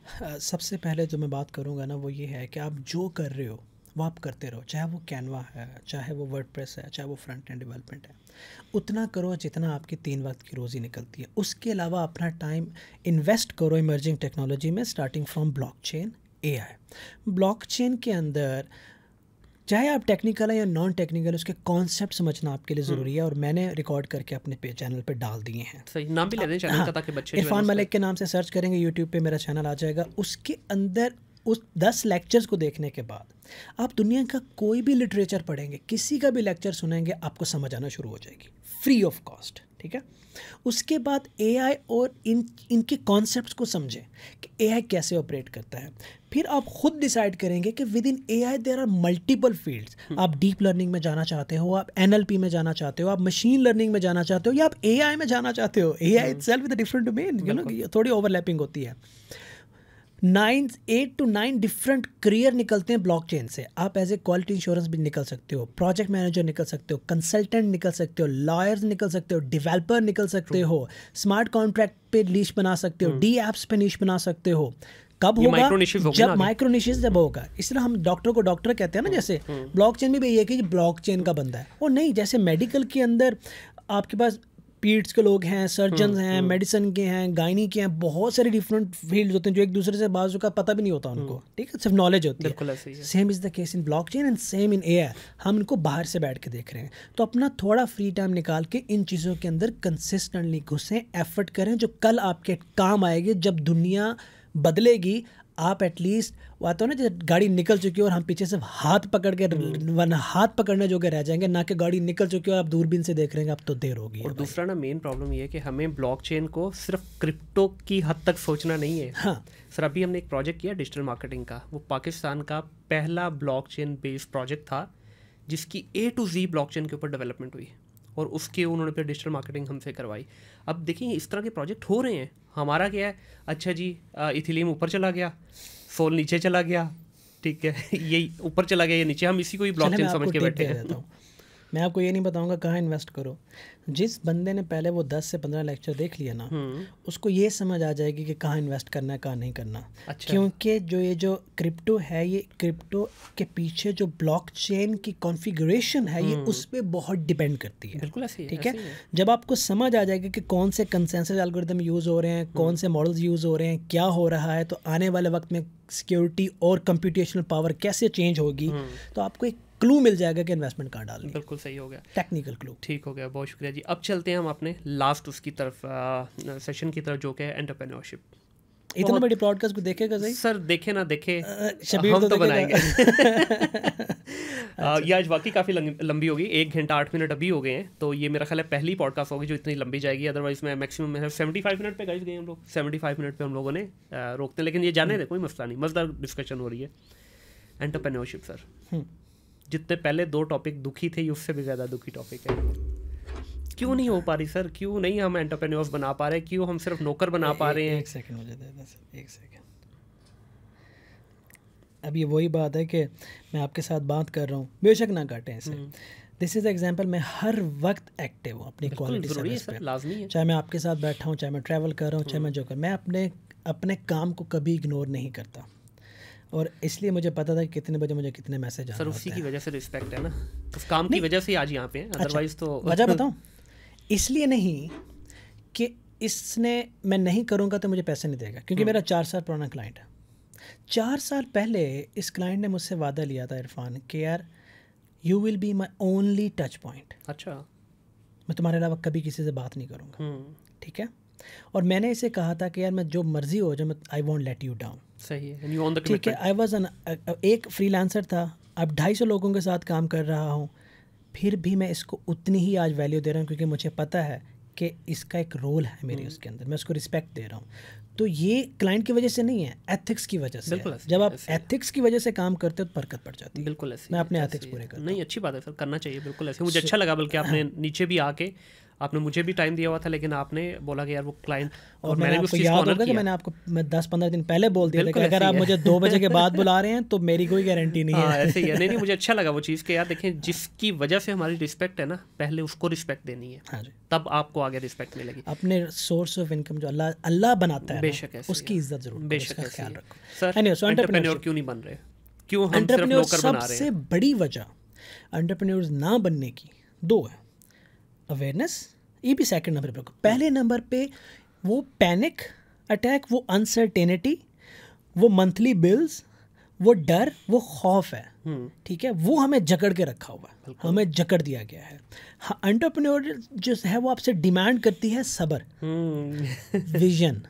सबसे पहले जो मैं बात करूँगा ना वो ये है कि आप जो कर रहे हो वो आप करते रहो चाहे वो कैनवा है चाहे वो वर्ड है चाहे वो फ्रंट एंड डेवलपमेंट है उतना करो जितना आपकी तीन वक्त की रोज़ी निकलती है उसके अलावा अपना टाइम इन्वेस्ट करो इमर्जिंग टेक्नोलॉजी में starting from blockchain AI blockchain के अंदर चाहे आप टेक्निकल है या नॉन टेक्निकल उसके कॉन्सेप्ट समझना आपके लिए हम्म। ज़रूरी है और मैंने रिकॉर्ड करके अपने पे चैनल पे डाल दिए हैं सही नाम भी ले चैनल हाँ, का ताकि बच्चे इरफान मलिक के नाम से सर्च करेंगे यूट्यूब पे मेरा चैनल आ जाएगा उसके अंदर उस दस लेक्चर्स को देखने के बाद आप दुनिया का कोई भी लिटरेचर पढ़ेंगे किसी का भी लेक्चर सुनेंगे आपको समझ आना शुरू हो जाएगी फ्री ऑफ कॉस्ट ठीक है उसके बाद ए और इन इनके कॉन्सेप्ट को समझें कि ए कैसे ऑपरेट करता है फिर आप खुद डिसाइड करेंगे कि within A I there are multiple fields आप डीप लर्निंग में जाना चाहते हो आप एन एल पी में जाना चाहते हो आप मशीन लर्निंग में जाना चाहते हो या आप ए आई में जाना चाहते हो A I itself with different domain you know थोड़ी ओवरलैपिंग होती है nine eight to nine different career निकलते हैं ब्लॉकचेन से आप एज ए क्वालिटी इंश्योरेंस भी निकल सकते हो प्रोजेक्ट मैनेजर निकल सकते हो कंसल्टेंट निकल सकते हो लॉयर्स निकल सकते हो डिवेलपर निकल सकते हो स्मार्ट कॉन्ट्रैक्ट पे लीच बना सकते हो डी hmm. एप्स पे लीच बना सकते हो कब होगा जब माइक्रोनिश जब होगा इसलिए हम डॉक्टर को डॉक्टर कहते हैं ना hmm. जैसे ब्लॉक hmm. में भी भैया ब्लॉक कि का बंदा है वो नहीं जैसे मेडिकल के अंदर आपके पास पीट्स के लोग हैं सर्जन हम्म, हैं मेडिसिन हम्म। के हैं गायनी के हैं बहुत सारे डिफरेंट फील्ड होते हैं जो एक दूसरे से बाजू का पता भी नहीं होता उनको हम्म। ठीक है सिर्फ नॉलेज होती है same is the case in blockchain and same in a हम इनको बाहर से बैठ के देख रहे हैं तो अपना थोड़ा फ्री टाइम निकाल के इन चीज़ों के अंदर कंसिस्टेंटली घुसें एफर्ट करें जो कल आपके काम आएगी जब दुनिया बदलेगी आप एटलीस्ट वो आता ना जैसे गाड़ी निकल चुकी है और हम पीछे से हाथ पकड़ के वन हाथ पकड़ने जो के रह जाएंगे ना कि गाड़ी निकल चुकी है आप दूरबीन से देख रहे हैं आप तो देर होगी और दूसरा ना मेन प्रॉब्लम ये है कि हमें ब्लॉकचेन को सिर्फ क्रिप्टो की हद तक सोचना नहीं है हाँ सर अभी हमने एक प्रोजेक्ट किया डिजिटल मार्केटिंग का वो पाकिस्तान का पहला ब्लॉक बेस्ड प्रोजेक्ट था जिसकी ए टू जी ब्लॉक के ऊपर डेवलपमेंट हुई और उसके उन्होंने फिर डिजिटल मार्केटिंग हमसे करवाई अब देखिए इस तरह के प्रोजेक्ट हो रहे हैं हमारा क्या है अच्छा जी इथिलीम ऊपर चला गया सोल नीचे चला गया ठीक है ये ऊपर चला गया ये नीचे हम इसी को ही ब्लॉकचेन समझ के बैठे हैं मैं आपको ये नहीं बताऊंगा कहाँ इन्वेस्ट करो जिस बंदे ने पहले वो दस से पंद्रह लेक्चर देख लिया ना हम्म। उसको ये समझ आ जाएगी कि कहाँ इन्वेस्ट करना है कहाँ नहीं करना अच्छा। क्योंकि जो ये जो क्रिप्टो है ये क्रिप्टो के पीछे जो ब्लॉकचेन की कॉन्फ़िगरेशन है ये हम्म। उस पर बहुत डिपेंड करती है बिल्कुल ठीक है जब आपको समझ आ जाएगा कि कौन से कंसेंसस एल्गोरिदम यूज़ हो रहे हैं हम्म। कौन से मॉडल्स यूज़ हो रहे हैं क्या हो रहा है तो आने वाले वक्त में सिक्योरिटी और कंप्यूटेशनल पावर कैसे चेंज होगी तो आपको एक क्लू मिल जाएगा कि इन्वेस्टमेंट कहाँ डालनी बिल्कुल सही हो गया टेक्निकल क्लू ठीक हो गया बहुत शुक्रिया जी अब चलते हैं हम अपने लास्ट उसकी तरफ सेशन की तरफ जो कि एंटरप्रेन्योरशिप इतना बड़ी ब्रॉडकास्ट को देखेगा सही सर देखे ना देखे शबीर हम तो, तो बनाएंगे अच्छा। ये आज वाकई काफ़ी लंबी होगी एक घंटा आठ मिनट अभी हो गए हैं तो ये मेरा ख्याल है पहली पॉडकास्ट होगी जो इतनी लंबी जाएगी अदरवाइज मैं मैक्सिमम मेरा सेवेंटी फाइव मिनट पे गए हम लोग सेवेंटी फाइव मिनट पे हम लोगों ने रोकते हैं लेकिन ये जाने हम्म। दे कोई मसला नहीं मजदार डिस्कशन हो रही है एंटरप्रेन्योरशिप हम्म। सर जितने पहले दो टॉपिक दुखी थे उससे भी ज़्यादा दुखी टॉपिक है क्यों नहीं हो पा रही सर क्यों नहीं हम एंटरप्रेन्योर्स बना पा रहे क्यों हम सिर्फ नौकर बना पा रहे हैं एक सेकंड मुझे दे दें सर एक सेकंड अब ये वही बात है कि मैं आपके साथ बात कर रहा हूँ बेशक ना काटें इसे दिस इज़ एग्जाम्पल मैं हर वक्त एक्टिव हूँ अपनी क्वालिटी सर्विस चाहे मैं आपके साथ बैठा हूँ चाहे मैं ट्रैवल कर रहा हूँ चाहे हम्म। मैं जो कर मैं अपने अपने काम को कभी इग्नोर नहीं करता और इसलिए मुझे पता था कि कितने बजे मुझे कितने मैसेज सर उसी की वजह से रिस्पेक्ट है ना उस काम की वजह से ही आज यहाँ पे अदरवाइज अच्छा, तो वजह बताऊँ इसलिए नहीं कि इसने मैं नहीं करूँगा तो मुझे पैसे नहीं देगा क्योंकि हम्म। मेरा चार साल पुराना क्लाइंट है चार साल पहले इस क्लाइंट ने मुझसे वादा लिया था इरफान कि यार you will be my only touch point अच्छा मैं तुम्हारे अलावा कभी किसी से बात नहीं करूँगा हम्म। ठीक है और मैंने इसे कहा था कि यार मैं जो मर्ज़ी हो जाए मैं I won't let you down ठीक है आई वॉज एन एक फ्री फ्रीलांसर था अब ढाई सौ लोगों के साथ काम कर रहा हूँ फिर भी मैं इसको उतनी ही आज वैल्यू दे रहा हूँ क्योंकि मुझे पता है कि इसका एक रोल है मेरे hmm. उसके अंदर मैं उसको रिस्पेक्ट दे रहा हूँ तो ये क्लाइंट की वजह से नहीं है एथिक्स की वजह से बिल्कुल जब आप एथिक्स की वजह से काम करते हो तो बरकत पड़ जाती है बिल्कुल ऐसे मैं अपने एथिक्स पूरे कर नहीं अच्छी बात है सर करना चाहिए बिल्कुल ऐसे मुझे अच्छा लगा बल्कि आपने हाँ। नीचे भी आके आपने मुझे भी टाइम दिया हुआ था लेकिन आपने बोला कि यार वो क्लाइंट और, और मैंने उसको याद होगा कि मैंने आपको मैं दस पंद्रह दिन पहले बोल दिया था कि अगर आप मुझे दो बजे के बाद बुला रहे हैं तो मेरी कोई गारंटी नहीं हाँ, है ऐसे ही नहीं नहीं मुझे अच्छा लगा वो चीज़ के यार देखें जिसकी वजह से हमारी रिस्पेक्ट है ना पहले उसको रिस्पेक्ट देनी है हाँ तब आपको आगे रिस्पेक्ट मिलेगी अपने सोर्स ऑफ इनकम जो अल्लाह अल्लाह बनाता है बेशक है उसकी इज्जत जरूर बेशक ख्याल सर क्यों नहीं बन रहे क्यों हम सिर्फ नौकर बना रहे हैं सबसे बड़ी वजह एंटरप्रेन्योर्स ना बनने की दो है अवेयरनेस ये भी सेकंड नंबर पर पहले नंबर पे वो पैनिक अटैक वो अनसर्टेनिटी वो मंथली बिल्स वो डर वो खौफ है हम्म। ठीक है वो हमें जकड़ के रखा हुआ है हमें जकड़ दिया गया है अंटरप्रनोर हाँ, जो है वो आपसे डिमांड करती है सबर विजन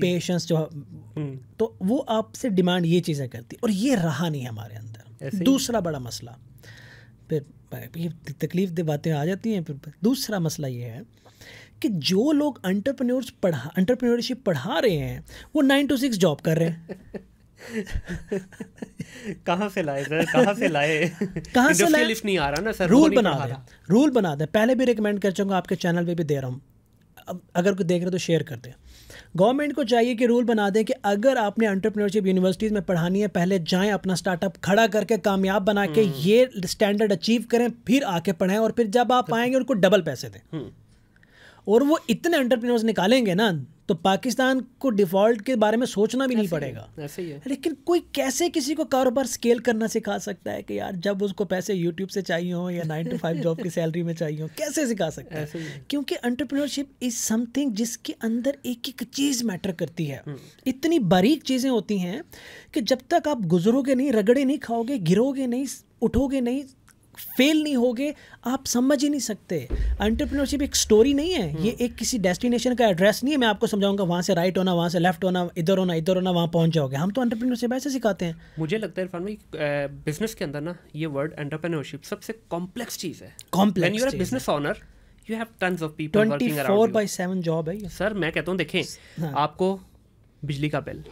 पेशेंस जो हम्म। तो वो आपसे डिमांड ये चीज़ें करती और ये रहा नहीं हमारे अंदर दूसरा बड़ा मसला फिर तकलीफ दे बातें आ जाती हैं फिर दूसरा मसला ये है कि जो लोग अंटरप्रेन्योर्स पढ़ा अंटरप्रेन्योरशिप पढ़ा रहे हैं वो नाइन टू सिक्स जॉब कर रहे हैं कहाँ से लाए सर कहाँ से लाए कहाँ से लाए लिफ्ट नहीं आ रहा ना सर रूल बना दें रूल बना दें पहले भी रिकमेंड कर चुका आपके चैनल पे भी दे रहा हूँ अगर कोई देख रहे तो शेयर कर दें गवर्नमेंट को चाहिए कि रूल बना दें कि अगर आपने एंटरप्रेन्योरशिप यूनिवर्सिटीज़ में पढ़ानी है पहले जाएं अपना स्टार्टअप खड़ा करके कामयाब बना के हम्म। ये स्टैंडर्ड अचीव करें फिर आके पढ़ें और फिर जब आप आएंगे उनको डबल पैसे दें हम्म। और वो इतने एंटरप्रेन्योर्स निकालेंगे ना तो पाकिस्तान को डिफ़ॉल्ट के बारे में सोचना भी नहीं पड़ेगा ऐसे ही है लेकिन कोई कैसे किसी को कारोबार स्केल करना सिखा सकता है कि यार जब उसको पैसे यूट्यूब से चाहिए हो या नाइन टू फाइव जॉब की सैलरी में चाहिए हो कैसे सिखा सकता है क्योंकि अंटरप्रेन्योरशिप इज़ समथिंग जिसके अंदर एक एक चीज़ मैटर करती है हम्म। इतनी बारीक चीज़ें होती हैं कि जब तक आप गुजरोगे नहीं रगड़े नहीं खाओगे गिरोगे नहीं उठोगे नहीं फेल नहीं होगे आप समझ ही नहीं सकते अंटरप्रिनोरशिप एक स्टोरी नहीं है ये हम्म। एक किसी डेस्टिनेशन का एड्रेस नहीं है मैं आपको समझाऊंगा वहाँ से राइट होना वहाँ से लेफ्ट होना इधर होना इधर होना वहाँ पहुँच जाओगे हम तो एंटरप्रीनरशिप ऐसे सिखाते हैं मुझे लगता है इरफान भाई बिजनेस के अंदर ना ये वर्ड एंटरप्रेन्योरशिप सबसे कॉम्प्लेक्स चीज़ है complex business owner you have ton of people working around by seven job है सर मैं कहता हूँ देखें हाँ। आपको बिजली का बिल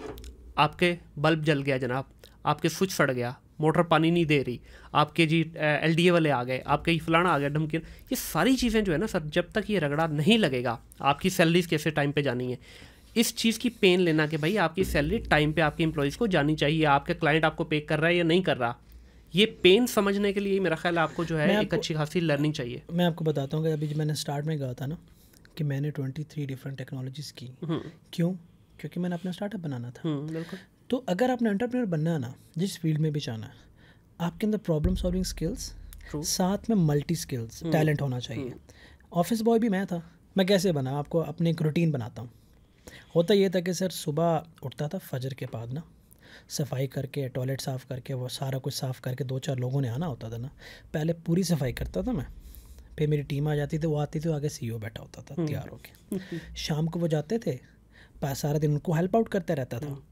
आपके बल्ब जल गया जनाब आपके स्विच सड़ गया मोटर पानी नहीं दे रही आपके जी एल डी ए वाले आ गए आपके ये फलाना आ गया ढमकिन ये सारी चीज़ें जो है ना सर जब तक ये रगड़ा नहीं लगेगा आपकी सैलरीज कैसे टाइम पे जानी है इस चीज़ की पेन लेना कि भाई आपकी सैलरी टाइम पे आपके एम्प्लॉयज़ को जानी चाहिए आपके क्लाइंट आपको पे कर रहा है या नहीं कर रहा ये पेन समझने के लिए मेरा ख्याल आपको जो है एक अच्छी खासी लर्निंग चाहिए मैं आपको बताता हूँ कि अभी जो मैंने स्टार्ट में कहा था ना कि मैंने ट्वेंटी थ्री डिफरेंट टेक्नोलॉजीज़ की हम्म। क्यों क्योंकि मैंने अपना स्टार्टअप बनाना था हम्म, तो अगर आपने एंटरप्रेन्योर बनना है ना जिस फील्ड में भी जाना है आपके अंदर प्रॉब्लम सॉल्विंग स्किल्स साथ में मल्टी स्किल्स टैलेंट होना चाहिए ऑफिस hmm. बॉय भी मैं था मैं कैसे बना आपको अपने एक रूटीन बनाता हूँ होता ये था कि सर सुबह उठता था फजर के बाद ना सफाई करके टॉयलेट साफ़ करके वो सारा कुछ साफ़ करके दो चार लोगों ने आना होता था ना पहले पूरी सफाई करता था मैं फिर मेरी टीम आ जाती थी वो आती थी आगे सी e बैठा होता था hmm. तैयार होकर शाम को वो जाते थे सारा दिन उनको हेल्प आउट करता रहता था hmm.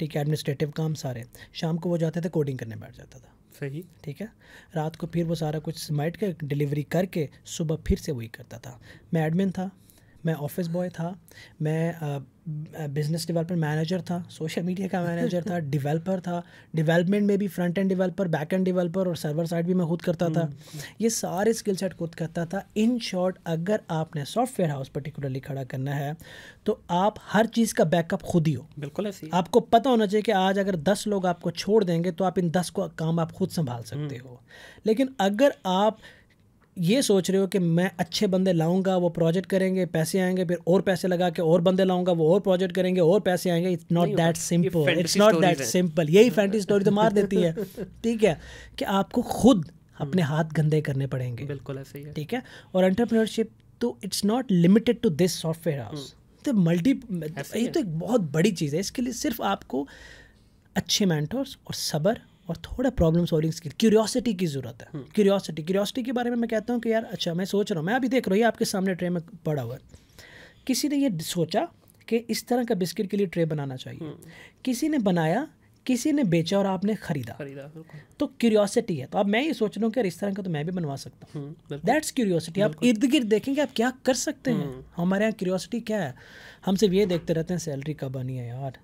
ठीक है एडमिनिस्ट्रेटिव काम सारे शाम को वो जाते थे कोडिंग करने बैठ जाता था सही ठीक है रात को फिर वो सारा कुछ समेट के डिलीवरी करके सुबह फिर से वही करता था मैं एडमिन था मैं ऑफिस बॉय था मैं बिजनेस डेवलपमेंट मैनेजर था सोशल मीडिया का मैनेजर था डेवलपर था डेवलपमेंट में भी front end developer back end developer और सर्वर साइड भी मैं खुद करता था हम्म, हम्म। ये सारे स्किल सेट खुद करता था इन शॉर्ट अगर आपने सॉफ्टवेयर हाउस पर्टिकुलरली खड़ा करना है तो आप हर चीज़ का बैकअप खुद ही हो बिल्कुल ऐसी आपको पता होना चाहिए कि आज अगर दस लोग आपको छोड़ देंगे तो आप इन दस को काम आप खुद संभाल सकते हम्म। हो लेकिन अगर आप ये सोच रहे हो कि मैं अच्छे बंदे लाऊंगा वो प्रोजेक्ट करेंगे पैसे आएंगे फिर और पैसे लगा के और बंदे लाऊंगा वो और प्रोजेक्ट करेंगे और पैसे आएंगे it's not that simple it's not that simple यही फैंटी स्टोरी तो मार देती है ठीक है कि आपको खुद हम्म। अपने हाथ गंदे करने पड़ेंगे बिल्कुल ऐसे ही है ठीक है और एंटरप्रेन्योरशिप तो it's not limited to this software house तो मल्टी ये तो एक बहुत बड़ी चीज़ है इसके लिए सिर्फ आपको अच्छे मैंटोर्स और सबर और थोड़ा प्रॉब्लम सॉल्विंग स्किल क्यूरियोसिटी की ज़रूरत है क्यूरियोसिटी हम्म। क्यूरियोसिटी के बारे में मैं कहता हूँ कि यार अच्छा मैं सोच रहा हूँ मैं अभी देख रहा हूँ ये आपके सामने ट्रे में पड़ा हुआ है किसी ने ये सोचा कि इस तरह का बिस्किट के लिए ट्रे बनाना चाहिए हम्म। किसी ने बनाया किसी ने बेचा और आपने खरीदा खरीदा तो क्यूरियोसिटी है तो अब मैं ये सोच रहा हूँ कि इस तरह का तो मैं भी बनवा सकता हूँ दैट्स क्यूरियोसिटी आप इर्द गिर्द देखेंगे आप क्या कर सकते हैं हम्म। हमारे यहाँ क्यूरियोसिटी क्या है हम सिर्फ ये देखते रहते हैं सैलरी कब आनी है यार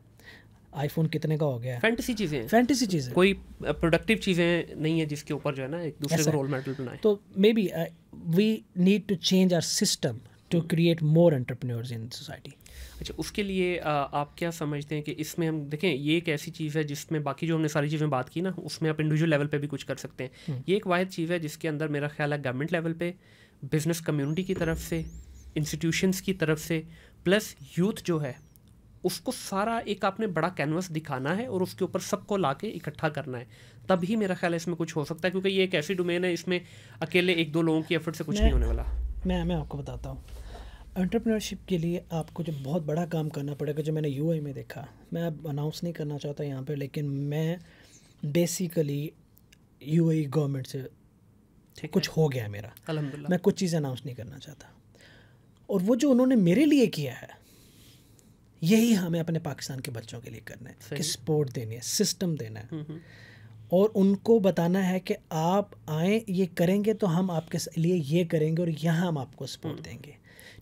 आईफोन कितने का हो गया फैंटेसी चीज़ें फैंटेसी चीज़ें कोई प्रोडक्टिव चीज़ें नहीं है जिसके ऊपर जो है ना एक दूसरे को रोल मॉडल बनाए तो maybe we need to change our system to create more entrepreneurs in society अच्छा उसके लिए आ, आप क्या समझते हैं कि इसमें हम देखें ये एक ऐसी चीज़ है जिसमें बाकी जो हमने सारी चीज़ें बात की ना उसमें आप इंडिविजुअल लेवल पे भी कुछ कर सकते हैं हम्म। ये एक वाद चीज़ है जिसके अंदर मेरा ख्याल है गवर्नमेंट लेवल पे बिज़नेस कम्युनिटी की तरफ से इंस्टीट्यूशंस की तरफ से प्लस यूथ जो है उसको सारा एक आपने बड़ा कैनवस दिखाना है और उसके ऊपर सबको ला के इकट्ठा करना है तभी मेरा ख्याल है इसमें कुछ हो सकता है क्योंकि ये एक ऐसी डोमेन है इसमें अकेले एक दो लोगों की एफर्ट से कुछ नहीं होने वाला मैं मैं आपको बताता हूँ एंटरप्रेन्योरशिप के लिए आपको जो बहुत बड़ा काम करना पड़ेगा जो मैंने यू में देखा मैं अब अनाउंस नहीं करना चाहता यहाँ पर लेकिन मैं बेसिकली यू गवर्नमेंट से कुछ हो गया मेरा मैं कुछ चीज़ें अनाउंस नहीं करना चाहता और वो जो उन्होंने मेरे लिए किया है यही हमें अपने पाकिस्तान के बच्चों के लिए करना है कि सपोर्ट देनी है सिस्टम देना है हम्म, हम्म। और उनको बताना है कि आप आए ये करेंगे तो हम आपके लिए ये करेंगे और यहाँ हम आपको सपोर्ट हम्म। देंगे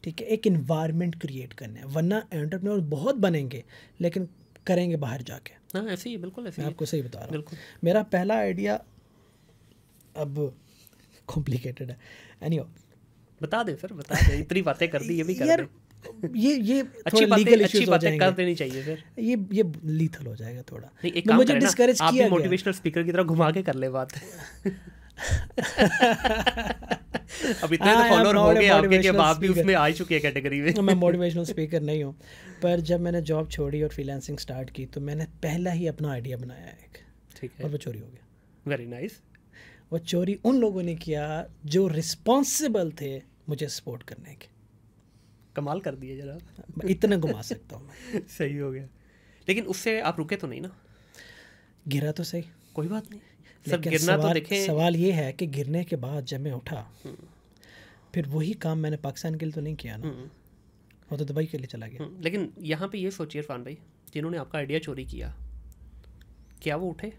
ठीक है एक इन्वायरमेंट क्रिएट करना है वरना एंटरप्रेन्योर बहुत बनेंगे लेकिन करेंगे बाहर जाके हाँ ऐसे ही बिल्कुल ऐसे मैं आपको सही बता रहा हूँ मेरा पहला आइडिया अब कॉम्प्लिकेटेड है एनी anyway, बता दे सर बता दे इतनी बातें कर दी ये भी कर यार ये ये अच्छी बातें अच्छी बातें कर देनी चाहिए फिर ये ये लीथल हो जाएगा थोड़ा नहीं एक मुझे डिस्करेज किया आप मोटिवेशनल स्पीकर की तरह घुमा के कर ले बात अब इतने तो फॉलोअर हो गए आपके के बाप भी उसमें आ चुके हैं कैटेगरी में मैं मोटिवेशनल स्पीकर नहीं हूं पर जब मैंने जॉब छोड़ी और फ्रीलांसिंग स्टार्ट की तो मैंने पहला ही अपना आइडिया बनाया एक ठीक है और वो चोरी हो गया वेरी नाइस वो चोरी उन लोगों ने किया जो रिस्पॉन्सिबल थे मुझे सपोर्ट करने के कमाल कर दिया जरा इतना घुमा सकता हूँ सही हो गया लेकिन उससे आप रुके तो नहीं ना गिरा तो सही कोई बात नहीं सर गिरना तो देखें सवाल ये है कि गिरने के बाद जब मैं उठा हम्म। फिर वही काम मैंने पाकिस्तान के लिए तो नहीं किया ना हम्म। वो तो दुबई के लिए चला गया हम्म। लेकिन यहाँ पे ये सोचिए इरफान भाई जिन्होंने आपका आइडिया चोरी किया क्या वो उठे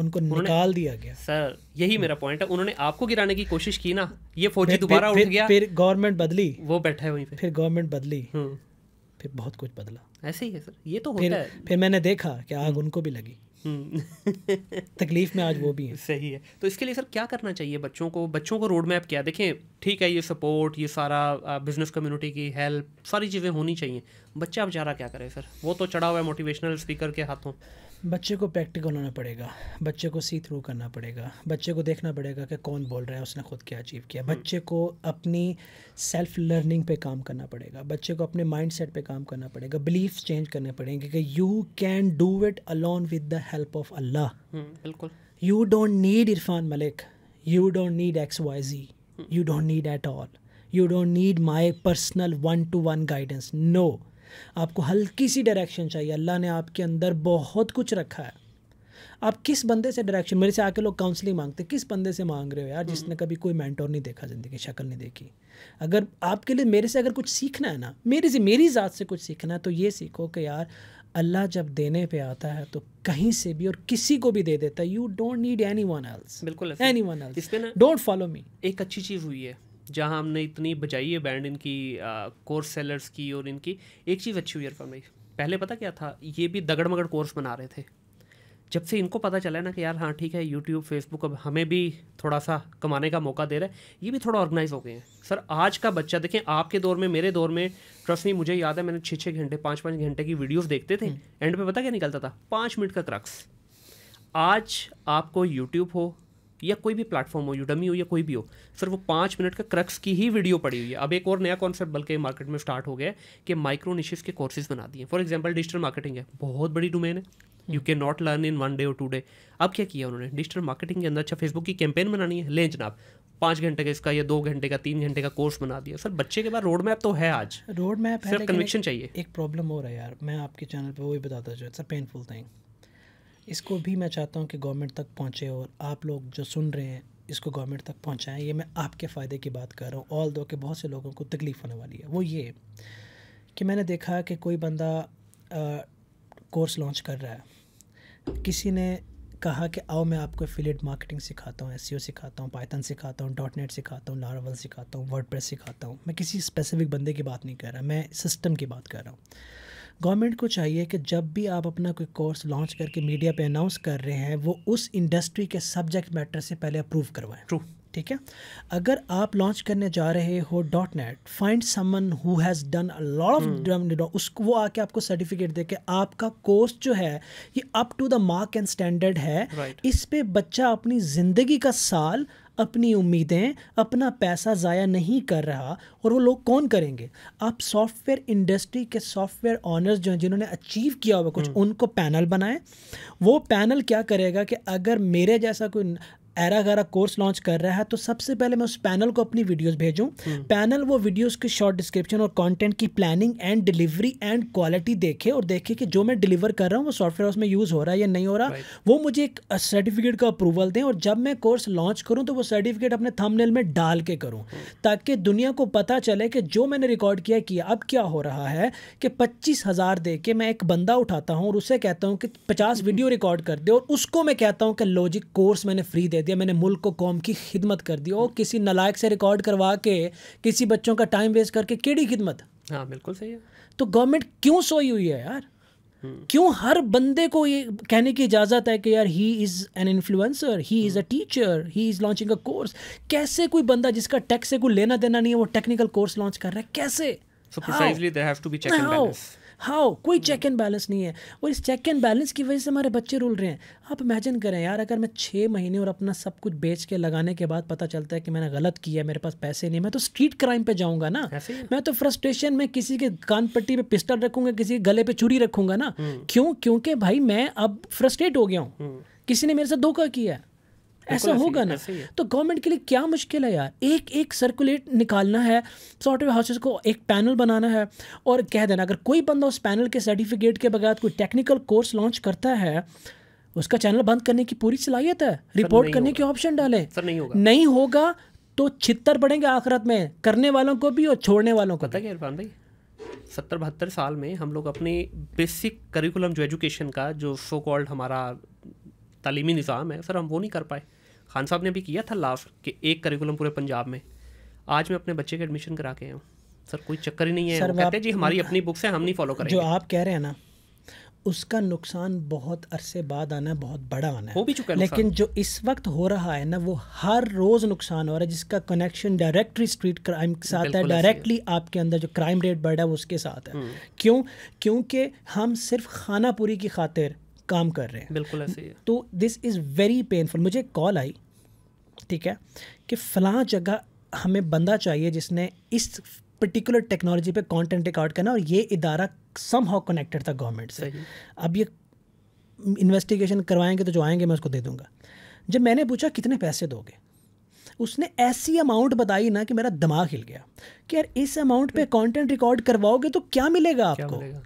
उनको निकाल दिया गया सर यही मेरा पॉइंट है उन्होंने आपको गिराने की कोशिश की ना ये फौजी दोबारा उठ गया फिर गवर्नमेंट बदली वो बैठा है वहीं पे फिर गवर्नमेंट बदली हम्म। फिर बहुत कुछ बदला ऐसे ही है सर ये तो होता फिर, है फिर मैंने देखा कि आग हम्म। उनको भी लगी हम्म। तकलीफ में आज वो भी है सही है तो इसके लिए सर क्या करना चाहिए बच्चों को बच्चों को रोड मैप क्या देखें ठीक है ये सपोर्ट ये सारा बिजनेस कम्युनिटी की हेल्प सारी चीज़ें होनी चाहिए बच्चा बेचारा क्या करे फिर वो तो चढ़ा हुआ है मोटिवेशनल स्पीकर के हाथों बच्चे को प्रैक्टिकल होना पड़ेगा बच्चे को सी थ्रू करना पड़ेगा बच्चे को देखना पड़ेगा कि कौन बोल रहा है उसने खुद क्या अचीव किया हम्म। बच्चे को अपनी सेल्फ लर्निंग पे काम करना पड़ेगा बच्चे को अपने माइंड सेट पर काम करना पड़ेगा बिलीफ चेंज करने पड़ेंगे कि you can do it alone with the help of Allah बिल्कुल you don't need Irfan Malik you don't need X Y Z you don't need at all you don't need my personal one to one guidance no आपको हल्की सी direction चाहिए अल्लाह ने आपके अंदर बहुत कुछ रखा है आप किस बंदे से डायरेक्शन मेरे से आके लोग काउंसलिंग मांगते किस बंदे से मांग रहे हो यार जिसने कभी कोई मैंटोर नहीं देखा ज़िंदगी शक्ल नहीं देखी अगर आपके लिए मेरे से अगर कुछ सीखना है ना मेरे से मेरी ज़ात से कुछ सीखना है तो ये सीखो कि यार अल्लाह जब देने पे आता है तो कहीं से भी और किसी को भी दे देता है you don't need anyone else बिल्कुल anyone else don't follow me एक अच्छी चीज़ हुई है जहाँ हमने इतनी बजाई है बैंड इनकी कोर्स सेलर्स की और इनकी एक चीज़ अच्छी हुई अरफा भाई पहले पता क्या था ये भी दगड़ मगड़ कोर्स बना रहे थे जब से इनको पता चला ना कि यार हाँ ठीक है यूट्यूब फेसबुक अब हमें भी थोड़ा सा कमाने का मौका दे रहा है ये भी थोड़ा ऑर्गेनाइज हो गए हैं सर आज का बच्चा देखें आपके दौर में मेरे दौर में ट्रस्ट नहीं मुझे याद है मैंने छः छः घंटे पाँच पाँच घंटे की वीडियोस देखते थे एंड हम्म। पे पता क्या निकलता था पाँच मिनट का क्रक्स आज आपको यूट्यूब हो या कोई भी प्लेटफॉर्म हो यूडमी हो या कोई भी हो सर वो पाँच मिनट का क्रक्स की ही वीडियो पड़ी हुई है अब एक और नया कॉन्सेप्ट बल्कि मार्केट में स्टार्ट हो गया कि माइक्रो निशेस के कोर्सेज बना दिए फॉर एग्जाम्पल डिजिटल मार्केटिंग है बहुत बड़ी डोमेन है you can not learn in one day और टू डे अब क्या किया उन्होंने डिजिटल मार्केटिंग के अंदर अच्छा फेसबुक की कैंपेन बनानी है लें जनाब पाँच घंटे का इसका या दो घंटे का तीन घंटे का कोर्स बना दिया सर बच्चे के पास रोड मैप तो है आज रोड मैप सिर्फ कन्विक्शन चाहिए एक प्रॉब्लम हो रहा है यार मैं आपके चैनल पर वही बताता जो इट्स अ पेनफुल थिंग इसको भी मैं चाहता हूँ कि गवर्नमेंट तक पहुँचे और आप लोग जो सुन रहे हैं इसको गवर्नमेंट तक पहुँचाएँ ये मैं आपके फ़ायदे की बात कर रहा हूँ ऑल दो के बहुत से लोगों को तकलीफ़ होने वाली है वो ये कि मैंने देखा कि कोई बंदा कोर्स लॉन्च कर रहा है किसी ने कहा कि आओ मैं आपको एफिलिएट मार्केटिंग सिखाता हूँ एस e सिखाता हूँ पाइथन सिखाता हूँ डॉट नेट सिखाता हूँ लारावल सिखाता हूँ वर्ड सिखाता हूँ मैं किसी स्पेसिफिक बंदे की बात नहीं कर रहा मैं सिस्टम की बात कर रहा हूँ गवर्नमेंट को चाहिए कि जब भी आप अपना कोई कोर्स लॉन्च करके मीडिया पे अनाउंस कर रहे हैं वो उस इंडस्ट्री के सब्जेक्ट मैटर से पहले अप्रूव करवाएं ट्रू ठीक है अगर आप लॉन्च करने जा रहे हो dot net find someone who has done lot of उसको वो आके आपको सर्टिफिकेट दे के आपका कोर्स जो है ये up to the mark and standard है right. इस पे बच्चा अपनी ज़िंदगी का साल अपनी उम्मीदें अपना पैसा ज़ाया नहीं कर रहा और वो लोग कौन करेंगे आप सॉफ्टवेयर इंडस्ट्री के सॉफ्टवेयर ऑनर्स जो हैं जिन्होंने अचीव किया हुआ कुछ हम्म। उनको पैनल बनाएं वो पैनल क्या करेगा कि अगर मेरे जैसा कोई एरा गरा कोर्स लॉन्च कर रहा है तो सबसे पहले मैं उस पैनल को अपनी वीडियोस भेजूं हम्म। पैनल वो वीडियोस के शॉर्ट डिस्क्रिप्शन और कंटेंट की planning and delivery and quality देखे और देखे कि जो मैं डिलीवर कर रहा हूँ वो सॉफ्टवेयर उसमें यूज़ हो रहा है या नहीं हो रहा right. वो मुझे एक सर्टिफिकेट का अप्रूवल दें और जब मैं कोर्स लॉन्च करूँ तो वो सर्टिफिकेट अपने थमनेल में डाल के करूँ हम्म। ताकि दुनिया को पता चले कि जो मैंने रिकॉर्ड किया किया अब क्या हो रहा है कि पच्चीस हज़ार दे के मैं एक बंदा उठाता हूँ और उसे कहता हूँ कि पचास वीडियो रिकॉर्ड कर दे और उसको मैं कहता हूँ कि लॉजिक कोर्स मैंने फ्री दे दिया मैंने मुल्क को कौम की खिदमत कर दी और किसी नलायक से रिकॉर्ड करवा के किसी बच्चों का टाइम वेस्ट करके केड़ी खिदमत हाँ बिल्कुल सही है तो गवर्नमेंट क्यों सोई हुई है यार हम्म। क्यों हर बंदे को ये कहने की इजाज़त है कि यार he is an influencer he is a teacher he is launching a course कैसे कोई बंदा जिसका टेक से कोई लेना देना नहीं है वो टेक्निकल कोर्स लॉन्च कर रहा है कैसे so precisely How? there have to be check and balance how कोई चेक एंड बैलेंस नहीं है और इस चेक एंड बैलेंस की वजह से हमारे बच्चे रुल रहे हैं आप इमेजिन करें यार अगर मैं छः महीने और अपना सब कुछ बेच के लगाने के बाद पता चलता है कि मैंने गलत किया मेरे पास पैसे नहीं मैं तो स्ट्रीट क्राइम पे जाऊँगा ना मैं तो फ्रस्ट्रेशन में किसी के कान पट्टी पे पिस्टल रखूंगा किसी के गले पे चूड़ी रखूंगा ना हम्म। क्यों क्योंकि भाई मैं अब फ्रस्ट्रेट हो गया हूँ हम्म। किसी ने मेरे साथ धोखा किया है ऐसा होगा ना तो गवर्नमेंट के लिए क्या मुश्किल है यार एक एक सर्कुलेट निकालना है सॉफ्टवेयर हाउसेज को एक पैनल बनाना है और कह देना अगर कोई बंदा उस पैनल के सर्टिफिकेट के बगैर कोई टेक्निकल कोर्स लॉन्च करता है उसका चैनल बंद करने की पूरी सलाहियत है रिपोर्ट करने की ऑप्शन डाले सर नहीं होगा नहीं होगा तो छित्तर पड़ेंगे आखिरत में करने वालों को भी और छोड़ने वालों को पता क्या इरफान भाई सत्तर बहत्तर साल में हम लोग अपने बेसिक करिकुलम जो एजुकेशन का जो सो कॉल्ड हमारा तालीमी निज़ाम है सर हम वो नहीं कर पाए खान साहब ने भी किया था लास्ट कि एक करिकुलम पूरे पंजाब में आज मैं अपने बच्चे के एडमिशन करा के आया हूँ सर कोई चक्कर ही नहीं है सर, कहते जी हमारी अपनी बुक्स हैं हम नहीं फॉलो करें जो आप कह रहे हैं ना उसका नुकसान बहुत अरसे बाद आना है बहुत बड़ा आना है हो भी चुका है लेकिन जो इस वक्त हो रहा है ना वो हर रोज़ नुकसान हो रहा है जिसका कनेक्शन डायरेक्टली स्ट्रीट क्राइम के साथ है डायरेक्टली आपके अंदर जो क्राइम रेट बढ़ा है वो उसके साथ है हम्म। क्यों क्योंकि हम सिर्फ खानापुरी की खातिर काम कर रहे हैं बिल्कुल ऐसे ही तो दिस इज़ वेरी पेनफुल मुझे कॉल आई ठीक है कि फला जगह हमें बंदा चाहिए जिसने इस पर्टिकुलर टेक्नोलॉजी पे कंटेंट रिकॉर्ड करना और ये इदारा सम हाउ कनेक्टेड था गवर्नमेंट से अब ये इन्वेस्टिगेशन करवाएंगे तो जो आएंगे मैं उसको दे दूंगा जब मैंने पूछा कितने पैसे दोगे उसने ऐसी अमाउंट बताई ना कि मेरा दिमाग हिल गया कि यार इस अमाउंट पे कंटेंट रिकॉर्ड करवाओगे तो क्या मिलेगा आपको क्या मिलेगा?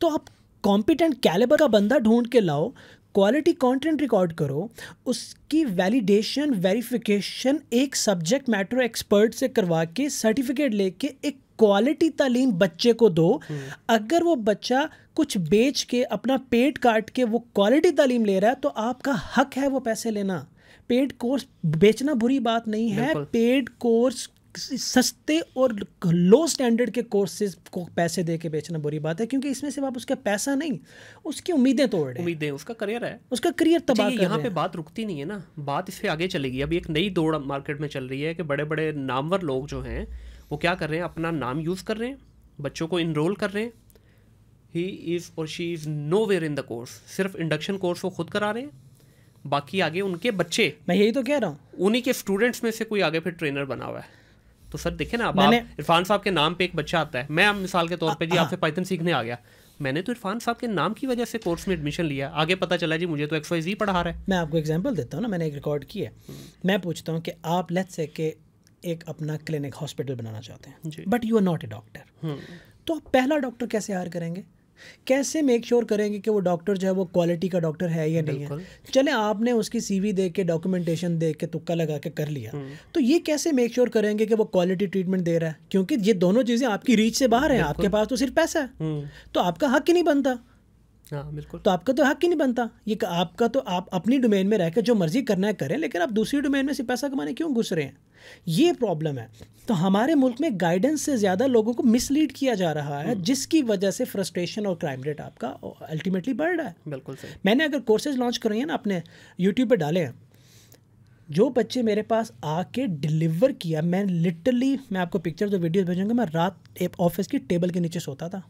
तो आप कॉम्पिटेंट कैलेबर का बंदा ढूंढ के लाओ क्वालिटी कंटेंट रिकॉर्ड करो उसकी वैलिडेशन वेरिफिकेशन एक सब्जेक्ट मैटर एक्सपर्ट से करवा के सर्टिफिकेट लेके एक क्वालिटी तालीम बच्चे को दो हम्म। अगर वो बच्चा कुछ बेच के अपना पेट काट के वो क्वालिटी तालीम ले रहा है तो आपका हक है वो पैसे लेना पेड कोर्स बेचना बुरी बात नहीं है पेड कोर्स सस्ते और लो स्टैंडर्ड के कोर्सेज को पैसे दे के बेचना बुरी बात है क्योंकि इसमें सिर्फ आप उसका पैसा नहीं उसकी उम्मीदें तोड़ उम्मीदें उसका करियर है उसका करियर तबाह यहाँ पे बात रुकती नहीं है ना बात इससे आगे चलेगी अभी एक नई दौड़ मार्केट में चल रही है कि बड़े बड़े नामवर लोग जो हैं वो क्या कर रहे हैं अपना नाम यूज़ कर रहे हैं बच्चों को इनरोल कर रहे हैं ही इज़ और she is nowhere in the course सिर्फ इंडक्शन कोर्स वो खुद करा रहे हैं बाकी आगे उनके बच्चे मैं यही तो कह रहा हूँ उन्हीं के स्टूडेंट्स में से कोई आगे फिर ट्रेनर बना हुआ है तो सर देखे ना अब आप इरफान साहब के नाम पे एक बच्चा आता है मैं मिसाल के तौर पर जी आपसे पाइथन सीखने आ गया मैंने तो इरफान साहब के नाम की वजह से कोर्स में एडमिशन लिया आगे पता चला जी मुझे तो एक्स वाई जी पढ़ा रहा है मैं आपको एग्जाम्पल देता हूँ ना मैंने एक रिकॉर्ड किया हम्म। मैं पूछता हूँ कि आप लेट्स से कि एक अपना क्लिनिक हॉस्पिटल बनाना चाहते हैं but you are not a doctor तो आप पहला डॉक्टर कैसे हायर करेंगे कैसे मेक श्योर sure करेंगे कि वो डॉक्टर जो है वो क्वालिटी का डॉक्टर है या नहीं है चले आपने उसकी सीवी देख के डॉक्यूमेंटेशन देख के तुक्का लगा के कर लिया हम्म। तो ये कैसे मेक श्योर sure करेंगे कि वो क्वालिटी ट्रीटमेंट दे रहा है क्योंकि ये दोनों चीज़ें आपकी रीच से बाहर हैं आपके पास तो सिर्फ पैसा है हम्म। तो आपका हक ही नहीं बनता हाँ बिल्कुल तो आपका तो हक ही नहीं बनता ये आपका तो आप अपनी डोमेन में रहकर जो मर्जी करना है करें लेकिन आप दूसरी डोमेन में से पैसा कमाने क्यों घुस रहे हैं ये प्रॉब्लम है तो हमारे मुल्क में गाइडेंस से ज़्यादा लोगों को मिसलीड किया जा रहा है हम्म। जिसकी वजह से फ्रस्ट्रेशन और क्राइम रेट आपका अल्टीमेटली बढ़ रहा है बिल्कुल सही मैंने अगर कोर्सेज लॉन्च करे हैं ना अपने यूट्यूब पर डाले हैं जो बच्चे मेरे पास आके डिलीवर किया मैं लिटरली मैं आपको पिक्चर जो वीडियो भेजूंगा मैं रात ऑफिस की टेबल के नीचे सोता था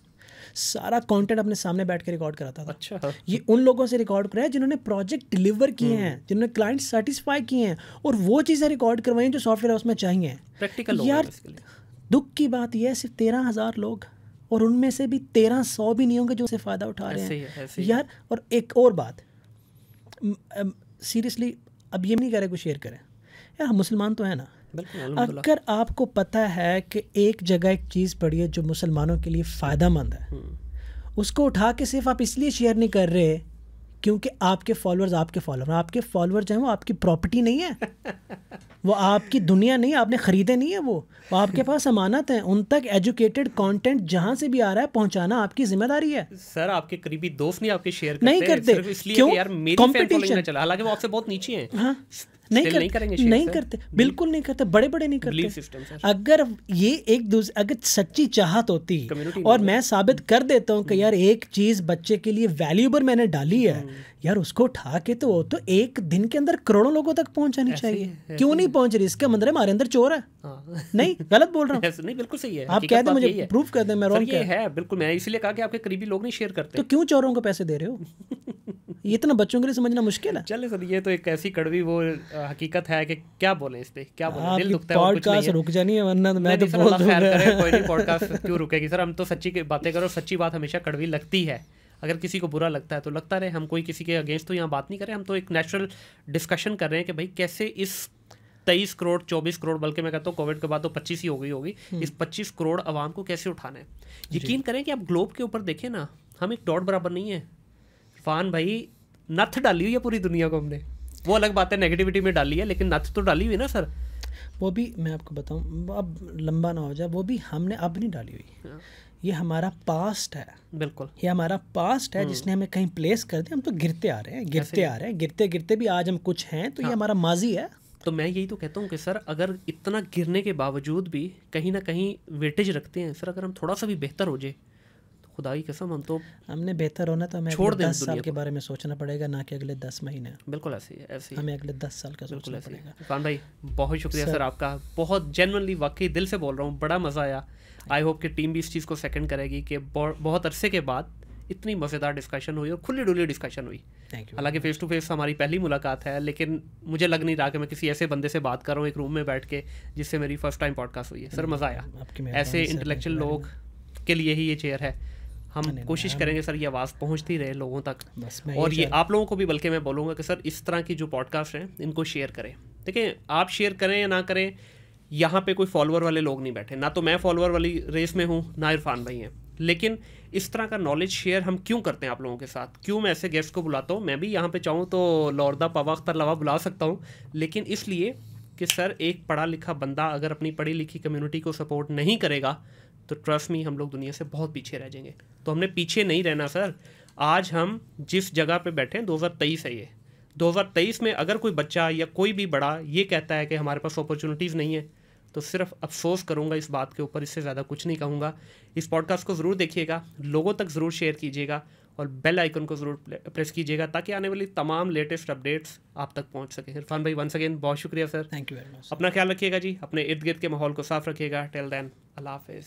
सारा कंटेंट अपने सामने बैठ के रिकॉर्ड कराता था अच्छा ये उन लोगों से रिकॉर्ड कराया जिन्होंने प्रोजेक्ट डिलीवर किए हम्म। हैं जिन्होंने क्लाइंट सेटिस्फाई किए हैं और वो चीज़ें रिकॉर्ड करवाई जो सॉफ्टवेयर उसमें चाहिए प्रैक्टिकल यार दुख की बात यह है सिर्फ तेरह हज़ार लोग और उनमें से भी तेरह सौ भी नहीं होंगे जो उसे फ़ायदा उठा रहे हैं यार और एक और बात सीरियसली अब ये नहीं कह रहे कुछ शेयर करें यार मुसलमान तो है ना अगर आपको पता है कि एक जगह एक चीज़ पड़ी है जो मुसलमानों के लिए फ़ायदा मंद है हम्म। उसको उठा के सिर्फ आप इसलिए शेयर नहीं कर रहे क्योंकि आपके फॉलोअर्स आपके फॉलोअर आपके फॉलोअर जो हैं वो आपकी प्रॉपर्टी नहीं है वो आपकी दुनिया नहीं है आपने ख़रीदे नहीं है वो वो आपके पास अमानत है उन तक एजुकेटेड कंटेंट जहाँ से भी आ रहा है पहुंचाना आपकी जिम्मेदारी है सर आपके करीबी दोस्त नहीं आपके शेयर करते नहीं करते इसलिए क्यों? यार मेरी फैन चला हालांकि वो आपसे बहुत नीचे हैं हाँ? नहीं, कर, नहीं करेंगे नहीं करते बिल्कुल नहीं करते बड़े बड़े नहीं करते अगर ये एक दूसरे अगर सच्ची चाहत होती और मैं साबित कर देता हूँ कि हम्म। यार एक चीज़ बच्चे के लिए वैल्यूबल मैंने डाली है हम्म। यार उसको उठा के तो तो एक दिन के अंदर करोड़ों लोगों तक पहुंचानी चाहिए क्यों नहीं पहुंच रही इसका मंदिर हमारे अंदर चोर है हाँ। नहीं गलत बोल रहा हूँ बिल्कुल सही है आप कह मुझे प्रूफ कर दे मैं है बिल्कुल मैं इसलिए कहा कि आपके करीबी लोग नहीं शेयर करते तो क्यों चोरों को पैसे दे रहे हो ये इतना बच्चों के लिए समझना मुश्किल है चले सर ये तो एक ऐसी कड़वी वो हकीकत है कि क्या बोले इस पे क्या बोले हाँ, दिल दुखता है पॉडकास्ट रुक जानी है वरना मैं तो कोई दूंगा पॉडकास्ट क्यों रुकेगी सर हम तो सच्ची बातें करो सच्ची बात हमेशा कड़वी लगती है अगर किसी को बुरा लगता है तो लगता रहे हम कोई किसी के अगेंस्ट तो यहाँ बात नहीं कर रहे हम तो एक नेचुरल डिस्कशन कर रहे हैं कि भाई कैसे इस तेईस करोड़ चौबीस करोड़ बल्कि मैं कहता हूँ कोविड के बाद तो पच्चीस ही हो गई होगी हम्म। इस पच्चीस करोड़ आवाम को कैसे उठाना है यकीन करें कि आप ग्लोब के ऊपर देखें ना हम एक डॉट बराबर नहीं है फान भाई नथ डाली हुई है पूरी दुनिया को हमने वो अलग बात है नेगेटिविटी में डाली है लेकिन नथ तो डाली हुई ना सर वो भी मैं आपको बताऊँ अब लंबा ना हो जाए वो भी हमने अब नहीं डाली हुई हाँ। ये हमारा पास्ट है बिल्कुल ये हमारा पास्ट है हम्म। जिसने हमें कहीं प्लेस कर दिया हम तो गिरते आ रहे हैं गिरते आ रहे हैं गिरते गिरते भी आज हम कुछ हैं तो ये हाँ। हमारा माजी है तो मैं यही तो कहता हूँ कि सर अगर इतना गिरने के बावजूद भी कहीं ना कहीं वेटेज रखते हैं सर अगर हम थोड़ा सा भी बेहतर हो जाए खुदा की कसम हम तो हमने बेहतर होना तो हमें छोड़ दस साल के बारे में सोचना पड़ेगा ना कि अगले दस महीने बिल्कुल ऐसे ऐसे हमें अगले दस साल का बिल्कुल ऐसे इरफान भाई बहुत शुक्रिया सर आपका बहुत जेनवनली वाकई दिल से बोल रहा हूँ बड़ा मज़ा आया आई होप कि टीम भी इस चीज़ को सेकेंड करेगी कि बहुत अरसे के बाद इतनी मज़ेदार डिस्कशन हुई और खुली डुली डिस्कशन हुई थैंक यू हालांकि फेस टू फेस हमारी पहली मुलाकात है लेकिन मुझे लग नहीं रहा कि मैं किसी ऐसे बंदे से बात कर रहा हूँ एक रूम में बैठ के जिससे मेरी फर्स्ट टाइम पॉडकास्ट हुई है सर hmm. मज़ा आया ऐसे इंटेलेक्चुअल लोग के लिए ही ये चेयर है हम कोशिश करेंगे सर ये आवाज़ पहुंचती रहे लोगों तक और ये आप लोगों को भी बल्कि मैं बोलूँगा कि सर इस तरह की जो पॉडकास्ट हैं इनको शेयर करें ठीक है आप शेयर करें या ना करें यहाँ पे कोई फॉलोअर वाले लोग नहीं बैठे ना तो मैं फॉलोअर वाली रेस में हूँ ना इरफान भाई हैं लेकिन इस तरह का नॉलेज शेयर हम क्यों करते हैं आप लोगों के साथ क्यों मैं ऐसे गेस्ट को बुलाता हूँ मैं भी यहाँ पे चाहूँ तो लौरदा पवा अख्तर लवा बुला सकता हूँ लेकिन इसलिए कि सर एक पढ़ा लिखा बंदा अगर अपनी पढ़ी लिखी कम्युनिटी को सपोर्ट नहीं करेगा तो ट्रस्ट में हम लोग दुनिया से बहुत पीछे रह जाएंगे तो हमने पीछे नहीं रहना सर आज हम जिस जगह पे बैठे हैं दो है ये 2023 में अगर कोई बच्चा या कोई भी बड़ा ये कहता है कि हमारे पास अपॉर्चुनिटीज़ नहीं है तो सिर्फ अफसोस करूँगा इस बात के ऊपर इससे ज़्यादा कुछ नहीं कहूँगा इस पॉडकास्ट को ज़रूर देखिएगा लोगों तक ज़रूर शेयर कीजिएगा और बेल आइकन को ज़रूर प्रेस कीजिएगा ताकि आने वाली तमाम लेटेस्ट अपडेट्स आप तक पहुँच सकें इरफान भाई वंस अगेन बहुत शुक्रिया sir thank you very much अपना ख्याल रखिएगा जी अपने इर्द गिर्द के माहौल को साफ रखिएगा टेल दैन अल्लाह हाफिज़